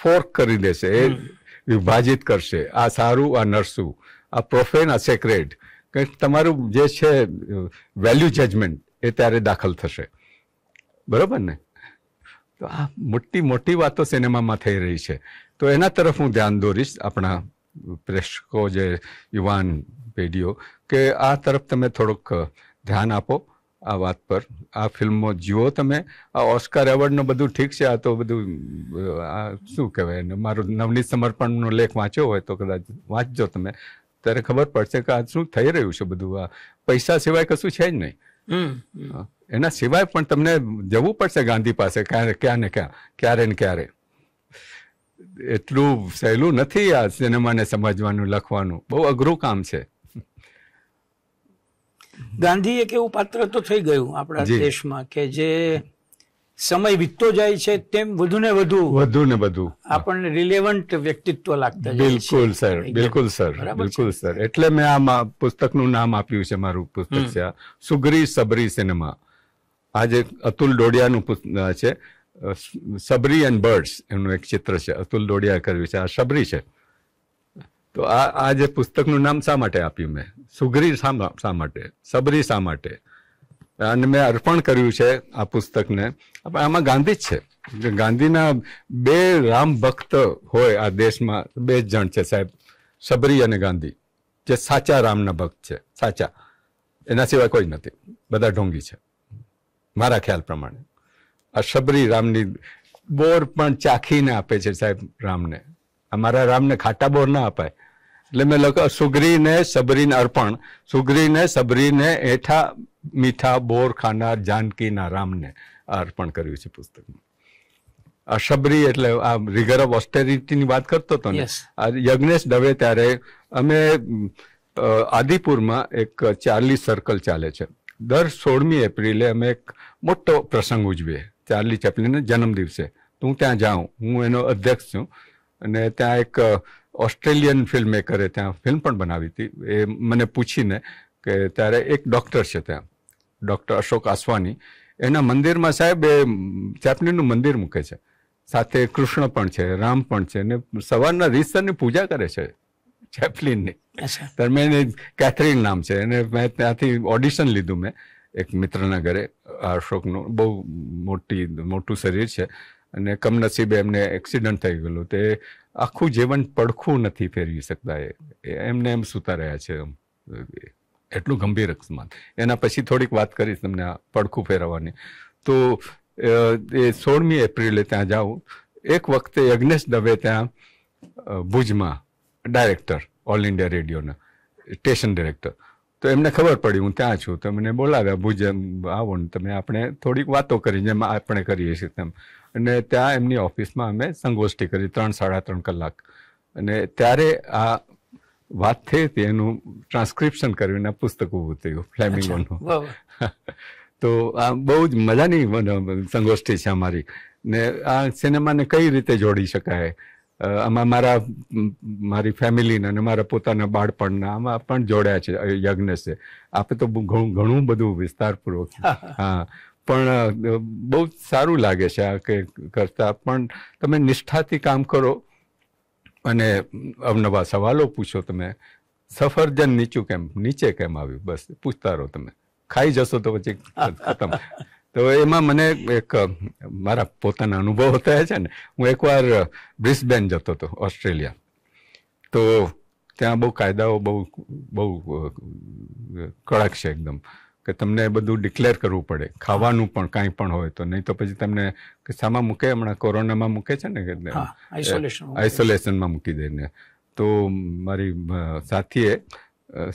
ફોર્ક કરી દેશે એ વિભાજિત કરશે આ સારું આ નરસું આ પ્રોફેન આ સેક્રેડ કે તમારું જે છે વેલ્યુ જજમેન્ટ એ ત્યારે દાખલ થશે બરાબર ને તો આ મોટી મોટી વાતો સિનેમામાં થઈ રહી છે તો એના તરફ હું ધ્યાન દોરીશ આપણા પ્રેક્ષકો જે યુવાન પેઢીઓ કે આ તરફ તમે થોડુંક ધ્યાન આપો આ વાત પર આ ફિલ્મો જુઓ તમે આ ઓસ્કાર એવોર્ડનું બધું ઠીક છે આ તો બધું આ શું કહેવાય મારું નવનીત સમર્પણનો લેખ વાંચ્યો હોય તો કદાચ વાંચજો તમે ત્યારે ખબર પડશે કે આ શું થઈ રહ્યું છે બધું આ પૈસા સિવાય કશું છે જ નહીં એના સિવાય પણ તમને જવું પડશે ગાંધી પાસે ક્યારે ક્યાં ને ક્યાં ક્યારે ને ક્યારે એટલું સહેલું નથી આ સિનેમાને સમજવાનું લખવાનું બહુ અઘરું કામ છે ગાંધી એક એવું પાત્ર તો થઈ ગયું આપણા દેશમાં કે જે સમય વીતતો જાય છે તેમ વધુ ને વધુ વધુ ને વધુ આપણને રિલેવન્ટ વ્યક્તિત્વ લાગતા બિલકુલ સર બિલકુલ સર બિલકુલ સર એટલે મેં આ પુસ્તકનું નામ આપ્યું છે મારું પુસ્તક છે સુગરી સબરી સિનેમા આજે અતુલ ડોડિયાનું છે સબરી એન્ડ બર્ડ્સ એમનું એક ચિત્ર છે અતુલ દોડિયા કર્યું છે આ સબરી છે તો આ આ જે પુસ્તકનું નામ શા માટે આપ્યું મેં સુગરી શા માટે સબરી શા માટે અને મેં અર્પણ કર્યું છે આ પુસ્તકને આમાં ગાંધી જ છે ગાંધીના બે રામ ભક્ત હોય આ દેશમાં બે જ જણ છે સાહેબ સબરી અને ગાંધી જે સાચા રામના ભક્ત છે સાચા એના સિવાય કોઈ નથી બધા ઢોંગી છે મારા ખ્યાલ પ્રમાણે આ શબરી રામની બોર પણ ચાખીને આપે છે સાહેબ રામને અમારા રામને ખાટા બોર ના અપાય એટલે મેં લખ સુગ્રીને સબરીને અર્પણ સુગરીને સબરીને એઠા મીઠા બોર ખાનાર જાનકીના રામને અર્પણ કર્યું છે પુસ્તકમાં આ શબરી એટલે આ રિગર ઓફ ઓસ્ટેરિટીની વાત કરતો હતો ને આ યજ્ઞેશ દવે ત્યારે અમે આદિપુરમાં એક ચાર્લી સર્કલ ચાલે છે દર સોળમી એપ્રિલે અમે એક મોટો પ્રસંગ ઉજવીએ ચાર્લી ચેપ્લિનના જન્મદિવસે તો હું ત્યાં જાઉં હું એનો અધ્યક્ષ છું અને ત્યાં એક ઓસ્ટ્રેલિયન ફિલ્મ મેકરે ત્યાં ફિલ્મ પણ બનાવી હતી એ મને પૂછીને કે ત્યારે એક ડૉક્ટર છે ત્યાં ડૉક્ટર અશોક આસવાની એના મંદિરમાં સાહેબ એ ચેપ્લિનનું મંદિર મૂકે છે સાથે કૃષ્ણ પણ છે રામ પણ છે અને સવારના રીતસરની પૂજા કરે છે ચેપ્લિનની ત્યારે મેં કેથરીન નામ છે અને મેં ત્યાંથી ઓડિશન લીધું મેં એક મિત્રના ઘરે અશોકનું બહુ મોટી મોટું શરીર છે અને કમનસીબે એમને એક્સિડન્ટ થઈ ગયેલું તે આખું જીવન પડખું નથી ફેરવી શકતા એ એમને એમ સૂતા રહ્યા છે એમ એટલું ગંભીર અકસ્માત એના પછી થોડીક વાત કરીશ તમને પડખું ફેરવવાની તો એ સોળમી એપ્રિલે ત્યાં જાઉં એક વખતે યજ્ઞેશ દવે ત્યાં ભુજમાં ડાયરેક્ટર ઓલ ઇન્ડિયા રેડિયોના સ્ટેશન ડિરેક્ટર તો એમને ખબર પડી હું ત્યાં છું તો મને બોલાવ્યા ભુજ આવો ને તમે આપણે થોડીક વાતો કરી જેમ આપણે કરીએ છીએ તેમ અને ત્યાં એમની ઓફિસમાં અમે સંગોષ્ઠી કરી ત્રણ સાડા ત્રણ કલાક અને ત્યારે આ વાત થઈ હતી એનું ટ્રાન્સક્રિપ્શન કર્યું પુસ્તક ઊભું થયું ફ્લેમિંગોનું તો આ બહુ જ મજાની સંગોષ્ઠી છે અમારી ને આ સિનેમાને કઈ રીતે જોડી શકાય આમાં મારા મારી ફેમિલીને અને મારા પોતાના બાળપણના આમાં પણ જોડ્યા છે યજ્ઞ છે આપણે તો ઘણું બધું વિસ્તારપૂર્વક હા પણ બહુ સારું લાગે છે આ કે કરતા પણ તમે નિષ્ઠાથી કામ કરો અને અવનવા સવાલો પૂછો તમે સફરજન નીચું કેમ નીચે કેમ આવ્યું બસ પૂછતા રહો તમે ખાઈ જશો તો પછી ખતમ તો એમાં મને એક મારા પોતાના અનુભવ હતા છે ને હું એકવાર બ્રિસ્બેન જતો હતો ઓસ્ટ્રેલિયા તો ત્યાં બહુ કાયદાઓ બહુ બહુ કડક છે એકદમ કે તમને બધું ડિક્લેર કરવું પડે ખાવાનું પણ કાંઈ પણ હોય તો નહીં તો પછી તમને શામાં મૂકે હમણાં કોરોનામાં મૂકે છે ને આઇસોલેશનમાં મૂકી દઈને તો મારી સાથીએ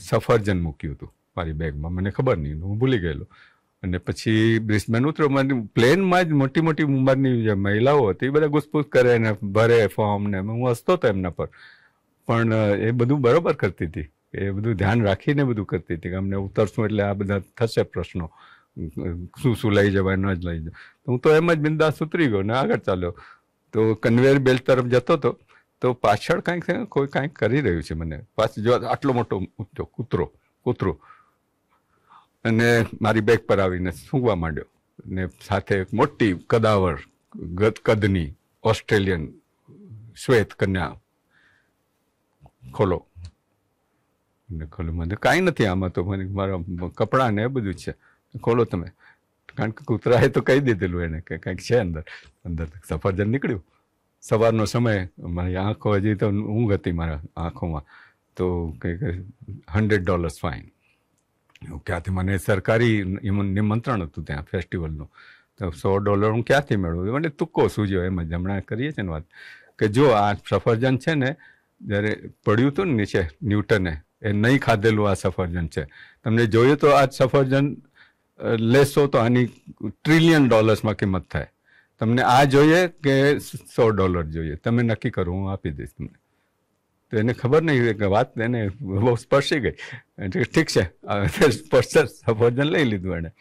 સફરજન મૂક્યું હતું મારી બેગમાં મને ખબર નહીં હું ભૂલી ગયેલો અને પછી બ્રિસ્બેન ઉતર્યો પ્લેનમાં જ મોટી મોટી ઉંમરની જે મહિલાઓ હતી એ બધા ગુસપુસ કરે ને ભરે ફોર્મ ને હું હસતો હતો એમના પર પણ એ બધું બરાબર કરતી હતી એ બધું ધ્યાન રાખીને બધું કરતી હતી કે અમને ઉતરશું એટલે આ બધા થશે પ્રશ્નો શું શું લઈ જવાય ન જ લઈ જવાય હું તો એમ જ બિંદાસ ઉતરી ગયો ને આગળ ચાલ્યો તો કન્વેર બેલ્ટ તરફ જતો હતો તો પાછળ કાંઈક કોઈ કાંઈક કરી રહ્યું છે મને પાછ જો આટલો મોટો કૂતરો કૂતરો અને મારી બેગ પર આવીને સૂંઘવા માંડ્યો ને સાથે એક મોટી કદાવર ગત કદની ઓસ્ટ્રેલિયન શ્વેત કન્યા ખોલો ને ખોલો મને કાંઈ નથી આમાં તો મને મારા કપડાં ને એ બધું છે ખોલો તમે કારણ કે કૂતરાએ તો કહી દીધેલું એને કે કંઈક છે અંદર અંદર સફરજન નીકળ્યું સવારનો સમય મારી આંખો હજી તો ઊંઘ હતી મારા આંખોમાં તો કંઈક હંડ્રેડ ડોલર્સ ફાઇન ક્યાંથી મને સરકારી નિમંત્રણ હતું ત્યાં ફેસ્ટિવલનું તો સો ડોલર હું ક્યાંથી મેળવું મને તુક્કો સૂજ્યો એમ જ હમણાં કરીએ છીએ ને વાત કે જો આ સફરજન છે ને જ્યારે પડ્યું હતું ને નીચે ન્યૂટને એ નહીં ખાધેલું આ સફરજન છે તમને જોયું તો આ સફરજન લેશો તો આની ટ્રિલિયન ડોલર્સમાં કિંમત થાય તમને આ જોઈએ કે સો ડોલર જોઈએ તમે નક્કી કરો હું આપી દઈશ તમને તો એને ખબર નહીં કે વાત એને બહુ સ્પર્શી ગઈ ઠીક છે સ્પર્શ ભોજન લઈ લીધું એણે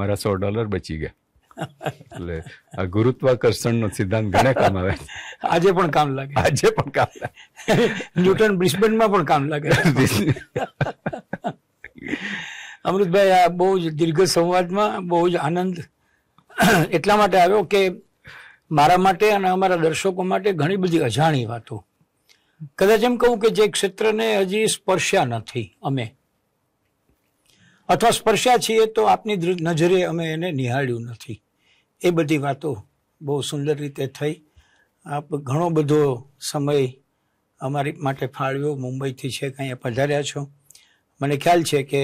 મારા સો ડોલર બચી ગયા એટલે આ ગુરુત્વાકર્ષણનો સિદ્ધાંત ઘણા કામ આવે આજે પણ કામ લાગે આજે પણ કામ લાગે ન્યૂટન બ્રિસ્બેનમાં પણ કામ લાગે અમૃતભાઈ આ બહુ જ દીર્ઘ સંવાદમાં બહુ જ આનંદ એટલા માટે આવ્યો કે મારા માટે અને અમારા દર્શકો માટે ઘણી બધી અજાણી વાતો કદાચ એમ કહું કે જે ક્ષેત્રને હજી સ્પર્શ્યા નથી અમે અથવા સ્પર્શ્યા છીએ તો આપની નજરે અમે એને નિહાળ્યું નથી એ બધી વાતો બહુ સુંદર રીતે થઈ આપ ઘણો બધો સમય અમારી માટે ફાળવ્યો મુંબઈથી છે કંઈ પધાર્યા છો મને ખ્યાલ છે કે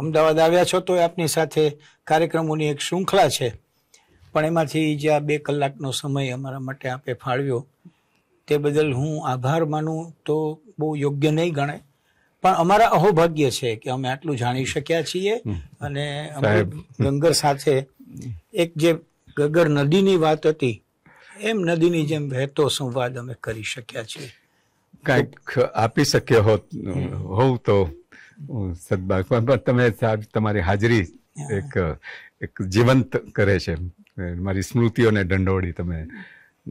અમદાવાદ આવ્યા છો તો આપની સાથે કાર્યક્રમોની એક શૃંખલા છે પણ એમાંથી જે આ બે કલાકનો સમય અમારા માટે આપે ફાળવ્યો તે બદલ હું આભાર માનું તો બહુ યોગ્ય નહીં ગણાય પણ અમારા અહોભાગ્ય છે કે અમે આટલું જાણી શક્યા છીએ અને ગંગર સાથે એક જે ગગર નદીની વાત હતી એમ નદીની જેમ વહેતો સંવાદ અમે કરી શક્યા છીએ કાંઈક આપી શક્યો હોત હોવ તો સદભાગ પણ તમે તમારી હાજરી એક એક જીવંત કરે છે મારી સ્મૃતિઓને દંડોળી તમે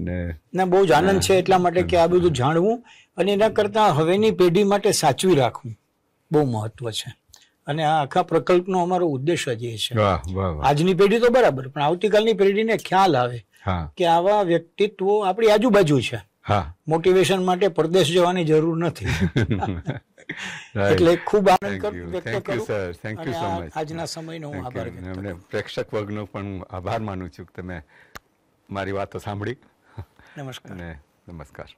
ના બહુ જ આનંદ છે એટલા માટે કે આ બધું જાણવું અને એના કરતાં હવેની પેઢી માટે સાચવી રાખવું બહુ મહત્વ છે અને આ આખા પ્રકલ્પનો અમારો ઉદ્દેશ જ એ છે આજની પેઢી તો બરાબર પણ આવતીકાલની પેઢીને ખ્યાલ આવે કે આવા વ્યક્તિત્વો આપણી આજુબાજુ છે મોટિવેશન માટે પરદેશ જવાની જરૂર નથી એટલે ખૂબ આનંદ thank you sir thank you so much આજના સમયનો હું આભાર વ્યક્ત પ્રેક્ષક વર્ગનો પણ હું આભાર માનું છું કે તમે મારી વાતો સાંભળી નમસ્કાર નમસ્કાર